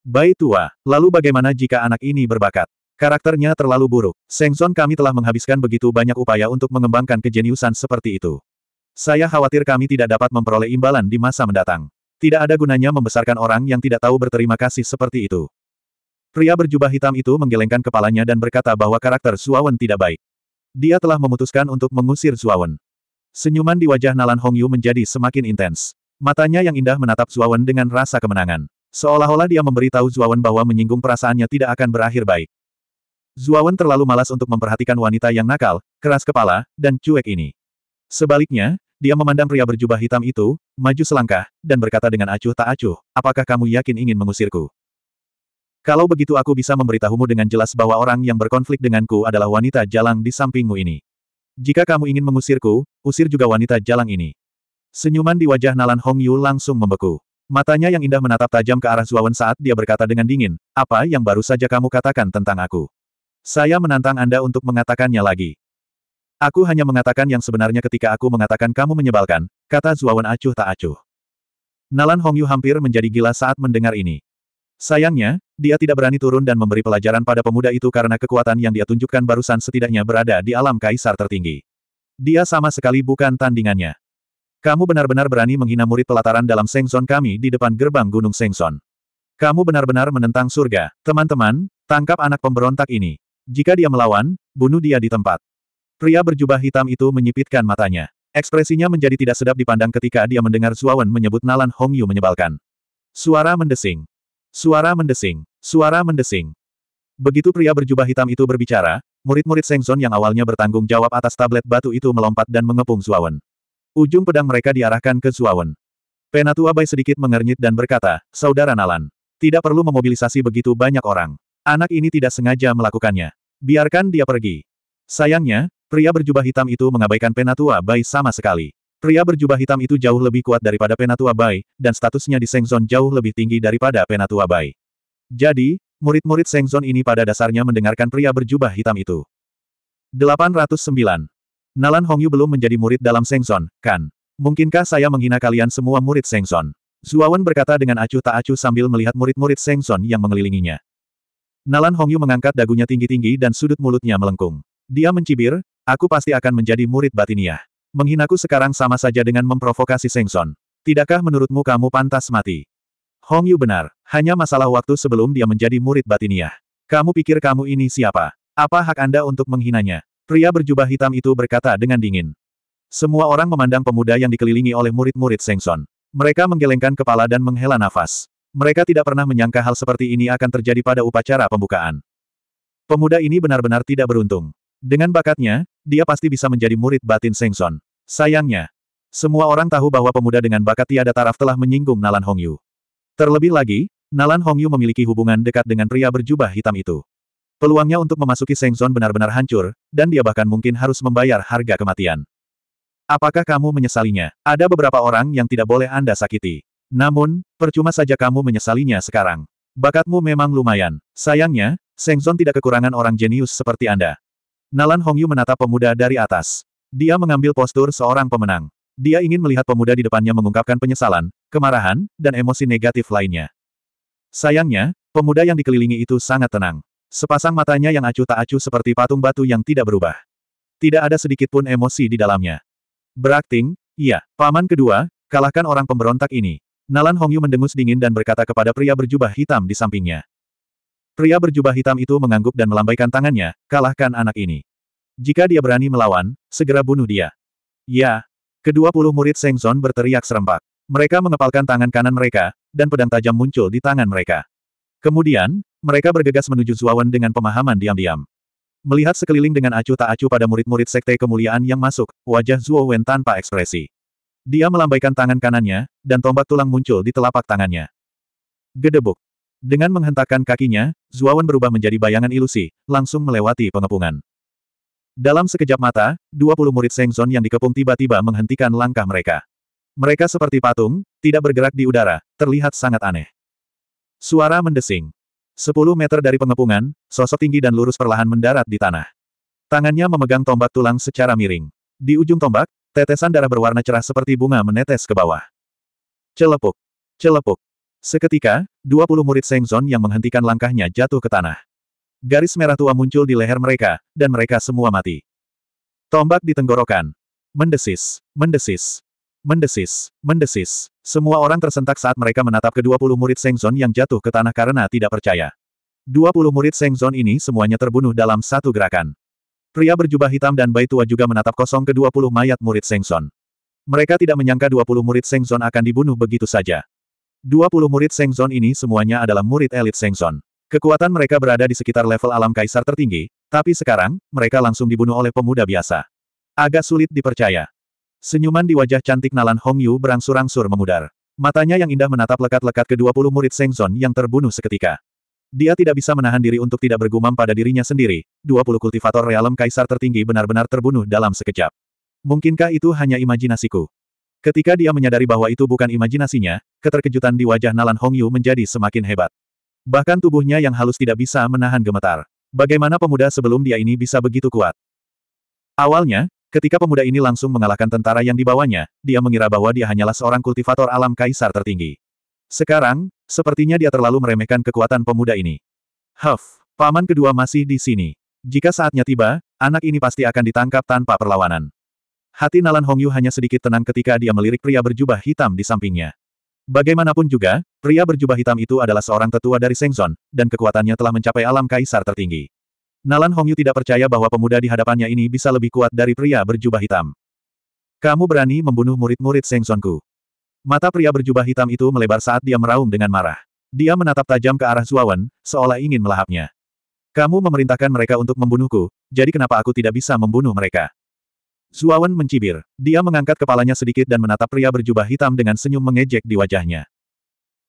Bai tua, lalu bagaimana jika anak ini berbakat? Karakternya terlalu buruk. Sengson kami telah menghabiskan begitu banyak upaya untuk mengembangkan kejeniusan seperti itu. Saya khawatir kami tidak dapat memperoleh imbalan di masa mendatang. Tidak ada gunanya membesarkan orang yang tidak tahu berterima kasih seperti itu. Pria berjubah hitam itu menggelengkan kepalanya dan berkata bahwa karakter Suawen tidak baik. Dia telah memutuskan untuk mengusir Suawen. Senyuman di wajah Nalan Hongyu menjadi semakin intens. Matanya yang indah menatap Suawen dengan rasa kemenangan. Seolah-olah dia memberitahu Zuawan bahwa menyinggung perasaannya tidak akan berakhir baik. Zuawan terlalu malas untuk memperhatikan wanita yang nakal, keras kepala, dan cuek ini. Sebaliknya, dia memandang pria berjubah hitam itu, maju selangkah, dan berkata dengan acuh tak acuh, apakah kamu yakin ingin mengusirku? Kalau begitu aku bisa memberitahumu dengan jelas bahwa orang yang berkonflik denganku adalah wanita jalang di sampingmu ini. Jika kamu ingin mengusirku, usir juga wanita jalang ini. Senyuman di wajah Nalan Hong Yu langsung membeku. Matanya yang indah menatap tajam ke arah Zuawan saat dia berkata dengan dingin, apa yang baru saja kamu katakan tentang aku? Saya menantang Anda untuk mengatakannya lagi. Aku hanya mengatakan yang sebenarnya ketika aku mengatakan kamu menyebalkan, kata Zuawan acuh tak acuh. Nalan Hongyu hampir menjadi gila saat mendengar ini. Sayangnya, dia tidak berani turun dan memberi pelajaran pada pemuda itu karena kekuatan yang dia tunjukkan barusan setidaknya berada di alam kaisar tertinggi. Dia sama sekali bukan tandingannya. Kamu benar-benar berani menghina murid pelataran dalam Sengson kami di depan gerbang Gunung Sengson. Kamu benar-benar menentang surga. Teman-teman, tangkap anak pemberontak ini. Jika dia melawan, bunuh dia di tempat. Pria berjubah hitam itu menyipitkan matanya. Ekspresinya menjadi tidak sedap dipandang ketika dia mendengar Suawan menyebut Nalan Hongyu menyebalkan. Suara mendesing. Suara mendesing. Suara mendesing. Begitu pria berjubah hitam itu berbicara, murid-murid Sengson yang awalnya bertanggung jawab atas tablet batu itu melompat dan mengepung Suawan. Ujung pedang mereka diarahkan ke Zuawan. Penatua Bai sedikit mengernyit dan berkata, Saudara Nalan, tidak perlu memobilisasi begitu banyak orang. Anak ini tidak sengaja melakukannya. Biarkan dia pergi. Sayangnya, pria berjubah hitam itu mengabaikan Penatua Bai sama sekali. Pria berjubah hitam itu jauh lebih kuat daripada Penatua Bai, dan statusnya di Sengzon jauh lebih tinggi daripada Penatua Bai. Jadi, murid-murid Sengzon ini pada dasarnya mendengarkan pria berjubah hitam itu. 809. Nalan Hongyu belum menjadi murid dalam Sengson, kan? Mungkinkah saya menghina kalian semua murid Sengson? Zuawan berkata dengan acuh tak acuh sambil melihat murid-murid Sengson yang mengelilinginya. Nalan Hongyu mengangkat dagunya tinggi-tinggi dan sudut mulutnya melengkung. Dia mencibir, aku pasti akan menjadi murid batiniah. Menghinaku sekarang sama saja dengan memprovokasi Sengson. Tidakkah menurutmu kamu pantas mati? Hongyu benar, hanya masalah waktu sebelum dia menjadi murid batiniah. Kamu pikir kamu ini siapa? Apa hak Anda untuk menghinanya? Pria berjubah hitam itu berkata dengan dingin. Semua orang memandang pemuda yang dikelilingi oleh murid-murid Sengson. Mereka menggelengkan kepala dan menghela nafas. Mereka tidak pernah menyangka hal seperti ini akan terjadi pada upacara pembukaan. Pemuda ini benar-benar tidak beruntung. Dengan bakatnya, dia pasti bisa menjadi murid batin Sengson. Sayangnya, semua orang tahu bahwa pemuda dengan bakat tiada taraf telah menyinggung Nalan Hongyu. Terlebih lagi, Nalan Hongyu memiliki hubungan dekat dengan pria berjubah hitam itu. Peluangnya untuk memasuki Seng Zon benar-benar hancur, dan dia bahkan mungkin harus membayar harga kematian. Apakah kamu menyesalinya? Ada beberapa orang yang tidak boleh Anda sakiti. Namun, percuma saja kamu menyesalinya sekarang. Bakatmu memang lumayan. Sayangnya, Seng Zon tidak kekurangan orang jenius seperti Anda. Nalan Hongyu menatap pemuda dari atas. Dia mengambil postur seorang pemenang. Dia ingin melihat pemuda di depannya mengungkapkan penyesalan, kemarahan, dan emosi negatif lainnya. Sayangnya, pemuda yang dikelilingi itu sangat tenang. Sepasang matanya yang acuh tak acuh seperti patung batu yang tidak berubah. Tidak ada sedikit pun emosi di dalamnya. Berakting, iya, paman kedua, kalahkan orang pemberontak ini. Nalan Hongyu mendengus dingin dan berkata kepada pria berjubah hitam di sampingnya. Pria berjubah hitam itu mengangguk dan melambaikan tangannya, kalahkan anak ini. Jika dia berani melawan, segera bunuh dia. Ya, kedua puluh murid Sengzon berteriak serempak. Mereka mengepalkan tangan kanan mereka, dan pedang tajam muncul di tangan mereka. Kemudian, mereka bergegas menuju Zuawan dengan pemahaman diam-diam. Melihat sekeliling dengan acuh tak acuh pada murid-murid sekte kemuliaan yang masuk, wajah Zuo tanpa ekspresi. Dia melambaikan tangan kanannya, dan tombak tulang muncul di telapak tangannya. Gedebuk. Dengan menghentakkan kakinya, Zuawan berubah menjadi bayangan ilusi, langsung melewati pengepungan. Dalam sekejap mata, 20 murid Sengzon yang dikepung tiba-tiba menghentikan langkah mereka. Mereka seperti patung, tidak bergerak di udara, terlihat sangat aneh. Suara mendesing. Sepuluh meter dari pengepungan, sosok tinggi dan lurus perlahan mendarat di tanah. Tangannya memegang tombak tulang secara miring. Di ujung tombak, tetesan darah berwarna cerah seperti bunga menetes ke bawah. Celepuk. Celepuk. Seketika, dua puluh murid Sengzon yang menghentikan langkahnya jatuh ke tanah. Garis merah tua muncul di leher mereka, dan mereka semua mati. Tombak ditenggorokan. Mendesis, mendesis, mendesis, mendesis. Semua orang tersentak saat mereka menatap kedua puluh murid Sengzon yang jatuh ke tanah karena tidak percaya. Dua puluh murid Sengzon ini semuanya terbunuh dalam satu gerakan. Pria berjubah hitam dan bayi tua juga menatap kosong ke dua puluh mayat murid Sengzon. Mereka tidak menyangka dua puluh murid Sengzon akan dibunuh begitu saja. Dua puluh murid Sengzon ini semuanya adalah murid elit Sengzon. Kekuatan mereka berada di sekitar level alam kaisar tertinggi, tapi sekarang, mereka langsung dibunuh oleh pemuda biasa. Agak sulit dipercaya. Senyuman di wajah cantik Nalan Hongyu berangsur-angsur memudar. Matanya yang indah menatap lekat-lekat ke puluh murid Sengzon yang terbunuh seketika. Dia tidak bisa menahan diri untuk tidak bergumam pada dirinya sendiri, Dua puluh kultivator realem kaisar tertinggi benar-benar terbunuh dalam sekejap. Mungkinkah itu hanya imajinasiku? Ketika dia menyadari bahwa itu bukan imajinasinya, keterkejutan di wajah Nalan Hongyu menjadi semakin hebat. Bahkan tubuhnya yang halus tidak bisa menahan gemetar. Bagaimana pemuda sebelum dia ini bisa begitu kuat? Awalnya, Ketika pemuda ini langsung mengalahkan tentara yang dibawanya, dia mengira bahwa dia hanyalah seorang kultivator alam kaisar tertinggi. Sekarang, sepertinya dia terlalu meremehkan kekuatan pemuda ini. Huff, paman kedua masih di sini. Jika saatnya tiba, anak ini pasti akan ditangkap tanpa perlawanan. Hati Nalan Hongyu hanya sedikit tenang ketika dia melirik pria berjubah hitam di sampingnya. Bagaimanapun juga, pria berjubah hitam itu adalah seorang tetua dari Sengzon, dan kekuatannya telah mencapai alam kaisar tertinggi. Nalan Hongyu tidak percaya bahwa pemuda di hadapannya ini bisa lebih kuat dari pria berjubah hitam. Kamu berani membunuh murid-murid Seng Sonku. Mata pria berjubah hitam itu melebar saat dia meraung dengan marah. Dia menatap tajam ke arah Zuawan, seolah ingin melahapnya. Kamu memerintahkan mereka untuk membunuhku, jadi kenapa aku tidak bisa membunuh mereka? Zuawan mencibir. Dia mengangkat kepalanya sedikit dan menatap pria berjubah hitam dengan senyum mengejek di wajahnya.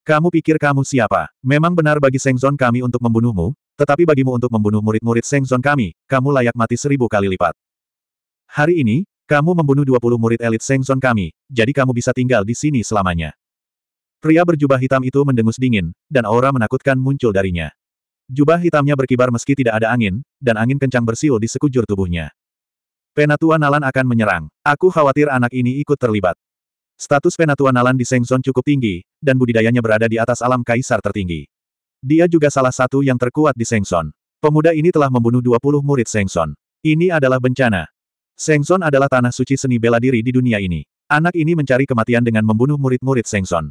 Kamu pikir kamu siapa? Memang benar bagi Sengzon kami untuk membunuhmu, tetapi bagimu untuk membunuh murid-murid Sengzon kami, kamu layak mati seribu kali lipat. Hari ini, kamu membunuh 20 murid elit Sengzon kami, jadi kamu bisa tinggal di sini selamanya. Pria berjubah hitam itu mendengus dingin, dan aura menakutkan muncul darinya. Jubah hitamnya berkibar meski tidak ada angin, dan angin kencang bersiul di sekujur tubuhnya. Penatua Nalan akan menyerang. Aku khawatir anak ini ikut terlibat. Status Penatua Nalan di Sengzon cukup tinggi, dan budidayanya berada di atas alam kaisar tertinggi. Dia juga salah satu yang terkuat di Sengson. Pemuda ini telah membunuh 20 murid Sengson. Ini adalah bencana. Sengson adalah tanah suci seni bela diri di dunia ini. Anak ini mencari kematian dengan membunuh murid-murid Sengson.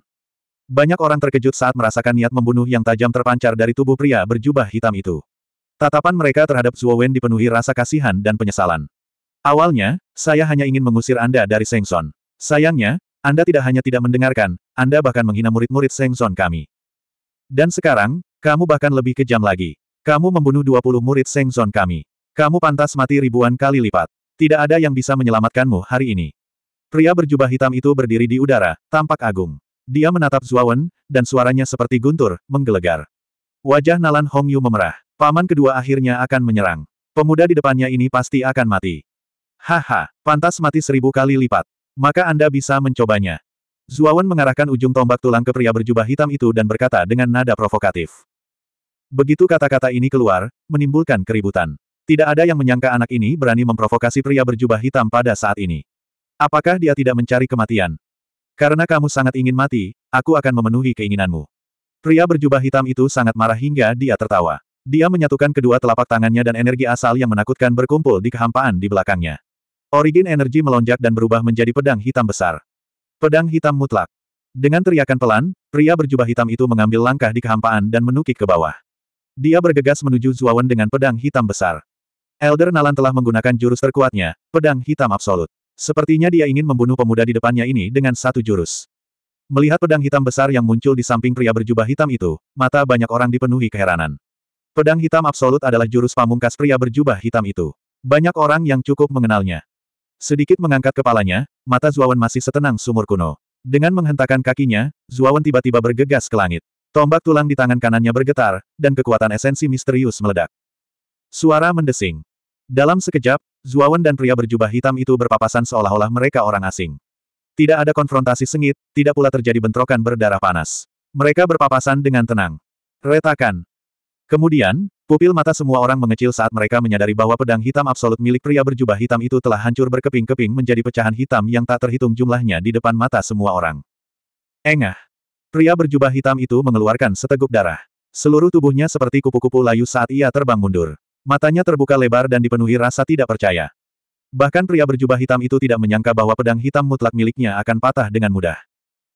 Banyak orang terkejut saat merasakan niat membunuh yang tajam terpancar dari tubuh pria berjubah hitam itu. Tatapan mereka terhadap Zhuo Wen dipenuhi rasa kasihan dan penyesalan. Awalnya, saya hanya ingin mengusir Anda dari Sengson. Sayangnya, Anda tidak hanya tidak mendengarkan, Anda bahkan menghina murid-murid Sengson kami. Dan sekarang, kamu bahkan lebih kejam lagi. Kamu membunuh 20 murid Seng kami. Kamu pantas mati ribuan kali lipat. Tidak ada yang bisa menyelamatkanmu hari ini. Pria berjubah hitam itu berdiri di udara, tampak agung. Dia menatap Zuawan, dan suaranya seperti guntur, menggelegar. Wajah Nalan Hongyu memerah. Paman kedua akhirnya akan menyerang. Pemuda di depannya ini pasti akan mati. Haha, pantas mati seribu kali lipat. Maka Anda bisa mencobanya. Zuawan mengarahkan ujung tombak tulang ke pria berjubah hitam itu dan berkata dengan nada provokatif. Begitu kata-kata ini keluar, menimbulkan keributan. Tidak ada yang menyangka anak ini berani memprovokasi pria berjubah hitam pada saat ini. Apakah dia tidak mencari kematian? Karena kamu sangat ingin mati, aku akan memenuhi keinginanmu. Pria berjubah hitam itu sangat marah hingga dia tertawa. Dia menyatukan kedua telapak tangannya dan energi asal yang menakutkan berkumpul di kehampaan di belakangnya. Origin energi melonjak dan berubah menjadi pedang hitam besar. Pedang hitam mutlak. Dengan teriakan pelan, pria berjubah hitam itu mengambil langkah di kehampaan dan menukik ke bawah. Dia bergegas menuju Zuawan dengan pedang hitam besar. Elder Nalan telah menggunakan jurus terkuatnya, pedang hitam absolut. Sepertinya dia ingin membunuh pemuda di depannya ini dengan satu jurus. Melihat pedang hitam besar yang muncul di samping pria berjubah hitam itu, mata banyak orang dipenuhi keheranan. Pedang hitam absolut adalah jurus pamungkas pria berjubah hitam itu. Banyak orang yang cukup mengenalnya. Sedikit mengangkat kepalanya, mata Zuawan masih setenang sumur kuno. Dengan menghentakkan kakinya, Zuawan tiba-tiba bergegas ke langit. Tombak tulang di tangan kanannya bergetar, dan kekuatan esensi misterius meledak. Suara mendesing. Dalam sekejap, Zuawan dan pria berjubah hitam itu berpapasan seolah-olah mereka orang asing. Tidak ada konfrontasi sengit, tidak pula terjadi bentrokan berdarah panas. Mereka berpapasan dengan tenang. Retakan. Kemudian, Pupil mata semua orang mengecil saat mereka menyadari bahwa pedang hitam absolut milik pria berjubah hitam itu telah hancur berkeping-keping menjadi pecahan hitam yang tak terhitung jumlahnya di depan mata semua orang. Engah. Pria berjubah hitam itu mengeluarkan seteguk darah. Seluruh tubuhnya seperti kupu-kupu layu saat ia terbang mundur. Matanya terbuka lebar dan dipenuhi rasa tidak percaya. Bahkan pria berjubah hitam itu tidak menyangka bahwa pedang hitam mutlak miliknya akan patah dengan mudah.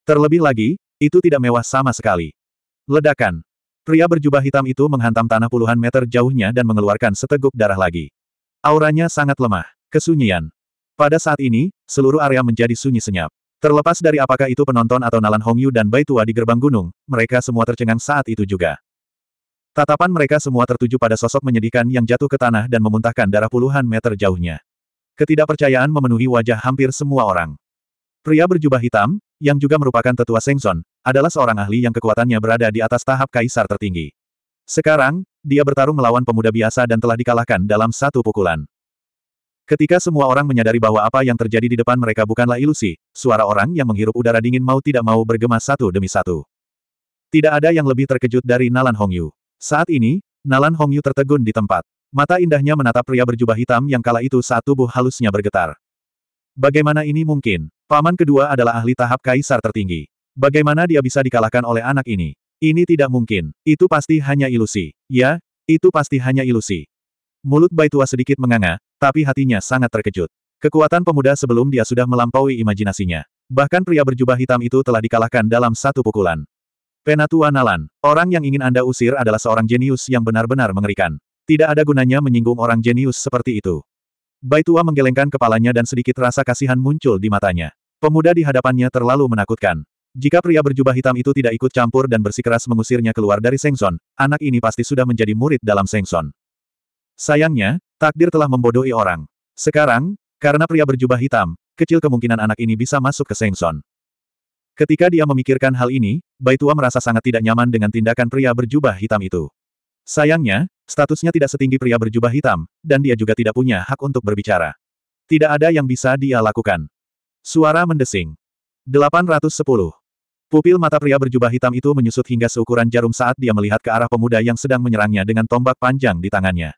Terlebih lagi, itu tidak mewah sama sekali. Ledakan. Pria berjubah hitam itu menghantam tanah puluhan meter jauhnya dan mengeluarkan seteguk darah lagi. Auranya sangat lemah. Kesunyian. Pada saat ini, seluruh area menjadi sunyi senyap. Terlepas dari apakah itu penonton atau Nalan Hongyu dan Tua di gerbang gunung, mereka semua tercengang saat itu juga. Tatapan mereka semua tertuju pada sosok menyedihkan yang jatuh ke tanah dan memuntahkan darah puluhan meter jauhnya. Ketidakpercayaan memenuhi wajah hampir semua orang. Pria berjubah hitam, yang juga merupakan tetua Sengson, adalah seorang ahli yang kekuatannya berada di atas tahap kaisar tertinggi. Sekarang, dia bertarung melawan pemuda biasa dan telah dikalahkan dalam satu pukulan. Ketika semua orang menyadari bahwa apa yang terjadi di depan mereka bukanlah ilusi, suara orang yang menghirup udara dingin mau tidak mau bergema satu demi satu. Tidak ada yang lebih terkejut dari Nalan Hongyu. Saat ini, Nalan Hongyu tertegun di tempat. Mata indahnya menatap pria berjubah hitam yang kala itu saat tubuh halusnya bergetar. Bagaimana ini mungkin? Paman kedua adalah ahli tahap kaisar tertinggi. Bagaimana dia bisa dikalahkan oleh anak ini? Ini tidak mungkin. Itu pasti hanya ilusi. Ya, itu pasti hanya ilusi. Mulut Baitua sedikit menganga, tapi hatinya sangat terkejut. Kekuatan pemuda sebelum dia sudah melampaui imajinasinya. Bahkan pria berjubah hitam itu telah dikalahkan dalam satu pukulan. Penatua Nalan, orang yang ingin Anda usir adalah seorang jenius yang benar-benar mengerikan. Tidak ada gunanya menyinggung orang jenius seperti itu. Baitua menggelengkan kepalanya dan sedikit rasa kasihan muncul di matanya. Pemuda di hadapannya terlalu menakutkan. Jika pria berjubah hitam itu tidak ikut campur dan bersikeras mengusirnya keluar dari Sengson, anak ini pasti sudah menjadi murid dalam Sengson. Sayangnya, takdir telah membodohi orang. Sekarang, karena pria berjubah hitam, kecil kemungkinan anak ini bisa masuk ke Sengson. Ketika dia memikirkan hal ini, Baitua merasa sangat tidak nyaman dengan tindakan pria berjubah hitam itu. Sayangnya, statusnya tidak setinggi pria berjubah hitam, dan dia juga tidak punya hak untuk berbicara. Tidak ada yang bisa dia lakukan. Suara mendesing. 810 Pupil mata pria berjubah hitam itu menyusut hingga seukuran jarum saat dia melihat ke arah pemuda yang sedang menyerangnya dengan tombak panjang di tangannya.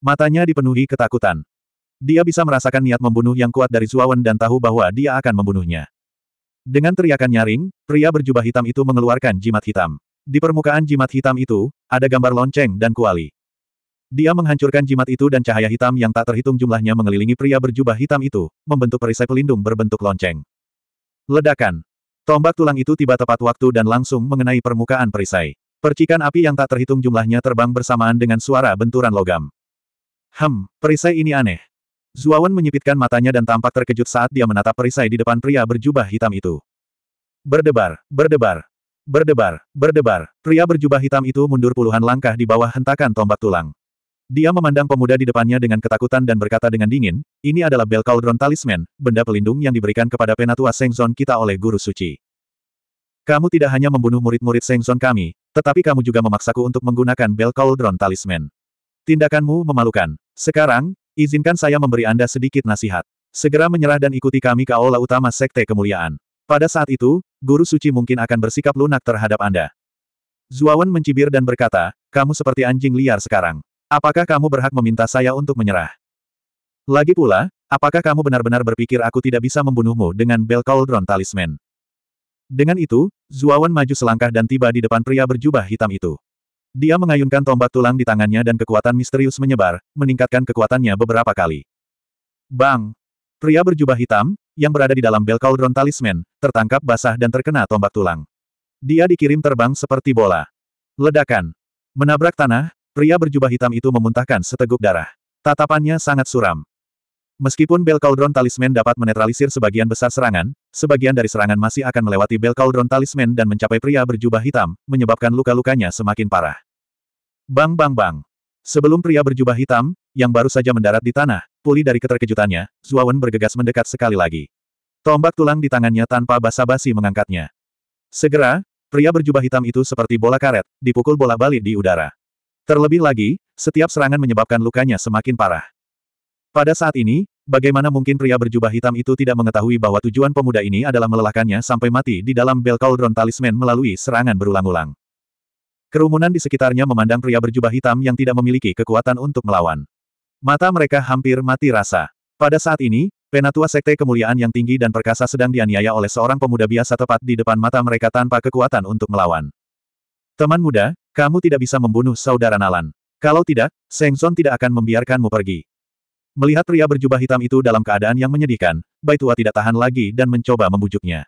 Matanya dipenuhi ketakutan. Dia bisa merasakan niat membunuh yang kuat dari Zuawan dan tahu bahwa dia akan membunuhnya. Dengan teriakan nyaring, pria berjubah hitam itu mengeluarkan jimat hitam. Di permukaan jimat hitam itu, ada gambar lonceng dan kuali. Dia menghancurkan jimat itu dan cahaya hitam yang tak terhitung jumlahnya mengelilingi pria berjubah hitam itu, membentuk perisai pelindung berbentuk lonceng. Ledakan. Tombak tulang itu tiba tepat waktu dan langsung mengenai permukaan perisai. Percikan api yang tak terhitung jumlahnya terbang bersamaan dengan suara benturan logam. Hem, perisai ini aneh. Zuawan menyipitkan matanya dan tampak terkejut saat dia menatap perisai di depan pria berjubah hitam itu. Berdebar, berdebar, berdebar, berdebar, pria berjubah hitam itu mundur puluhan langkah di bawah hentakan tombak tulang. Dia memandang pemuda di depannya dengan ketakutan dan berkata dengan dingin, ini adalah Bel Cauldron Talisman, benda pelindung yang diberikan kepada penatua Sengzon kita oleh Guru Suci. Kamu tidak hanya membunuh murid-murid Sengzon kami, tetapi kamu juga memaksaku untuk menggunakan Bel Cauldron Talisman. Tindakanmu memalukan. Sekarang, izinkan saya memberi Anda sedikit nasihat. Segera menyerah dan ikuti kami ke aula utama Sekte Kemuliaan. Pada saat itu, Guru Suci mungkin akan bersikap lunak terhadap Anda. Zuawan mencibir dan berkata, kamu seperti anjing liar sekarang. Apakah kamu berhak meminta saya untuk menyerah? Lagi pula, apakah kamu benar-benar berpikir aku tidak bisa membunuhmu dengan bel cauldron talisman? Dengan itu, Zuawan maju selangkah dan tiba di depan pria berjubah hitam itu. Dia mengayunkan tombak tulang di tangannya dan kekuatan misterius menyebar, meningkatkan kekuatannya beberapa kali. Bang! Pria berjubah hitam, yang berada di dalam bel cauldron talisman, tertangkap basah dan terkena tombak tulang. Dia dikirim terbang seperti bola. Ledakan. Menabrak tanah, Pria berjubah hitam itu memuntahkan seteguk darah. Tatapannya sangat suram. Meskipun Bel Cauldron Talisman dapat menetralisir sebagian besar serangan, sebagian dari serangan masih akan melewati Bel Cauldron Talisman dan mencapai pria berjubah hitam, menyebabkan luka-lukanya semakin parah. Bang bang bang. Sebelum pria berjubah hitam, yang baru saja mendarat di tanah, pulih dari keterkejutannya, Zuawan bergegas mendekat sekali lagi. Tombak tulang di tangannya tanpa basa-basi mengangkatnya. Segera, pria berjubah hitam itu seperti bola karet, dipukul bola balik di udara. Terlebih lagi, setiap serangan menyebabkan lukanya semakin parah. Pada saat ini, bagaimana mungkin pria berjubah hitam itu tidak mengetahui bahwa tujuan pemuda ini adalah melelahkannya sampai mati di dalam bel cauldron talisman melalui serangan berulang-ulang. Kerumunan di sekitarnya memandang pria berjubah hitam yang tidak memiliki kekuatan untuk melawan. Mata mereka hampir mati rasa. Pada saat ini, penatua sekte kemuliaan yang tinggi dan perkasa sedang dianiaya oleh seorang pemuda biasa tepat di depan mata mereka tanpa kekuatan untuk melawan. Teman muda, kamu tidak bisa membunuh saudara Nalan. Kalau tidak, Sengzon tidak akan membiarkanmu pergi. Melihat pria berjubah hitam itu dalam keadaan yang menyedihkan, Bai Tua tidak tahan lagi dan mencoba membujuknya.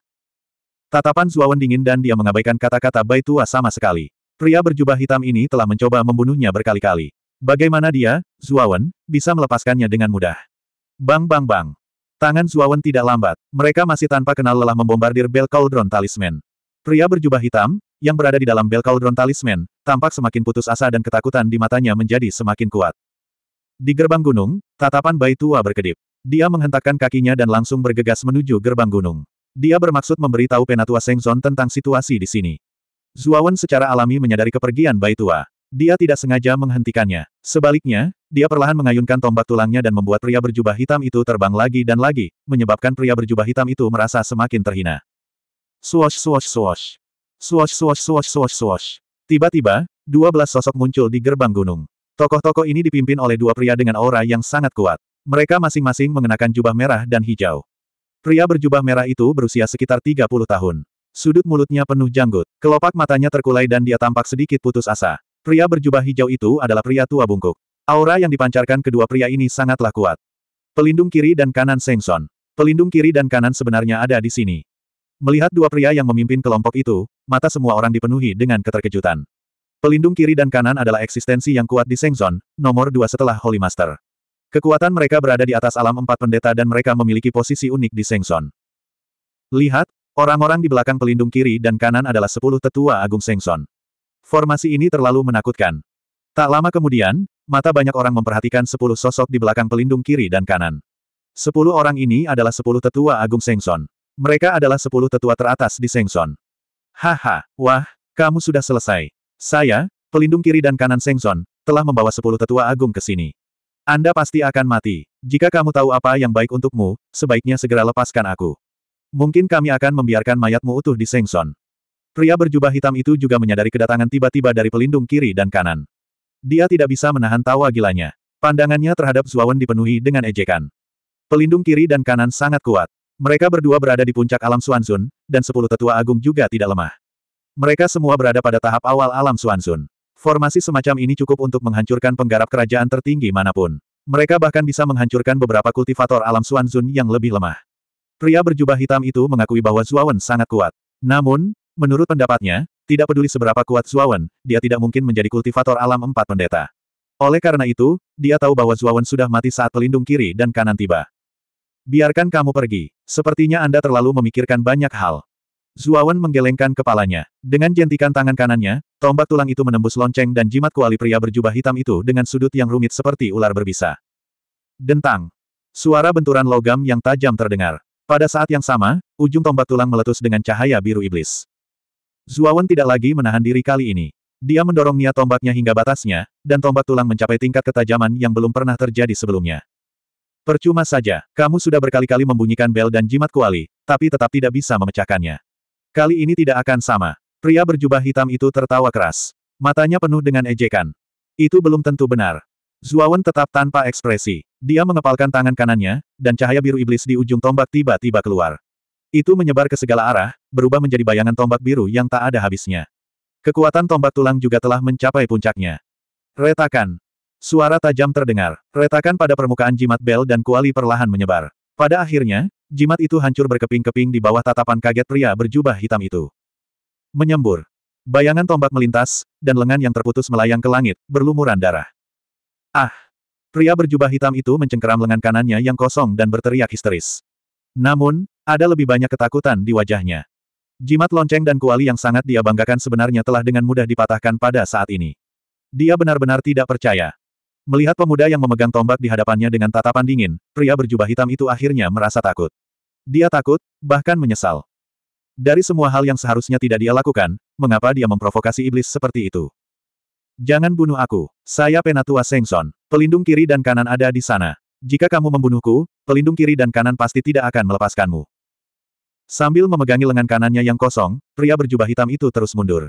Tatapan Zuawan dingin dan dia mengabaikan kata-kata Bai Tua sama sekali. Pria berjubah hitam ini telah mencoba membunuhnya berkali-kali. Bagaimana dia, Zuawan, bisa melepaskannya dengan mudah? Bang bang bang. Tangan Zuawan tidak lambat, mereka masih tanpa kenal lelah membombardir bel cauldron talisman. Pria berjubah hitam, yang berada di dalam bel kaldron talisman, tampak semakin putus asa dan ketakutan di matanya menjadi semakin kuat. Di gerbang gunung, tatapan bayi Tua berkedip. Dia menghentakkan kakinya dan langsung bergegas menuju gerbang gunung. Dia bermaksud memberitahu Penatua Sengzon tentang situasi di sini. Zuawan secara alami menyadari kepergian bayi Tua. Dia tidak sengaja menghentikannya. Sebaliknya, dia perlahan mengayunkan tombak tulangnya dan membuat pria berjubah hitam itu terbang lagi dan lagi, menyebabkan pria berjubah hitam itu merasa semakin terhina. Swash swash swash. Swash swash swash swash swash. Tiba-tiba, dua belas sosok muncul di gerbang gunung. Tokoh-tokoh ini dipimpin oleh dua pria dengan aura yang sangat kuat. Mereka masing-masing mengenakan jubah merah dan hijau. Pria berjubah merah itu berusia sekitar 30 tahun. Sudut mulutnya penuh janggut. Kelopak matanya terkulai dan dia tampak sedikit putus asa. Pria berjubah hijau itu adalah pria tua bungkuk. Aura yang dipancarkan kedua pria ini sangatlah kuat. Pelindung kiri dan kanan Sengson. Pelindung kiri dan kanan sebenarnya ada di sini. Melihat dua pria yang memimpin kelompok itu, mata semua orang dipenuhi dengan keterkejutan. Pelindung kiri dan kanan adalah eksistensi yang kuat di Sengzon, nomor dua setelah Holy Master. Kekuatan mereka berada di atas alam empat pendeta dan mereka memiliki posisi unik di Sengzon. Lihat, orang-orang di belakang pelindung kiri dan kanan adalah sepuluh tetua agung Sengzon. Formasi ini terlalu menakutkan. Tak lama kemudian, mata banyak orang memperhatikan sepuluh sosok di belakang pelindung kiri dan kanan. Sepuluh orang ini adalah sepuluh tetua agung Sengzon. Mereka adalah sepuluh tetua teratas di Sengson. Haha, wah, kamu sudah selesai. Saya, pelindung kiri dan kanan Sengson, telah membawa sepuluh tetua agung ke sini. Anda pasti akan mati. Jika kamu tahu apa yang baik untukmu, sebaiknya segera lepaskan aku. Mungkin kami akan membiarkan mayatmu utuh di Sengson. Pria berjubah hitam itu juga menyadari kedatangan tiba-tiba dari pelindung kiri dan kanan. Dia tidak bisa menahan tawa gilanya. Pandangannya terhadap Zuawan dipenuhi dengan ejekan. Pelindung kiri dan kanan sangat kuat. Mereka berdua berada di puncak alam Suanzun, dan sepuluh tetua agung juga tidak lemah. Mereka semua berada pada tahap awal alam Suanzun. Formasi semacam ini cukup untuk menghancurkan penggarap kerajaan tertinggi manapun. Mereka bahkan bisa menghancurkan beberapa kultivator alam Suanzun yang lebih lemah. Pria berjubah hitam itu mengakui bahwa Zuawan sangat kuat. Namun, menurut pendapatnya, tidak peduli seberapa kuat Zuawan, dia tidak mungkin menjadi kultivator alam empat pendeta. Oleh karena itu, dia tahu bahwa Zuawan sudah mati saat pelindung kiri dan kanan tiba. Biarkan kamu pergi. Sepertinya Anda terlalu memikirkan banyak hal. Zuawan menggelengkan kepalanya. Dengan jentikan tangan kanannya, tombak tulang itu menembus lonceng dan jimat kuali pria berjubah hitam itu dengan sudut yang rumit seperti ular berbisa. Dentang. Suara benturan logam yang tajam terdengar. Pada saat yang sama, ujung tombak tulang meletus dengan cahaya biru iblis. Zuawan tidak lagi menahan diri kali ini. Dia mendorong niat tombaknya hingga batasnya, dan tombak tulang mencapai tingkat ketajaman yang belum pernah terjadi sebelumnya. Percuma saja, kamu sudah berkali-kali membunyikan bel dan jimat kuali, tapi tetap tidak bisa memecahkannya. Kali ini tidak akan sama. Pria berjubah hitam itu tertawa keras. Matanya penuh dengan ejekan. Itu belum tentu benar. Zuawan tetap tanpa ekspresi. Dia mengepalkan tangan kanannya, dan cahaya biru iblis di ujung tombak tiba-tiba keluar. Itu menyebar ke segala arah, berubah menjadi bayangan tombak biru yang tak ada habisnya. Kekuatan tombak tulang juga telah mencapai puncaknya. Retakan, Suara tajam terdengar. Retakan pada permukaan jimat bel dan kuali perlahan menyebar. Pada akhirnya, jimat itu hancur berkeping-keping di bawah tatapan kaget pria berjubah hitam itu. Menyembur. Bayangan tombak melintas, dan lengan yang terputus melayang ke langit, berlumuran darah. Ah! Pria berjubah hitam itu mencengkeram lengan kanannya yang kosong dan berteriak histeris. Namun, ada lebih banyak ketakutan di wajahnya. Jimat lonceng dan kuali yang sangat dia banggakan sebenarnya telah dengan mudah dipatahkan pada saat ini. Dia benar-benar tidak percaya. Melihat pemuda yang memegang tombak di hadapannya dengan tatapan dingin, pria berjubah hitam itu akhirnya merasa takut. Dia takut, bahkan menyesal. Dari semua hal yang seharusnya tidak dia lakukan, mengapa dia memprovokasi iblis seperti itu? Jangan bunuh aku. Saya Penatua Sengson. Pelindung kiri dan kanan ada di sana. Jika kamu membunuhku, pelindung kiri dan kanan pasti tidak akan melepaskanmu. Sambil memegangi lengan kanannya yang kosong, pria berjubah hitam itu terus mundur.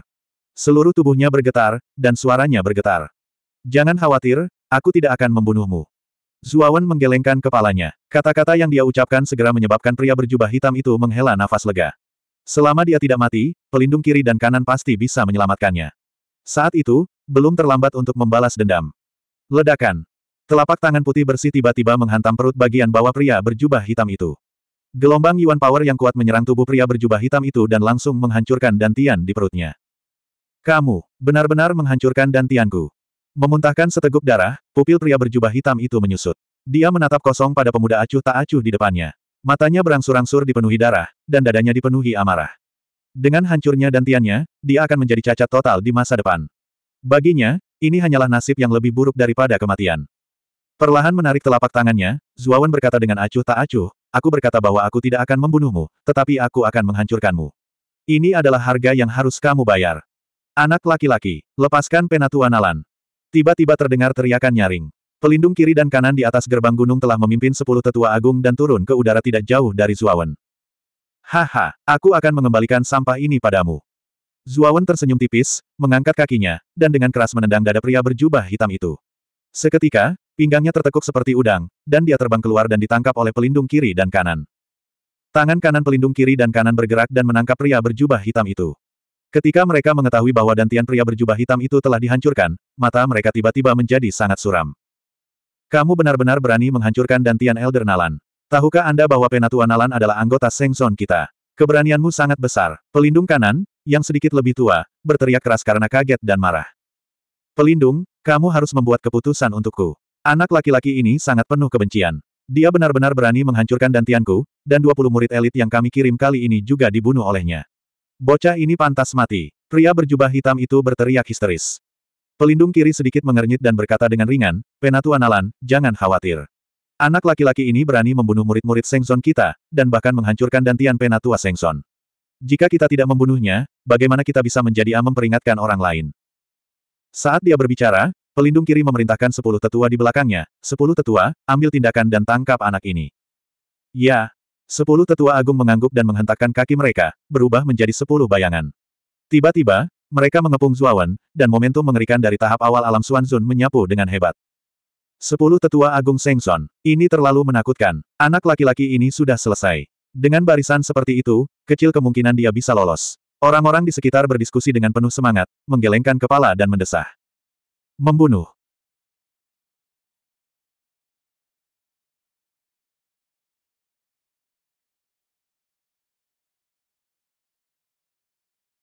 Seluruh tubuhnya bergetar, dan suaranya bergetar. Jangan khawatir, Aku tidak akan membunuhmu. Zuawan menggelengkan kepalanya. Kata-kata yang dia ucapkan segera menyebabkan pria berjubah hitam itu menghela nafas lega. Selama dia tidak mati, pelindung kiri dan kanan pasti bisa menyelamatkannya. Saat itu, belum terlambat untuk membalas dendam. Ledakan. Telapak tangan putih bersih tiba-tiba menghantam perut bagian bawah pria berjubah hitam itu. Gelombang Yuan Power yang kuat menyerang tubuh pria berjubah hitam itu dan langsung menghancurkan dantian di perutnya. Kamu, benar-benar menghancurkan dantianku. Memuntahkan seteguk darah, pupil pria berjubah hitam itu menyusut. Dia menatap kosong pada pemuda acuh tak acuh di depannya. Matanya berangsur-angsur dipenuhi darah, dan dadanya dipenuhi amarah. Dengan hancurnya dantiannya, dia akan menjadi cacat total di masa depan. Baginya, ini hanyalah nasib yang lebih buruk daripada kematian. Perlahan menarik telapak tangannya, Zuawan berkata dengan acuh tak acuh, aku berkata bahwa aku tidak akan membunuhmu, tetapi aku akan menghancurkanmu. Ini adalah harga yang harus kamu bayar. Anak laki-laki, lepaskan penatuan Alan." Tiba-tiba terdengar teriakan nyaring. Pelindung kiri dan kanan di atas gerbang gunung telah memimpin sepuluh tetua agung dan turun ke udara tidak jauh dari Zuawan. Haha, aku akan mengembalikan sampah ini padamu. Zuawan tersenyum tipis, mengangkat kakinya, dan dengan keras menendang dada pria berjubah hitam itu. Seketika, pinggangnya tertekuk seperti udang, dan dia terbang keluar dan ditangkap oleh pelindung kiri dan kanan. Tangan kanan pelindung kiri dan kanan bergerak dan menangkap pria berjubah hitam itu. Ketika mereka mengetahui bahwa dantian pria berjubah hitam itu telah dihancurkan, mata mereka tiba-tiba menjadi sangat suram. Kamu benar-benar berani menghancurkan dantian Elder Nalan. Tahukah Anda bahwa Penatua Nalan adalah anggota Sengson kita? Keberanianmu sangat besar. Pelindung kanan, yang sedikit lebih tua, berteriak keras karena kaget dan marah. Pelindung, kamu harus membuat keputusan untukku. Anak laki-laki ini sangat penuh kebencian. Dia benar-benar berani menghancurkan dantianku, dan 20 murid elit yang kami kirim kali ini juga dibunuh olehnya. Bocah ini pantas mati. Pria berjubah hitam itu berteriak histeris. Pelindung kiri sedikit mengernyit dan berkata dengan ringan, Penatu Analan, jangan khawatir. Anak laki-laki ini berani membunuh murid-murid Sengson kita, dan bahkan menghancurkan dantian Penatua Sengson. Jika kita tidak membunuhnya, bagaimana kita bisa menjadi A memperingatkan orang lain? Saat dia berbicara, pelindung kiri memerintahkan sepuluh tetua di belakangnya, sepuluh tetua, ambil tindakan dan tangkap anak ini. Ya, Sepuluh tetua agung mengangguk dan menghentakkan kaki mereka, berubah menjadi sepuluh bayangan. Tiba-tiba, mereka mengepung Zuawan, dan momentum mengerikan dari tahap awal alam Suanzun menyapu dengan hebat. Sepuluh tetua agung Sengson, ini terlalu menakutkan, anak laki-laki ini sudah selesai. Dengan barisan seperti itu, kecil kemungkinan dia bisa lolos. Orang-orang di sekitar berdiskusi dengan penuh semangat, menggelengkan kepala dan mendesah. Membunuh.